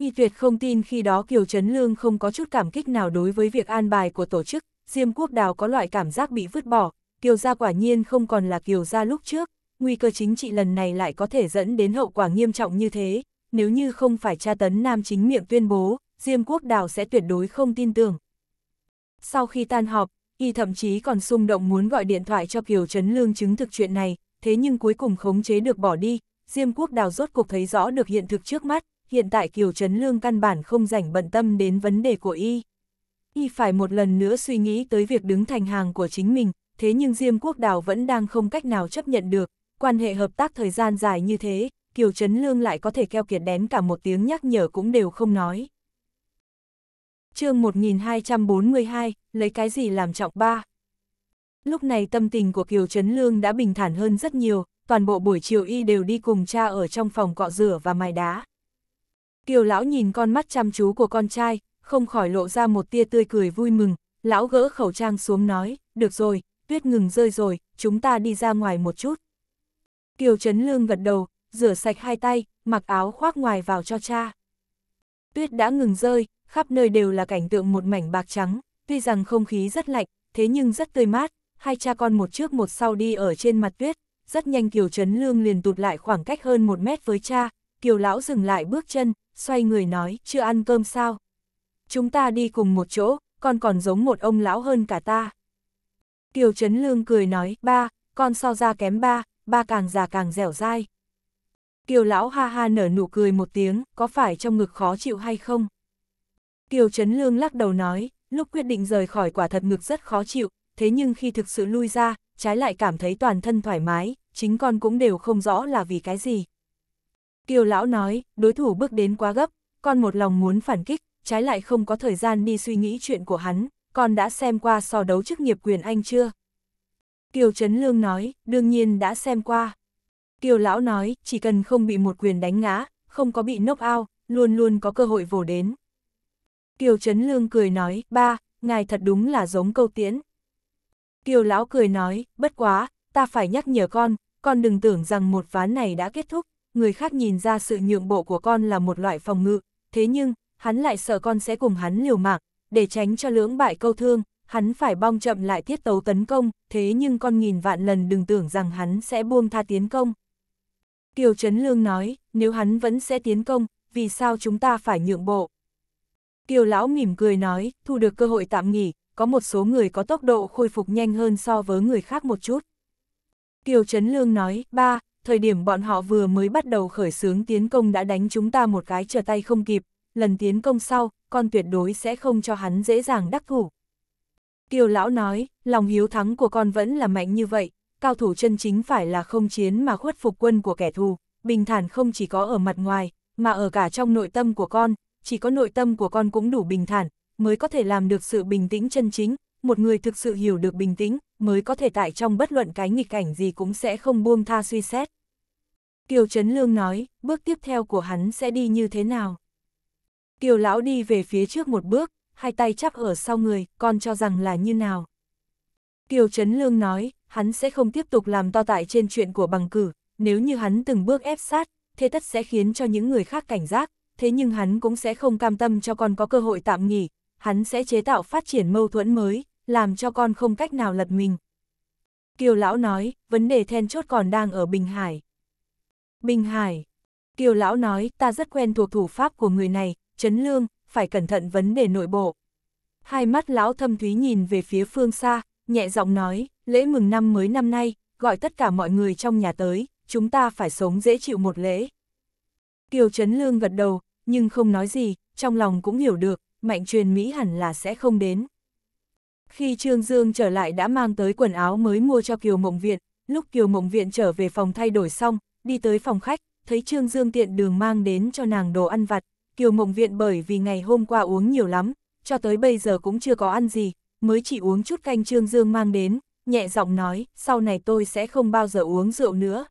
Speaker 1: Y tuyệt không tin khi đó Kiều Trấn Lương không có chút cảm kích nào đối với việc an bài của tổ chức, Diêm Quốc Đào có loại cảm giác bị vứt bỏ, Kiều gia quả nhiên không còn là Kiều gia lúc trước, nguy cơ chính trị lần này lại có thể dẫn đến hậu quả nghiêm trọng như thế, nếu như không phải tra tấn nam chính miệng tuyên bố, Diêm Quốc Đào sẽ tuyệt đối không tin tưởng. Sau khi tan họp, y thậm chí còn xung động muốn gọi điện thoại cho Kiều Trấn Lương chứng thực chuyện này, thế nhưng cuối cùng khống chế được bỏ đi, Diêm Quốc Đào rốt cuộc thấy rõ được hiện thực trước mắt, hiện tại Kiều Trấn Lương căn bản không rảnh bận tâm đến vấn đề của y. Y phải một lần nữa suy nghĩ tới việc đứng thành hàng của chính mình, thế nhưng Diêm Quốc Đào vẫn đang không cách nào chấp nhận được, quan hệ hợp tác thời gian dài như thế, Kiều Trấn Lương lại có thể keo kiệt đến cả một tiếng nhắc nhở cũng đều không nói. chương 1242, lấy cái gì làm trọng ba? Lúc này tâm tình của Kiều Trấn Lương đã bình thản hơn rất nhiều, toàn bộ buổi chiều y đều đi cùng cha ở trong phòng cọ rửa và mài đá. Kiều lão nhìn con mắt chăm chú của con trai, không khỏi lộ ra một tia tươi cười vui mừng, lão gỡ khẩu trang xuống nói, được rồi, tuyết ngừng rơi rồi, chúng ta đi ra ngoài một chút. Kiều Trấn Lương gật đầu, rửa sạch hai tay, mặc áo khoác ngoài vào cho cha. Tuyết đã ngừng rơi, khắp nơi đều là cảnh tượng một mảnh bạc trắng, tuy rằng không khí rất lạnh, thế nhưng rất tươi mát, hai cha con một trước một sau đi ở trên mặt tuyết, rất nhanh Kiều Trấn Lương liền tụt lại khoảng cách hơn một mét với cha, Kiều Lão dừng lại bước chân, xoay người nói, chưa ăn cơm sao? Chúng ta đi cùng một chỗ, con còn giống một ông lão hơn cả ta. Kiều Trấn Lương cười nói, ba, con so ra kém ba, ba càng già càng dẻo dai. Kiều Lão ha ha nở nụ cười một tiếng, có phải trong ngực khó chịu hay không? Kiều Trấn Lương lắc đầu nói, lúc quyết định rời khỏi quả thật ngực rất khó chịu, thế nhưng khi thực sự lui ra, trái lại cảm thấy toàn thân thoải mái, chính con cũng đều không rõ là vì cái gì. Kiều lão nói, đối thủ bước đến quá gấp, con một lòng muốn phản kích, trái lại không có thời gian đi suy nghĩ chuyện của hắn, con đã xem qua so đấu chức nghiệp quyền anh chưa? Kiều Trấn Lương nói, đương nhiên đã xem qua. Kiều lão nói, chỉ cần không bị một quyền đánh ngã, không có bị knock out, luôn luôn có cơ hội vồ đến. Kiều Trấn Lương cười nói, ba, ngài thật đúng là giống câu tiễn. Kiều lão cười nói, bất quá, ta phải nhắc nhở con, con đừng tưởng rằng một ván này đã kết thúc, người khác nhìn ra sự nhượng bộ của con là một loại phòng ngự, thế nhưng, hắn lại sợ con sẽ cùng hắn liều mạng, để tránh cho lưỡng bại câu thương, hắn phải bong chậm lại tiết tấu tấn công, thế nhưng con nghìn vạn lần đừng tưởng rằng hắn sẽ buông tha tiến công. Kiều Trấn Lương nói, nếu hắn vẫn sẽ tiến công, vì sao chúng ta phải nhượng bộ? Kiều Lão mỉm cười nói, thu được cơ hội tạm nghỉ, có một số người có tốc độ khôi phục nhanh hơn so với người khác một chút. Kiều Trấn Lương nói, ba, thời điểm bọn họ vừa mới bắt đầu khởi xướng tiến công đã đánh chúng ta một cái trở tay không kịp, lần tiến công sau, con tuyệt đối sẽ không cho hắn dễ dàng đắc thủ. Kiều lão nói, lòng hiếu thắng của con vẫn là mạnh như vậy, cao thủ chân chính phải là không chiến mà khuất phục quân của kẻ thù, bình thản không chỉ có ở mặt ngoài, mà ở cả trong nội tâm của con, chỉ có nội tâm của con cũng đủ bình thản, mới có thể làm được sự bình tĩnh chân chính, một người thực sự hiểu được bình tĩnh, mới có thể tại trong bất luận cái nghịch cảnh gì cũng sẽ không buông tha suy xét. Kiều Trấn Lương nói, bước tiếp theo của hắn sẽ đi như thế nào? Kiều Lão đi về phía trước một bước, hai tay chắp ở sau người, con cho rằng là như nào? Kiều Trấn Lương nói, hắn sẽ không tiếp tục làm to tại trên chuyện của bằng cử, nếu như hắn từng bước ép sát, thế tất sẽ khiến cho những người khác cảnh giác, thế nhưng hắn cũng sẽ không cam tâm cho con có cơ hội tạm nghỉ, hắn sẽ chế tạo phát triển mâu thuẫn mới, làm cho con không cách nào lật mình. Kiều Lão nói, vấn đề then chốt còn đang ở Bình Hải. Bình Hải. Kiều Lão nói, ta rất quen thuộc thủ pháp của người này, chấn lương, phải cẩn thận vấn đề nội bộ. Hai mắt Lão thâm thúy nhìn về phía phương xa, nhẹ giọng nói, lễ mừng năm mới năm nay, gọi tất cả mọi người trong nhà tới, chúng ta phải sống dễ chịu một lễ. Kiều Trấn Lương gật đầu, nhưng không nói gì, trong lòng cũng hiểu được, mạnh truyền Mỹ hẳn là sẽ không đến. Khi Trương Dương trở lại đã mang tới quần áo mới mua cho Kiều Mộng Viện, lúc Kiều Mộng Viện trở về phòng thay đổi xong, đi tới phòng khách, thấy Trương Dương tiện đường mang đến cho nàng đồ ăn vặt, Kiều Mộng Viện bởi vì ngày hôm qua uống nhiều lắm, cho tới bây giờ cũng chưa có ăn gì, mới chỉ uống chút canh Trương Dương mang đến, nhẹ giọng nói, sau này tôi sẽ không bao giờ uống rượu nữa.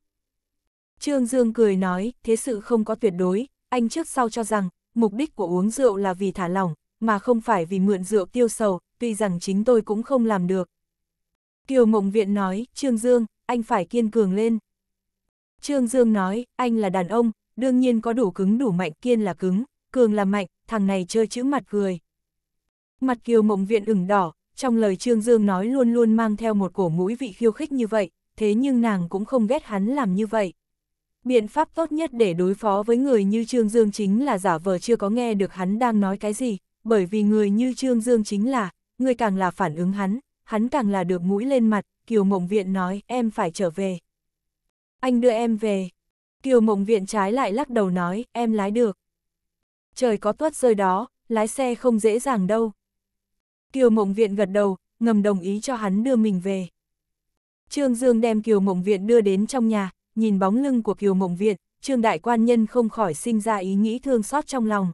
Speaker 1: Trương Dương cười nói, thế sự không có tuyệt đối, anh trước sau cho rằng, mục đích của uống rượu là vì thả lỏng, mà không phải vì mượn rượu tiêu sầu, tuy rằng chính tôi cũng không làm được. Kiều Mộng Viện nói, Trương Dương, anh phải kiên cường lên. Trương Dương nói, anh là đàn ông, đương nhiên có đủ cứng đủ mạnh, kiên là cứng, cường là mạnh, thằng này chơi chữ mặt cười. Mặt Kiều Mộng Viện ửng đỏ, trong lời Trương Dương nói luôn luôn mang theo một cổ mũi vị khiêu khích như vậy, thế nhưng nàng cũng không ghét hắn làm như vậy. Biện pháp tốt nhất để đối phó với người như Trương Dương chính là giả vờ chưa có nghe được hắn đang nói cái gì, bởi vì người như Trương Dương chính là người càng là phản ứng hắn, hắn càng là được mũi lên mặt, Kiều Mộng Viện nói, em phải trở về. Anh đưa em về. Kiều Mộng Viện trái lại lắc đầu nói, em lái được. Trời có tuất rơi đó, lái xe không dễ dàng đâu. Kiều Mộng Viện gật đầu, ngầm đồng ý cho hắn đưa mình về. Trương Dương đem Kiều Mộng Viện đưa đến trong nhà, nhìn bóng lưng của Kiều Mộng Viện, Trương Đại Quan Nhân không khỏi sinh ra ý nghĩ thương xót trong lòng.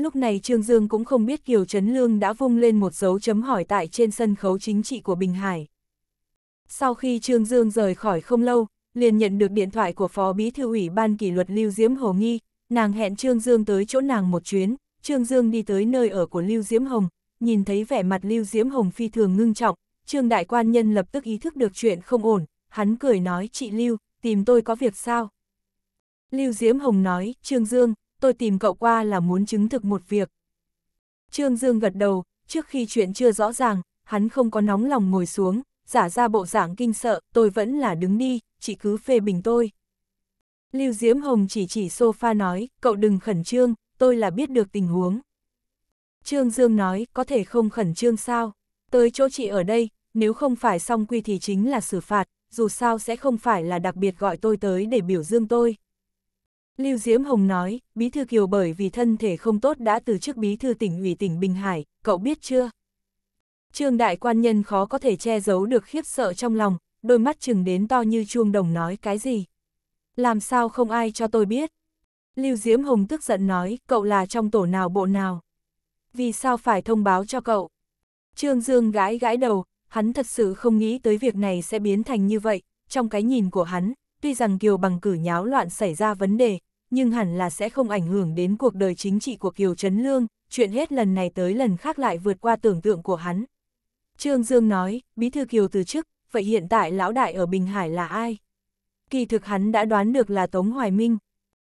Speaker 1: Lúc này Trương Dương cũng không biết Kiều Trấn Lương đã vung lên một dấu chấm hỏi tại trên sân khấu chính trị của Bình Hải. Sau khi Trương Dương rời khỏi không lâu, liền nhận được điện thoại của Phó Bí Thư ủy Ban Kỷ luật Lưu Diễm Hồ Nghi, nàng hẹn Trương Dương tới chỗ nàng một chuyến, Trương Dương đi tới nơi ở của Lưu Diễm Hồng, nhìn thấy vẻ mặt Lưu Diễm Hồng phi thường ngưng trọng, Trương Đại Quan Nhân lập tức ý thức được chuyện không ổn, hắn cười nói chị Lưu, tìm tôi có việc sao? Lưu Diễm Hồng nói, Trương Dương, tôi tìm cậu qua là muốn chứng thực một việc. Trương Dương gật đầu, trước khi chuyện chưa rõ ràng, hắn không có nóng lòng ngồi xuống, giả ra bộ dạng kinh sợ, tôi vẫn là đứng đi, chỉ cứ phê bình tôi. Lưu Diễm Hồng chỉ chỉ sofa nói, cậu đừng khẩn trương, tôi là biết được tình huống. Trương Dương nói, có thể không khẩn trương sao, tới chỗ chị ở đây, nếu không phải xong quy thì chính là xử phạt, dù sao sẽ không phải là đặc biệt gọi tôi tới để biểu dương tôi. Lưu Diễm Hồng nói, Bí thư Kiều bởi vì thân thể không tốt đã từ chức Bí thư tỉnh ủy tỉnh Bình Hải, cậu biết chưa? Trương đại quan nhân khó có thể che giấu được khiếp sợ trong lòng, đôi mắt chừng đến to như chuông đồng nói cái gì? Làm sao không ai cho tôi biết? Lưu Diễm Hồng tức giận nói, cậu là trong tổ nào bộ nào? Vì sao phải thông báo cho cậu? Trương Dương gãi gãi đầu, hắn thật sự không nghĩ tới việc này sẽ biến thành như vậy, trong cái nhìn của hắn, tuy rằng Kiều bằng cử nháo loạn xảy ra vấn đề, nhưng hẳn là sẽ không ảnh hưởng đến cuộc đời chính trị của Kiều Trấn Lương, chuyện hết lần này tới lần khác lại vượt qua tưởng tượng của hắn. Trương Dương nói, Bí Thư Kiều từ chức, vậy hiện tại lão đại ở Bình Hải là ai? Kỳ thực hắn đã đoán được là Tống Hoài Minh.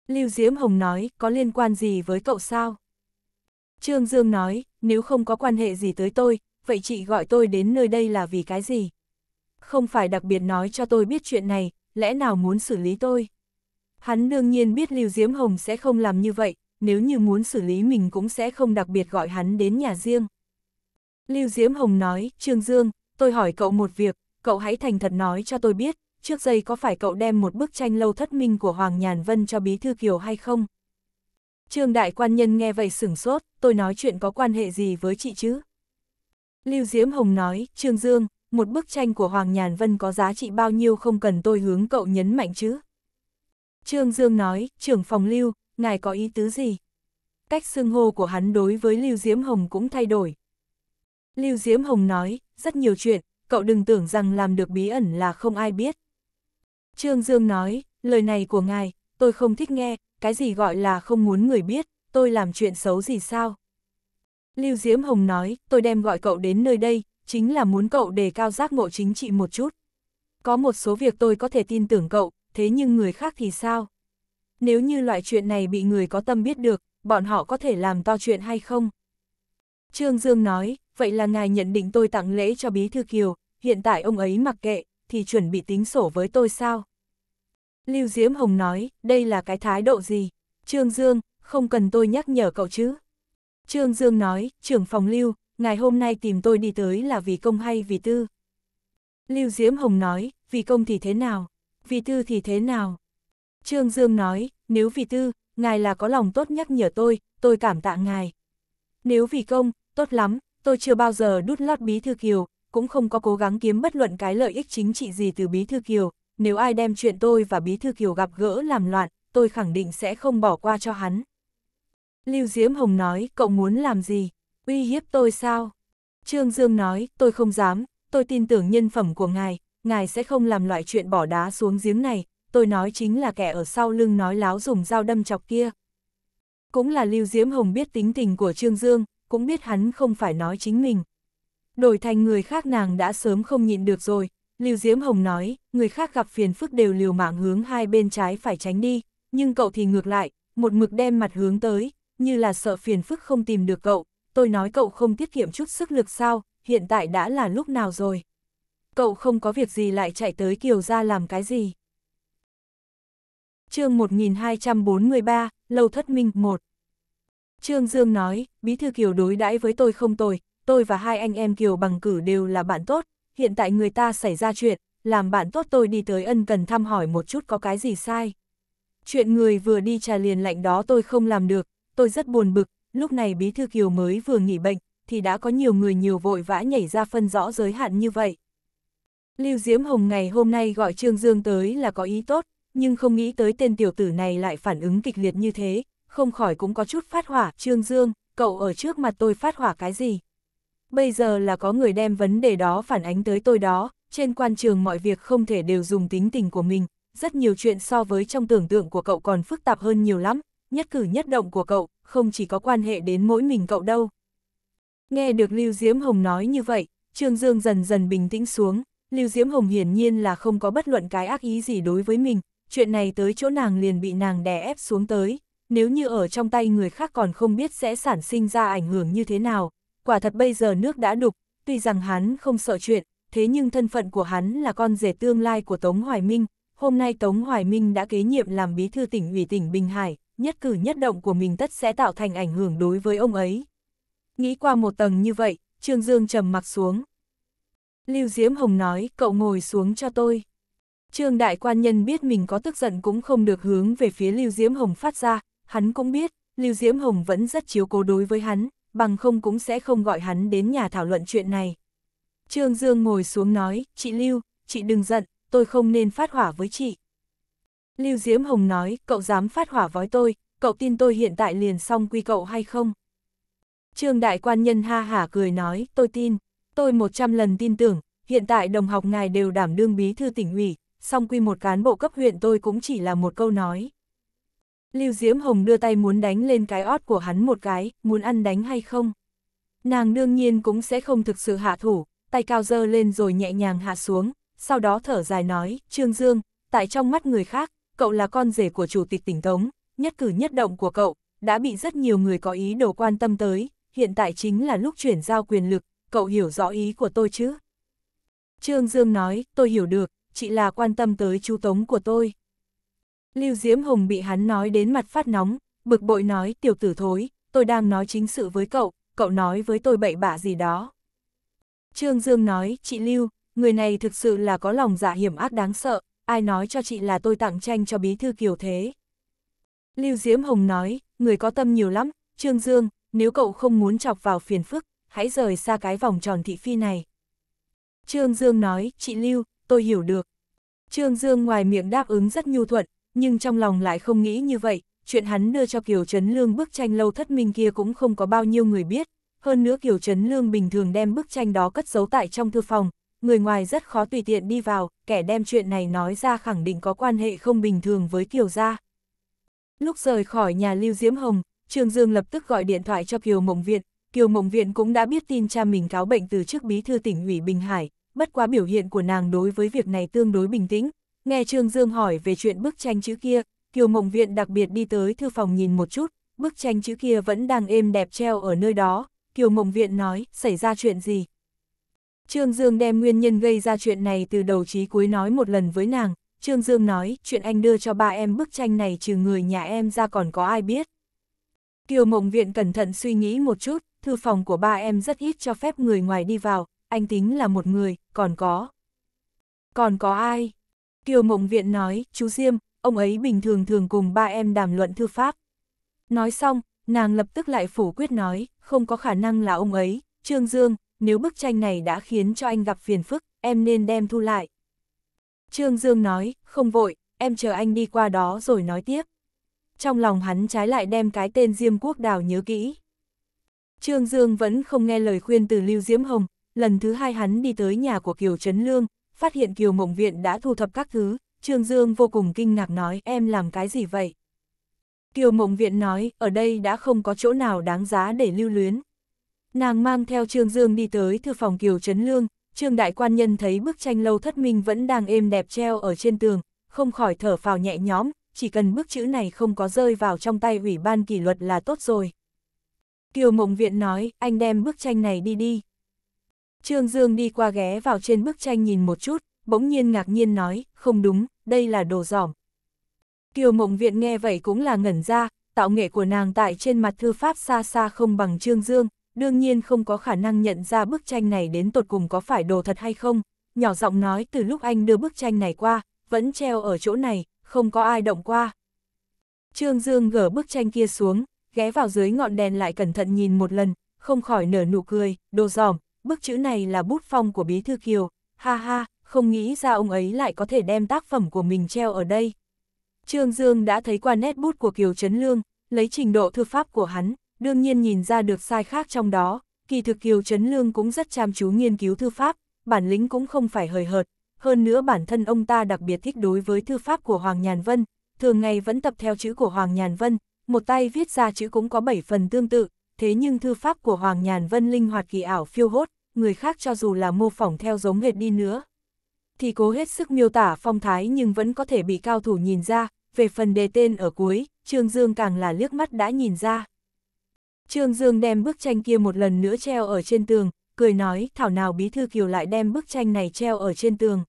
Speaker 1: Lưu Diễm Hồng nói, có liên quan gì với cậu sao? Trương Dương nói, nếu không có quan hệ gì tới tôi, vậy chị gọi tôi đến nơi đây là vì cái gì? Không phải đặc biệt nói cho tôi biết chuyện này, lẽ nào muốn xử lý tôi? Hắn đương nhiên biết Lưu Diễm Hồng sẽ không làm như vậy, nếu như muốn xử lý mình cũng sẽ không đặc biệt gọi hắn đến nhà riêng. Lưu Diễm Hồng nói, Trương Dương, tôi hỏi cậu một việc, cậu hãy thành thật nói cho tôi biết, trước giây có phải cậu đem một bức tranh lâu thất minh của Hoàng Nhàn Vân cho Bí Thư Kiều hay không? Trương Đại Quan Nhân nghe vậy sửng sốt, tôi nói chuyện có quan hệ gì với chị chứ? Lưu Diễm Hồng nói, Trương Dương, một bức tranh của Hoàng Nhàn Vân có giá trị bao nhiêu không cần tôi hướng cậu nhấn mạnh chứ. Trương Dương nói, trưởng phòng lưu, ngài có ý tứ gì? Cách xưng hô của hắn đối với Lưu Diễm Hồng cũng thay đổi. Lưu Diễm Hồng nói, rất nhiều chuyện, cậu đừng tưởng rằng làm được bí ẩn là không ai biết. Trương Dương nói, lời này của ngài, tôi không thích nghe, cái gì gọi là không muốn người biết, tôi làm chuyện xấu gì sao? Lưu Diễm Hồng nói, tôi đem gọi cậu đến nơi đây, chính là muốn cậu đề cao giác ngộ chính trị một chút. Có một số việc tôi có thể tin tưởng cậu, thế nhưng người khác thì sao? Nếu như loại chuyện này bị người có tâm biết được, bọn họ có thể làm to chuyện hay không? Trương Dương nói, vậy là ngài nhận định tôi tặng lễ cho Bí Thư Kiều, hiện tại ông ấy mặc kệ, thì chuẩn bị tính sổ với tôi sao? Lưu Diễm Hồng nói, đây là cái thái độ gì? Trương Dương, không cần tôi nhắc nhở cậu chứ? Trương Dương nói, trưởng phòng Lưu, ngài hôm nay tìm tôi đi tới là vì công hay vì tư? Lưu Diễm Hồng nói, vì công thì thế nào, vì tư thì thế nào? Trương Dương nói, nếu vì tư, ngài là có lòng tốt nhắc nhở tôi, tôi cảm tạ ngài. Nếu vì công, tốt lắm, tôi chưa bao giờ đút lót bí thư kiều, cũng không có cố gắng kiếm bất luận cái lợi ích chính trị gì từ bí thư kiều, nếu ai đem chuyện tôi và bí thư kiều gặp gỡ làm loạn, tôi khẳng định sẽ không bỏ qua cho hắn. Lưu Diễm Hồng nói, cậu muốn làm gì? uy hiếp tôi sao? Trương Dương nói, tôi không dám, tôi tin tưởng nhân phẩm của ngài, ngài sẽ không làm loại chuyện bỏ đá xuống giếng này, tôi nói chính là kẻ ở sau lưng nói láo dùng dao đâm chọc kia. Cũng là Lưu Diễm Hồng biết tính tình của Trương Dương, cũng biết hắn không phải nói chính mình. Đổi thành người khác nàng đã sớm không nhịn được rồi, Lưu Diễm Hồng nói, người khác gặp phiền phức đều liều mạng hướng hai bên trái phải tránh đi, nhưng cậu thì ngược lại, một mực đem mặt hướng tới, như là sợ phiền phức không tìm được cậu, tôi nói cậu không tiết kiệm chút sức lực sao, hiện tại đã là lúc nào rồi. Cậu không có việc gì lại chạy tới Kiều gia làm cái gì. chương 1243, Lâu Thất Minh 1 Trương Dương nói, Bí Thư Kiều đối đãi với tôi không tồi, tôi và hai anh em Kiều bằng cử đều là bạn tốt, hiện tại người ta xảy ra chuyện, làm bạn tốt tôi đi tới ân cần thăm hỏi một chút có cái gì sai. Chuyện người vừa đi trà liền lạnh đó tôi không làm được, tôi rất buồn bực, lúc này Bí Thư Kiều mới vừa nghỉ bệnh, thì đã có nhiều người nhiều vội vã nhảy ra phân rõ giới hạn như vậy. Lưu Diễm Hồng ngày hôm nay gọi Trương Dương tới là có ý tốt, nhưng không nghĩ tới tên tiểu tử này lại phản ứng kịch liệt như thế, không khỏi cũng có chút phát hỏa. Trương Dương, cậu ở trước mặt tôi phát hỏa cái gì? Bây giờ là có người đem vấn đề đó phản ánh tới tôi đó, trên quan trường mọi việc không thể đều dùng tính tình của mình, rất nhiều chuyện so với trong tưởng tượng của cậu còn phức tạp hơn nhiều lắm, nhất cử nhất động của cậu không chỉ có quan hệ đến mỗi mình cậu đâu. Nghe được Lưu Diễm Hồng nói như vậy, Trương Dương dần dần bình tĩnh xuống, Lưu Diễm Hồng hiển nhiên là không có bất luận cái ác ý gì đối với mình, chuyện này tới chỗ nàng liền bị nàng đè ép xuống tới, nếu như ở trong tay người khác còn không biết sẽ sản sinh ra ảnh hưởng như thế nào, quả thật bây giờ nước đã đục, tuy rằng hắn không sợ chuyện, thế nhưng thân phận của hắn là con rể tương lai của Tống Hoài Minh, hôm nay Tống Hoài Minh đã kế nhiệm làm bí thư tỉnh ủy tỉnh Bình Hải, nhất cử nhất động của mình tất sẽ tạo thành ảnh hưởng đối với ông ấy. Nghĩ qua một tầng như vậy, Trương Dương trầm mặc xuống. Lưu Diễm Hồng nói, cậu ngồi xuống cho tôi. Trương Đại Quan Nhân biết mình có tức giận cũng không được hướng về phía Lưu Diễm Hồng phát ra, hắn cũng biết, Lưu Diễm Hồng vẫn rất chiếu cố đối với hắn, bằng không cũng sẽ không gọi hắn đến nhà thảo luận chuyện này. Trương Dương ngồi xuống nói, chị Lưu, chị đừng giận, tôi không nên phát hỏa với chị. Lưu Diễm Hồng nói, cậu dám phát hỏa với tôi, cậu tin tôi hiện tại liền xong quy cậu hay không? Trương Đại Quan Nhân ha hả cười nói, tôi tin, tôi 100 lần tin tưởng, hiện tại đồng học ngài đều đảm đương bí thư tỉnh ủy, xong quy một cán bộ cấp huyện tôi cũng chỉ là một câu nói. Lưu Diễm Hồng đưa tay muốn đánh lên cái ót của hắn một cái, muốn ăn đánh hay không? Nàng đương nhiên cũng sẽ không thực sự hạ thủ, tay cao dơ lên rồi nhẹ nhàng hạ xuống, sau đó thở dài nói, Trương Dương, tại trong mắt người khác, cậu là con rể của chủ tịch tỉnh Tống, nhất cử nhất động của cậu, đã bị rất nhiều người có ý đồ quan tâm tới, hiện tại chính là lúc chuyển giao quyền lực, cậu hiểu rõ ý của tôi chứ? Trương Dương nói, tôi hiểu được, chị là quan tâm tới chú Tống của tôi. Lưu Diễm hồng bị hắn nói đến mặt phát nóng, bực bội nói tiểu tử thối, tôi đang nói chính sự với cậu, cậu nói với tôi bậy bạ gì đó. Trương Dương nói, chị Lưu, người này thực sự là có lòng dạ hiểm ác đáng sợ, ai nói cho chị là tôi tặng tranh cho bí thư Kiều thế. Lưu Diễm Hồng nói, người có tâm nhiều lắm, Trương Dương, nếu cậu không muốn chọc vào phiền phức, hãy rời xa cái vòng tròn thị phi này. Trương Dương nói, chị Lưu, tôi hiểu được. Trương Dương ngoài miệng đáp ứng rất nhu thuận, nhưng trong lòng lại không nghĩ như vậy, chuyện hắn đưa cho Kiều Trấn Lương bức tranh lâu thất minh kia cũng không có bao nhiêu người biết. Hơn nữa Kiều Trấn Lương bình thường đem bức tranh đó cất giấu tại trong thư phòng, người ngoài rất khó tùy tiện đi vào, kẻ đem chuyện này nói ra khẳng định có quan hệ không bình thường với Kiều gia. Lúc rời khỏi nhà Lưu Diễm Hồng, Trương Dương lập tức gọi điện thoại cho Kiều Mộng Viện, Kiều Mộng Viện cũng đã biết tin cha mình cáo bệnh từ chức bí thư tỉnh ủy Bình Hải, bất quá biểu hiện của nàng đối với việc này tương đối bình tĩnh. Nghe Trương Dương hỏi về chuyện bức tranh chữ kia, Kiều Mộng Viện đặc biệt đi tới thư phòng nhìn một chút, bức tranh chữ kia vẫn đang êm đẹp treo ở nơi đó. Kiều Mộng Viện nói, xảy ra chuyện gì? Trương Dương đem nguyên nhân gây ra chuyện này từ đầu chí cuối nói một lần với nàng, Trương Dương nói, chuyện anh đưa cho ba em bức tranh này trừ người nhà em ra còn có ai biết. Kiều Mộng Viện cẩn thận suy nghĩ một chút, thư phòng của ba em rất ít cho phép người ngoài đi vào, anh tính là một người, còn có. Còn có ai? Kiều Mộng Viện nói, chú Diêm, ông ấy bình thường thường cùng ba em đàm luận thư pháp. Nói xong, nàng lập tức lại phủ quyết nói, không có khả năng là ông ấy, Trương Dương, nếu bức tranh này đã khiến cho anh gặp phiền phức, em nên đem thu lại. Trương Dương nói, không vội, em chờ anh đi qua đó rồi nói tiếp. Trong lòng hắn trái lại đem cái tên Diêm Quốc Đào nhớ kỹ. Trương Dương vẫn không nghe lời khuyên từ Lưu Diễm Hồng, lần thứ hai hắn đi tới nhà của Kiều Trấn Lương, phát hiện Kiều Mộng Viện đã thu thập các thứ, Trương Dương vô cùng kinh ngạc nói em làm cái gì vậy? Kiều Mộng Viện nói, ở đây đã không có chỗ nào đáng giá để lưu luyến, Nàng mang theo Trương Dương đi tới thư phòng Kiều Trấn Lương, Trương Đại Quan Nhân thấy bức tranh lâu thất minh vẫn đang êm đẹp treo ở trên tường, không khỏi thở phào nhẹ nhõm, chỉ cần bức chữ này không có rơi vào trong tay ủy ban kỷ luật là tốt rồi. Kiều Mộng Viện nói, anh đem bức tranh này đi đi. Trương Dương đi qua ghé vào trên bức tranh nhìn một chút, bỗng nhiên ngạc nhiên nói, không đúng, đây là đồ giỏm. Kiều Mộng Viện nghe vậy cũng là ngẩn ra, tạo nghệ của nàng tại trên mặt thư pháp xa xa không bằng Trương Dương, đương nhiên không có khả năng nhận ra bức tranh này đến tột cùng có phải đồ thật hay không, nhỏ giọng nói từ lúc anh đưa bức tranh này qua, vẫn treo ở chỗ này, không có ai động qua. Trương Dương gỡ bức tranh kia xuống, ghé vào dưới ngọn đèn lại cẩn thận nhìn một lần, không khỏi nở nụ cười, đồ giỏm, bức chữ này là bút phong của Bí Thư Kiều, ha ha, không nghĩ ra ông ấy lại có thể đem tác phẩm của mình treo ở đây. Trương Dương đã thấy qua nét bút của Kiều Trấn Lương, lấy trình độ thư pháp của hắn, đương nhiên nhìn ra được sai khác trong đó, kỳ thực Kiều Trấn Lương cũng rất chăm chú nghiên cứu thư pháp, bản lĩnh cũng không phải hời hợt, hơn nữa bản thân ông ta đặc biệt thích đối với thư pháp của Hoàng Nhàn Vân, thường ngày vẫn tập theo chữ của Hoàng Nhàn Vân, một tay viết ra chữ cũng có 7 phần tương tự, thế nhưng thư pháp của Hoàng Nhàn Vân linh hoạt kỳ ảo phiêu hốt, người khác cho dù là mô phỏng theo giống hệt đi nữa. Thì cố hết sức miêu tả phong thái nhưng vẫn có thể bị cao thủ nhìn ra, về phần đề tên ở cuối, Trương Dương càng là liếc mắt đã nhìn ra. Trương Dương đem bức tranh kia một lần nữa treo ở trên tường, cười nói, thảo nào bí thư Kiều lại đem bức tranh này treo ở trên tường.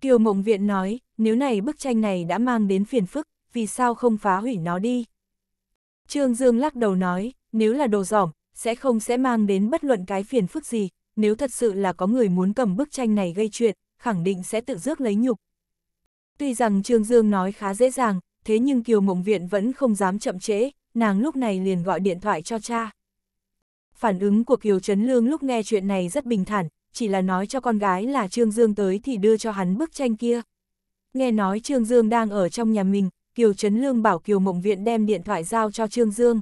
Speaker 1: Kiều Mộng Viện nói, nếu này bức tranh này đã mang đến phiền phức, vì sao không phá hủy nó đi? Trương Dương lắc đầu nói, nếu là đồ giỏm, sẽ không sẽ mang đến bất luận cái phiền phức gì, nếu thật sự là có người muốn cầm bức tranh này gây chuyện, khẳng định sẽ tự rước lấy nhục. Tuy rằng Trương Dương nói khá dễ dàng, thế nhưng Kiều Mộng Viện vẫn không dám chậm trễ, nàng lúc này liền gọi điện thoại cho cha. Phản ứng của Kiều Trấn Lương lúc nghe chuyện này rất bình thản, chỉ là nói cho con gái là Trương Dương tới thì đưa cho hắn bức tranh kia. Nghe nói Trương Dương đang ở trong nhà mình, Kiều Trấn Lương bảo Kiều Mộng Viện đem điện thoại giao cho Trương Dương.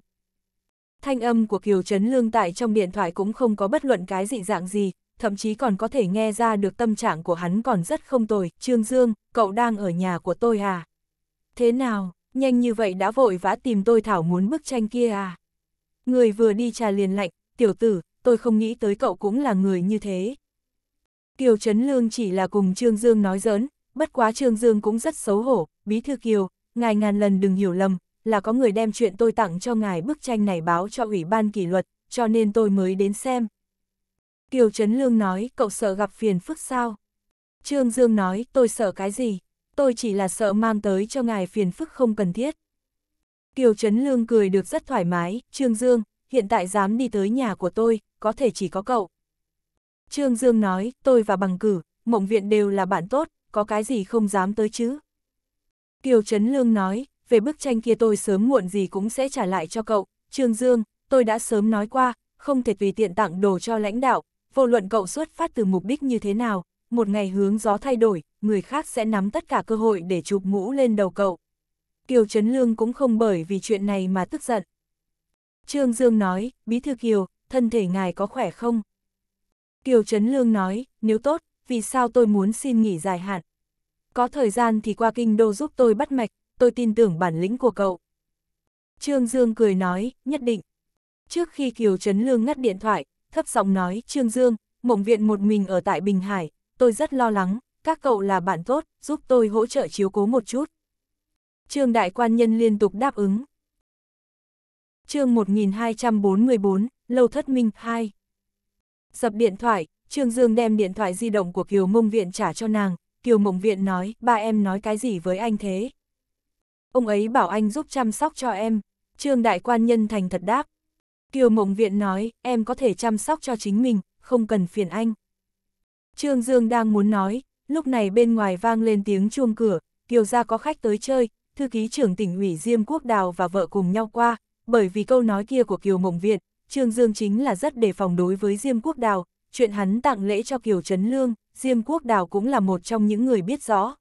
Speaker 1: Thanh âm của Kiều Trấn Lương tại trong điện thoại cũng không có bất luận cái dị dạng gì, thậm chí còn có thể nghe ra được tâm trạng của hắn còn rất không tồi. Trương Dương, cậu đang ở nhà của tôi à? Thế nào? nhanh như vậy đã vội vã tìm tôi thảo muốn bức tranh kia à. Người vừa đi trà liền lạnh, tiểu tử, tôi không nghĩ tới cậu cũng là người như thế. Kiều Trấn Lương chỉ là cùng Trương Dương nói giỡn, bất quá Trương Dương cũng rất xấu hổ, bí thư Kiều, ngài ngàn lần đừng hiểu lầm, là có người đem chuyện tôi tặng cho ngài bức tranh này báo cho ủy ban kỷ luật, cho nên tôi mới đến xem. Kiều Trấn Lương nói, cậu sợ gặp phiền phức sao? Trương Dương nói, tôi sợ cái gì? tôi chỉ là sợ mang tới cho ngài phiền phức không cần thiết. Kiều Trấn Lương cười được rất thoải mái, Trương Dương, hiện tại dám đi tới nhà của tôi, có thể chỉ có cậu. Trương Dương nói, tôi và bằng cử, mộng viện đều là bạn tốt, có cái gì không dám tới chứ. Kiều Trấn Lương nói, về bức tranh kia tôi sớm muộn gì cũng sẽ trả lại cho cậu, Trương Dương, tôi đã sớm nói qua, không thể tùy tiện tặng đồ cho lãnh đạo, vô luận cậu xuất phát từ mục đích như thế nào, một ngày hướng gió thay đổi, người khác sẽ nắm tất cả cơ hội để chụp mũ lên đầu cậu. Kiều Trấn Lương cũng không bởi vì chuyện này mà tức giận. Trương Dương nói, Bí Thư Kiều, thân thể ngài có khỏe không? Kiều Trấn Lương nói, nếu tốt, vì sao tôi muốn xin nghỉ dài hạn? Có thời gian thì qua kinh đô giúp tôi bắt mạch, tôi tin tưởng bản lĩnh của cậu. Trương Dương cười nói, nhất định. Trước khi Kiều Trấn Lương ngắt điện thoại, thấp giọng nói, Trương Dương, mộng viện một mình ở tại Bình Hải, tôi rất lo lắng, các cậu là bạn tốt, giúp tôi hỗ trợ chiếu cố một chút. Trương Đại Quan Nhân liên tục đáp ứng. chương 1244, Lâu Thất Minh 2 Dập điện thoại, Trương Dương đem điện thoại di động của Kiều Mông Viện trả cho nàng, Kiều Mộng Viện nói, ba em nói cái gì với anh thế? Ông ấy bảo anh giúp chăm sóc cho em, Trương Đại Quan Nhân thành thật đáp. Kiều Mộng Viện nói, em có thể chăm sóc cho chính mình, không cần phiền anh. Trương Dương đang muốn nói, lúc này bên ngoài vang lên tiếng chuông cửa, Kiều gia có khách tới chơi, thư ký trưởng tỉnh ủy Diêm Quốc Đào và vợ cùng nhau qua, bởi vì câu nói kia của Kiều Mộng Viện, Trương Dương chính là rất đề phòng đối với Diêm Quốc Đào, chuyện hắn tặng lễ cho Kiều Trấn Lương, Diêm Quốc Đào cũng là một trong những người biết rõ.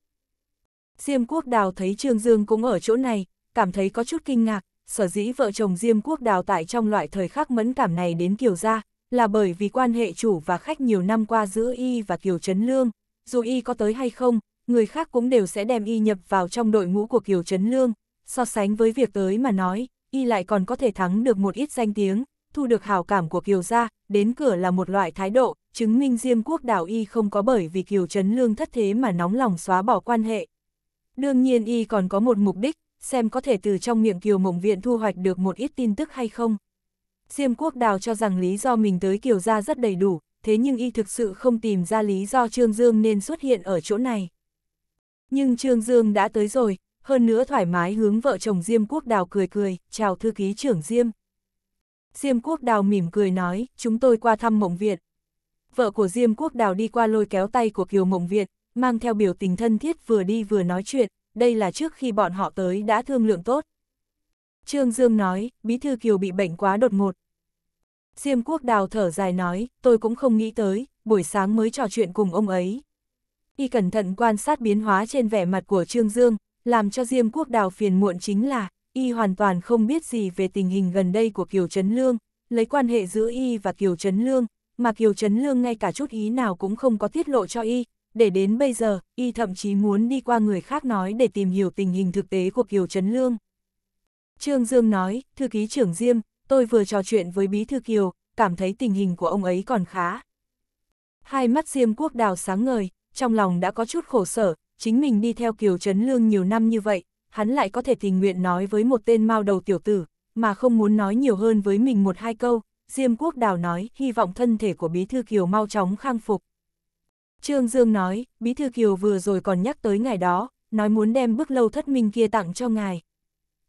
Speaker 1: Diêm Quốc Đào thấy Trương Dương cũng ở chỗ này, cảm thấy có chút kinh ngạc, sở dĩ vợ chồng Diêm Quốc Đào tại trong loại thời khắc mẫn cảm này đến Kiều gia, là bởi vì quan hệ chủ và khách nhiều năm qua giữa y và Kiều Trấn Lương, dù y có tới hay không, người khác cũng đều sẽ đem y nhập vào trong đội ngũ của Kiều Trấn Lương, so sánh với việc tới mà nói, y lại còn có thể thắng được một ít danh tiếng, thu được hào cảm của Kiều gia, đến cửa là một loại thái độ, chứng minh Diêm quốc đảo y không có bởi vì Kiều Trấn Lương thất thế mà nóng lòng xóa bỏ quan hệ. Đương nhiên y còn có một mục đích, xem có thể từ trong miệng Kiều Mộng Viện thu hoạch được một ít tin tức hay không. Diêm Quốc Đào cho rằng lý do mình tới Kiều Gia rất đầy đủ, thế nhưng y thực sự không tìm ra lý do Trương Dương nên xuất hiện ở chỗ này. Nhưng Trương Dương đã tới rồi, hơn nữa thoải mái hướng vợ chồng Diêm Quốc Đào cười cười, chào thư ký trưởng Diêm. Diêm Quốc Đào mỉm cười nói, chúng tôi qua thăm Mộng Viện. Vợ của Diêm Quốc Đào đi qua lôi kéo tay của Kiều Mộng Viện, mang theo biểu tình thân thiết vừa đi vừa nói chuyện, đây là trước khi bọn họ tới đã thương lượng tốt. Trương Dương nói, Bí Thư Kiều bị bệnh quá đột ngột. Diêm Quốc Đào thở dài nói, tôi cũng không nghĩ tới, buổi sáng mới trò chuyện cùng ông ấy. Y cẩn thận quan sát biến hóa trên vẻ mặt của Trương Dương, làm cho Diêm Quốc Đào phiền muộn chính là, Y hoàn toàn không biết gì về tình hình gần đây của Kiều Trấn Lương, lấy quan hệ giữa Y và Kiều Trấn Lương, mà Kiều Trấn Lương ngay cả chút ý nào cũng không có tiết lộ cho Y, để đến bây giờ, Y thậm chí muốn đi qua người khác nói để tìm hiểu tình hình thực tế của Kiều Trấn Lương. Trương Dương nói, thư ký trưởng Diêm, tôi vừa trò chuyện với Bí Thư Kiều, cảm thấy tình hình của ông ấy còn khá. Hai mắt Diêm Quốc Đào sáng ngời, trong lòng đã có chút khổ sở, chính mình đi theo Kiều Trấn Lương nhiều năm như vậy, hắn lại có thể tình nguyện nói với một tên mao đầu tiểu tử, mà không muốn nói nhiều hơn với mình một hai câu. Diêm Quốc Đào nói, hy vọng thân thể của Bí Thư Kiều mau chóng khang phục. Trương Dương nói, Bí Thư Kiều vừa rồi còn nhắc tới ngày đó, nói muốn đem bức lâu thất minh kia tặng cho ngài.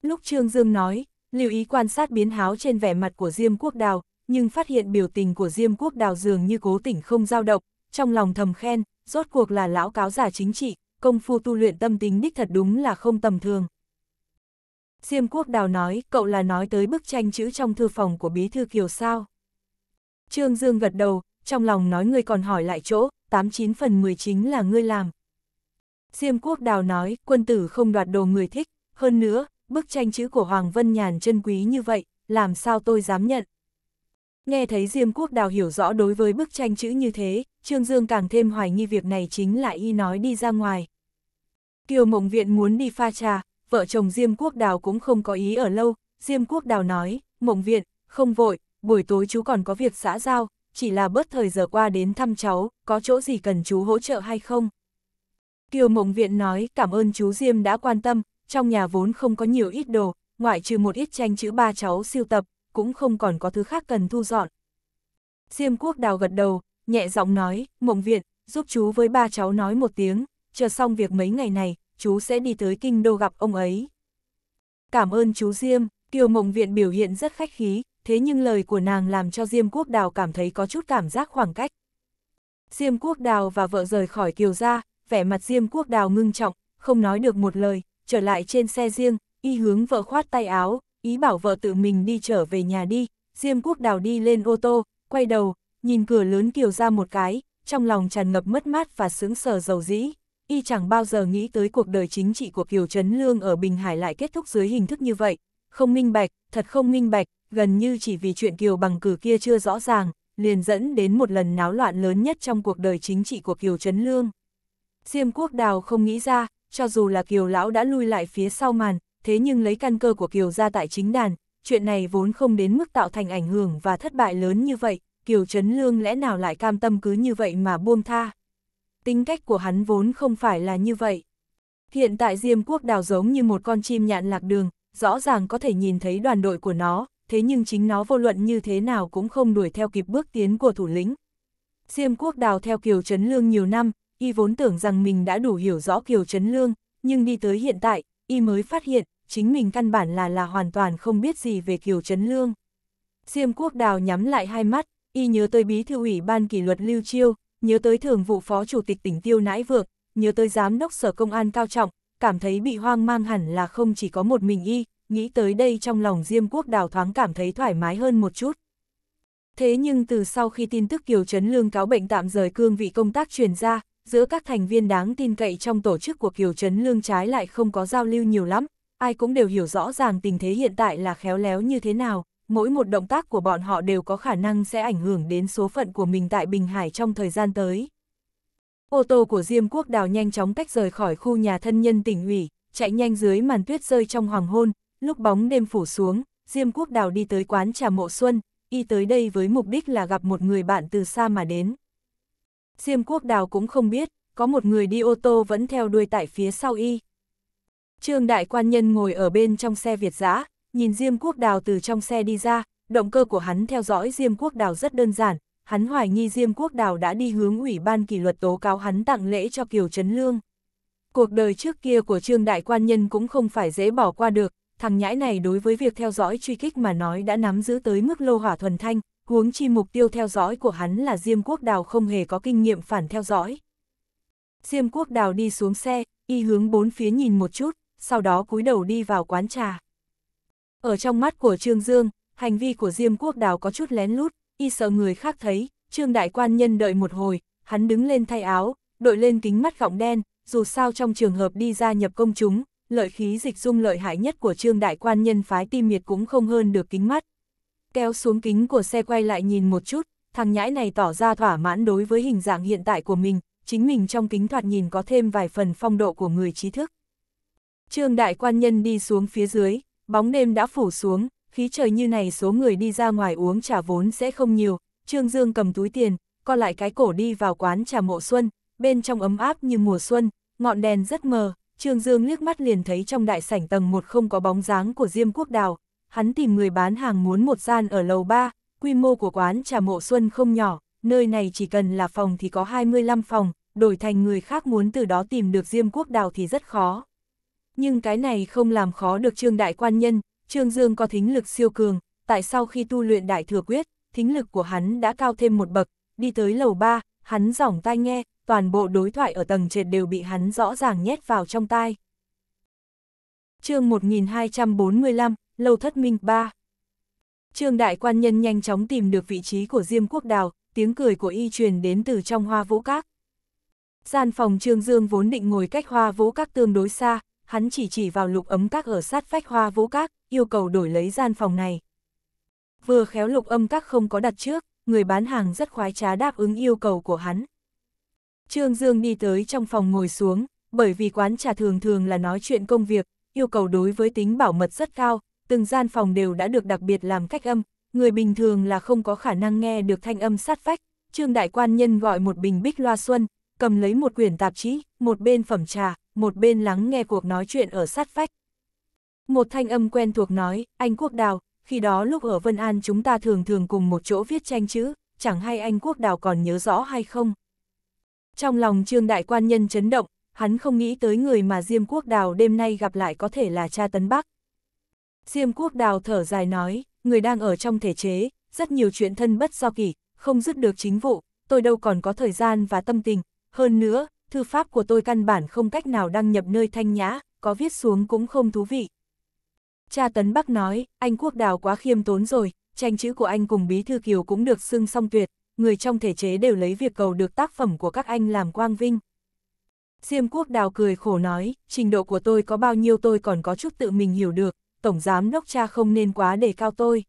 Speaker 1: Lúc Trương Dương nói, lưu ý quan sát biến háo trên vẻ mặt của Diêm Quốc Đào, nhưng phát hiện biểu tình của Diêm Quốc Đào dường như cố tỉnh không dao động, trong lòng thầm khen, rốt cuộc là lão cáo giả chính trị, công phu tu luyện tâm tính đích thật đúng là không tầm thường. Diêm Quốc Đào nói, cậu là nói tới bức tranh chữ trong thư phòng của Bí Thư Kiều sao. Trương Dương gật đầu, trong lòng nói ngươi còn hỏi lại chỗ, 89 phần 10 chính là ngươi làm. Diêm Quốc Đào nói, quân tử không đoạt đồ người thích, hơn nữa, bức tranh chữ của Hoàng Vân Nhàn chân quý như vậy, làm sao tôi dám nhận. Nghe thấy Diêm Quốc Đào hiểu rõ đối với bức tranh chữ như thế, Trương Dương càng thêm hoài nghi việc này chính là y nói đi ra ngoài. Kiều Mộng Viện muốn đi pha trà, vợ chồng Diêm Quốc Đào cũng không có ý ở lâu, Diêm Quốc Đào nói, Mộng Viện, không vội, buổi tối chú còn có việc xã giao, chỉ là bớt thời giờ qua đến thăm cháu, có chỗ gì cần chú hỗ trợ hay không? Kiều Mộng Viện nói cảm ơn chú Diêm đã quan tâm, trong nhà vốn không có nhiều ít đồ, ngoại trừ một ít tranh chữ ba cháu siêu tập, cũng không còn có thứ khác cần thu dọn. Diêm quốc đào gật đầu, nhẹ giọng nói, mộng viện, giúp chú với ba cháu nói một tiếng, chờ xong việc mấy ngày này, chú sẽ đi tới kinh đô gặp ông ấy. Cảm ơn chú Diêm, Kiều Mộng Viện biểu hiện rất khách khí, thế nhưng lời của nàng làm cho Diêm Quốc Đào cảm thấy có chút cảm giác khoảng cách. Diêm Quốc Đào và vợ rời khỏi Kiều gia, vẻ mặt Diêm Quốc Đào ngưng trọng, không nói được một lời, trở lại trên xe riêng, y hướng vợ khoát tay áo, ý bảo vợ tự mình đi trở về nhà đi, Diêm Quốc Đào đi lên ô tô, quay đầu, nhìn cửa lớn kiều ra một cái, trong lòng tràn ngập mất mát và sướng sờ dầu dĩ. Y chẳng bao giờ nghĩ tới cuộc đời chính trị của Kiều Trấn Lương ở Bình Hải lại kết thúc dưới hình thức như vậy. Không minh bạch, thật không minh bạch, gần như chỉ vì chuyện Kiều bằng cử kia chưa rõ ràng, liền dẫn đến một lần náo loạn lớn nhất trong cuộc đời chính trị của Kiều Trấn Lương. Diêm Quốc Đào không nghĩ ra, cho dù là Kiều Lão đã lui lại phía sau màn, thế nhưng lấy căn cơ của Kiều ra tại chính đàn, chuyện này vốn không đến mức tạo thành ảnh hưởng và thất bại lớn như vậy, Kiều Trấn Lương lẽ nào lại cam tâm cứ như vậy mà buông tha. Tính cách của hắn vốn không phải là như vậy. Hiện tại Diêm Quốc Đào giống như một con chim nhạn lạc đường, rõ ràng có thể nhìn thấy đoàn đội của nó, thế nhưng chính nó vô luận như thế nào cũng không đuổi theo kịp bước tiến của thủ lĩnh. Diêm Quốc Đào theo Kiều Trấn Lương nhiều năm, y vốn tưởng rằng mình đã đủ hiểu rõ Kiều Trấn Lương, nhưng đi tới hiện tại, y mới phát hiện, chính mình căn bản là là hoàn toàn không biết gì về Kiều Trấn Lương. Diêm Quốc Đào nhắm lại hai mắt, y nhớ tới bí thư ủy ban kỷ luật Lưu Chiêu, nhớ tới thường vụ phó chủ tịch tỉnh Tiêu Nãi Vượng, nhớ tới giám đốc sở công an cao trọng, cảm thấy bị hoang mang hẳn là không chỉ có một mình y, nghĩ tới đây trong lòng Diêm Quốc Đào thoáng cảm thấy thoải mái hơn một chút. Thế nhưng từ sau khi tin tức Kiều Trấn Lương cáo bệnh tạm rời cương vị công tác truyền ra, giữa các thành viên đáng tin cậy trong tổ chức của Kiều Trấn Lương trái lại không có giao lưu nhiều lắm, ai cũng đều hiểu rõ ràng tình thế hiện tại là khéo léo như thế nào, mỗi một động tác của bọn họ đều có khả năng sẽ ảnh hưởng đến số phận của mình tại Bình Hải trong thời gian tới. Ô tô của Diêm Quốc Đào nhanh chóng tách rời khỏi khu nhà thân nhân tỉnh ủy, chạy nhanh dưới màn tuyết rơi trong hoàng hôn, lúc bóng đêm phủ xuống, Diêm Quốc Đào đi tới quán trà mộ xuân, y tới đây với mục đích là gặp một người bạn từ xa mà đến. Diêm Quốc Đào cũng không biết, có một người đi ô tô vẫn theo đuôi tại phía sau y. Trương Đại Quan Nhân ngồi ở bên trong xe Việt giã, nhìn Diêm Quốc Đào từ trong xe đi ra, động cơ của hắn theo dõi Diêm Quốc Đào rất đơn giản, hắn hoài nghi Diêm Quốc Đào đã đi hướng ủy ban kỷ luật tố cáo hắn tặng lễ cho Kiều Trấn Lương. Cuộc đời trước kia của Trương Đại Quan Nhân cũng không phải dễ bỏ qua được, thằng nhãi này đối với việc theo dõi truy kích mà nói đã nắm giữ tới mức lô hỏa thuần thanh, huống chi mục tiêu theo dõi của hắn là Diêm Quốc Đào không hề có kinh nghiệm phản theo dõi. Diêm Quốc Đào đi xuống xe, y hướng bốn phía nhìn một chút, sau đó cúi đầu đi vào quán trà. Ở trong mắt của Trương Dương, hành vi của Diêm Quốc Đào có chút lén lút, y sợ người khác thấy, Trương Đại Quan Nhân đợi một hồi, hắn đứng lên thay áo, đội lên kính mắt gọng đen, dù sao trong trường hợp đi ra nhập công chúng, lợi khí dịch dung lợi hại nhất của Trương Đại Quan Nhân phái tim miệt cũng không hơn được kính mắt, kéo xuống kính của xe quay lại nhìn một chút, thằng nhãi này tỏ ra thỏa mãn đối với hình dạng hiện tại của mình, chính mình trong kính thoạt nhìn có thêm vài phần phong độ của người trí thức. Trương đại quan nhân đi xuống phía dưới, bóng đêm đã phủ xuống, khí trời như này số người đi ra ngoài uống trà vốn sẽ không nhiều, Trương Dương cầm túi tiền, còn lại cái cổ đi vào quán trà mộ xuân, bên trong ấm áp như mùa xuân, ngọn đèn rất mờ, Trương Dương liếc mắt liền thấy trong đại sảnh tầng một không có bóng dáng của Diêm Quốc Đào, hắn tìm người bán hàng muốn một gian ở lầu 3, quy mô của quán trà mộ xuân không nhỏ, nơi này chỉ cần là phòng thì có 25 phòng, đổi thành người khác muốn từ đó tìm được Diêm Quốc Đào thì rất khó. Nhưng cái này không làm khó được Trương Đại Quan Nhân, Trương Dương có thính lực siêu cường, tại sau khi tu luyện Đại Thừa Quyết, thính lực của hắn đã cao thêm một bậc, đi tới lầu 3, hắn giỏng tai nghe, toàn bộ đối thoại ở tầng trệt đều bị hắn rõ ràng nhét vào trong tai. chương 1245, Lâu Thất Minh 3 Trương Đại Quan Nhân nhanh chóng tìm được vị trí của Diêm Quốc Đào, tiếng cười của y truyền đến từ trong hoa vũ các. Gian phòng Trương Dương vốn định ngồi cách hoa vũ các tương đối xa, hắn chỉ chỉ vào lục ấm các ở sát vách hoa vũ các, yêu cầu đổi lấy gian phòng này. Vừa khéo lục âm các không có đặt trước, người bán hàng rất khoái trá đáp ứng yêu cầu của hắn. Trương Dương đi tới trong phòng ngồi xuống, bởi vì quán trà thường thường là nói chuyện công việc, yêu cầu đối với tính bảo mật rất cao, từng gian phòng đều đã được đặc biệt làm cách âm, người bình thường là không có khả năng nghe được thanh âm sát vách. Trương Đại Quan Nhân gọi một bình bích loa xuân, cầm lấy một quyển tạp chí, một bên phẩm trà, một bên lắng nghe cuộc nói chuyện ở sát vách. Một thanh âm quen thuộc nói, anh Quốc Đào, khi đó lúc ở Vân An chúng ta thường thường cùng một chỗ viết tranh chữ, chẳng hay anh Quốc Đào còn nhớ rõ hay không. Trong lòng Trương Đại Quan Nhân chấn động, hắn không nghĩ tới người mà Diêm Quốc Đào đêm nay gặp lại có thể là cha Tấn Bắc. Diêm quốc đào thở dài nói, người đang ở trong thể chế, rất nhiều chuyện thân bất do kỷ, không dứt được chính vụ, tôi đâu còn có thời gian và tâm tình. Hơn nữa, thư pháp của tôi căn bản không cách nào đăng nhập nơi thanh nhã, có viết xuống cũng không thú vị. Cha Tấn Bắc nói, anh quốc đào quá khiêm tốn rồi, tranh chữ của anh cùng Bí Thư Kiều cũng được xưng song tuyệt, người trong thể chế đều lấy việc cầu được tác phẩm của các anh làm quang vinh. Diêm quốc đào cười khổ nói, trình độ của tôi có bao nhiêu tôi còn có chút tự mình hiểu được, Tổng Giám Đốc cha không nên quá đề cao tôi.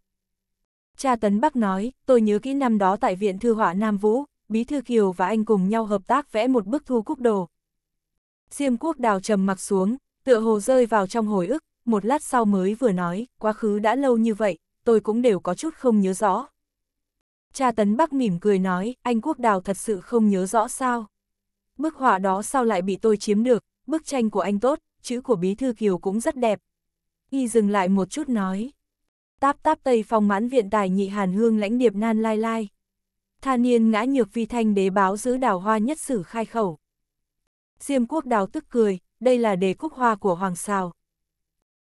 Speaker 1: Cha Tấn Bắc nói, tôi nhớ kỹ năm đó tại Viện Thư họa Nam Vũ, Bí Thư Kiều và anh cùng nhau hợp tác vẽ một bức thu cúc đồ. Diêm quốc đào trầm mặc xuống, tựa hồ rơi vào trong hồi ức, một lát sau mới vừa nói, quá khứ đã lâu như vậy, tôi cũng đều có chút không nhớ rõ. Cha Tấn Bắc mỉm cười nói, anh quốc đào thật sự không nhớ rõ sao. Bức họa đó sao lại bị tôi chiếm được, bức tranh của anh tốt, chữ của Bí Thư Kiều cũng rất đẹp, y dừng lại một chút nói. Táp táp tây phong mãn viện tài nhị hàn hương lãnh điệp nan lai lai. Tha niên ngã nhược vi thanh đế báo giữ đào hoa nhất sử khai khẩu. Diêm quốc đào tức cười, đây là đề cúc hoa của Hoàng Sao.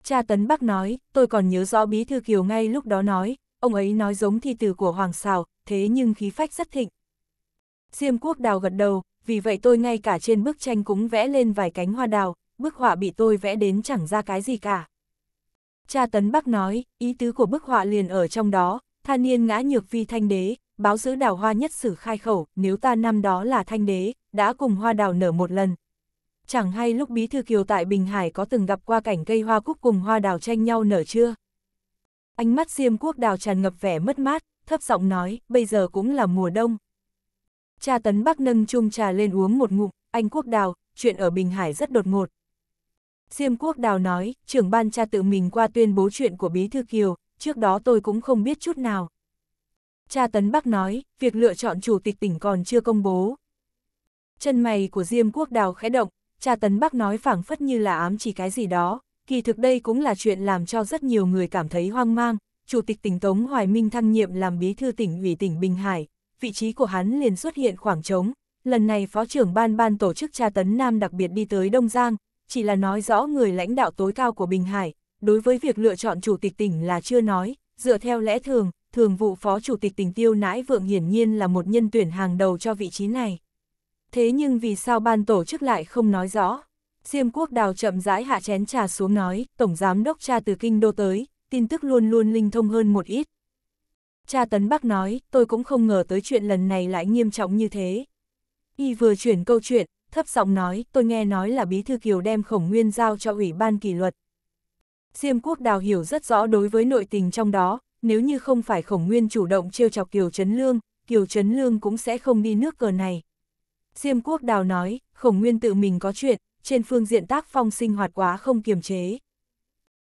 Speaker 1: Cha Tấn Bắc nói, tôi còn nhớ rõ Bí Thư Kiều ngay lúc đó nói, ông ấy nói giống thi từ của Hoàng Sào, thế nhưng khí phách rất thịnh. Diêm Quốc Đào gật đầu, vì vậy tôi ngay cả trên bức tranh cũng vẽ lên vài cánh hoa đào, bức họa bị tôi vẽ đến chẳng ra cái gì cả. Cha Tấn Bắc nói, ý tứ của bức họa liền ở trong đó, tha niên ngã nhược vi thanh đế, báo giữ đào hoa nhất sử khai khẩu, nếu ta năm đó là thanh đế, đã cùng hoa đào nở một lần. Chẳng hay lúc Bí Thư Kiều tại Bình Hải có từng gặp qua cảnh cây hoa cúc cùng hoa đào tranh nhau nở chưa? Ánh mắt Diêm Quốc Đào tràn ngập vẻ mất mát, thấp giọng nói, bây giờ cũng là mùa đông. Cha Tấn Bắc nâng chung trà lên uống một ngụm, anh Quốc Đào, chuyện ở Bình Hải rất đột ngột, Diêm Quốc Đào nói, trưởng ban cha tự mình qua tuyên bố chuyện của Bí Thư Kiều, trước đó tôi cũng không biết chút nào. Cha Tấn Bắc nói, việc lựa chọn chủ tịch tỉnh còn chưa công bố. Chân mày của Diêm Quốc Đào khẽ động, cha Tấn Bắc nói phảng phất như là ám chỉ cái gì đó, kỳ thực đây cũng là chuyện làm cho rất nhiều người cảm thấy hoang mang. Chủ tịch tỉnh Tống Hoài Minh thăng nhiệm làm bí thư tỉnh ủy tỉnh Bình Hải, vị trí của hắn liền xuất hiện khoảng trống. Lần này phó trưởng ban ban tổ chức Cha tấn Nam đặc biệt đi tới Đông Giang, chỉ là nói rõ người lãnh đạo tối cao của Bình Hải, đối với việc lựa chọn chủ tịch tỉnh là chưa nói, dựa theo lẽ thường, thường vụ phó chủ tịch tỉnh Tiêu Nãi Vượng hiển nhiên là một nhân tuyển hàng đầu cho vị trí này. Thế nhưng vì sao ban tổ chức lại không nói rõ? Diêm quốc đào chậm rãi hạ chén trà xuống nói, Tổng Giám Đốc cha từ Kinh Đô tới, tin tức luôn luôn linh thông hơn một ít. Cha Tấn Bắc nói, tôi cũng không ngờ tới chuyện lần này lại nghiêm trọng như thế. Y vừa chuyển câu chuyện, thấp giọng nói, tôi nghe nói là Bí Thư Kiều đem khổng nguyên giao cho Ủy ban kỷ luật. Diêm Quốc Đào hiểu rất rõ đối với nội tình trong đó, nếu như không phải khổng nguyên chủ động trêu chọc Kiều Trấn Lương, Kiều Trấn Lương cũng sẽ không đi nước cờ này. Diêm Quốc Đào nói, khổng nguyên tự mình có chuyện, trên phương diện tác phong sinh hoạt quá không kiềm chế.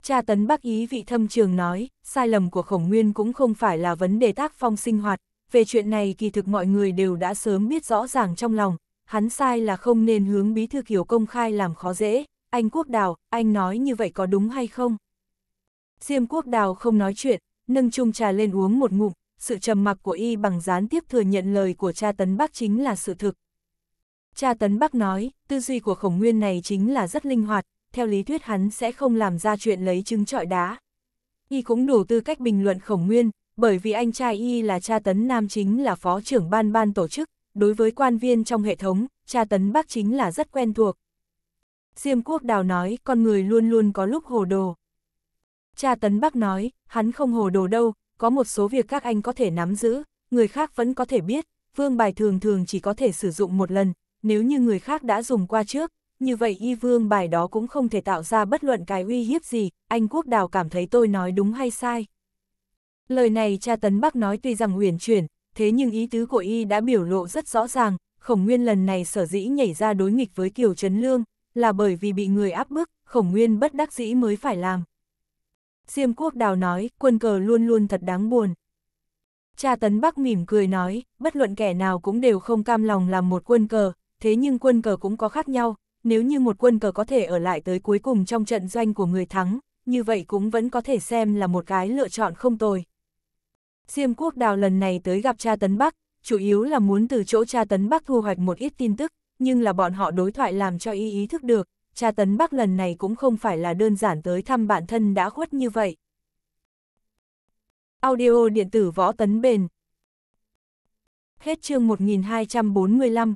Speaker 1: Cha tấn bác ý vị thâm trường nói, sai lầm của khổng nguyên cũng không phải là vấn đề tác phong sinh hoạt, về chuyện này kỳ thực mọi người đều đã sớm biết rõ ràng trong lòng, hắn sai là không nên hướng Bí Thư Kiều công khai làm khó dễ, anh Quốc Đào, anh nói như vậy có đúng hay không? Diêm Quốc Đào không nói chuyện, nâng chung trà lên uống một ngụm, sự trầm mặc của y bằng gián tiếp thừa nhận lời của cha Tấn Bắc chính là sự thực. Cha Tấn Bắc nói, tư duy của khổng nguyên này chính là rất linh hoạt, theo lý thuyết hắn sẽ không làm ra chuyện lấy trứng trọi đá. Y cũng đủ tư cách bình luận khổng nguyên, bởi vì anh trai y là cha Tấn Nam chính là phó trưởng ban ban tổ chức, đối với quan viên trong hệ thống, tra tấn bác chính là rất quen thuộc. Diêm quốc đào nói, con người luôn luôn có lúc hồ đồ. Cha tấn bác nói, hắn không hồ đồ đâu, có một số việc các anh có thể nắm giữ, người khác vẫn có thể biết, vương bài thường thường chỉ có thể sử dụng một lần, nếu như người khác đã dùng qua trước, như vậy y vương bài đó cũng không thể tạo ra bất luận cái uy hiếp gì, anh quốc đào cảm thấy tôi nói đúng hay sai. Lời này cha tấn bác nói tuy rằng uyển chuyển, thế nhưng ý tứ của y đã biểu lộ rất rõ ràng, khổng nguyên lần này sở dĩ nhảy ra đối nghịch với Kiều Trấn Lương, là bởi vì bị người áp bức, khổng nguyên bất đắc dĩ mới phải làm. Diêm quốc đào nói, quân cờ luôn luôn thật đáng buồn. Cha Tấn Bắc mỉm cười nói, bất luận kẻ nào cũng đều không cam lòng làm một quân cờ, thế nhưng quân cờ cũng có khác nhau, nếu như một quân cờ có thể ở lại tới cuối cùng trong trận doanh của người thắng, như vậy cũng vẫn có thể xem là một cái lựa chọn không tồi. Diêm Quốc Đào lần này tới gặp cha Tấn Bắc, chủ yếu là muốn từ chỗ cha Tấn Bắc thu hoạch một ít tin tức, nhưng là bọn họ đối thoại làm cho y ý thức được, cha Tấn Bắc lần này cũng không phải là đơn giản tới thăm bản thân đã khuất như vậy. Audio điện tử võ tấn bền Hết chương 1245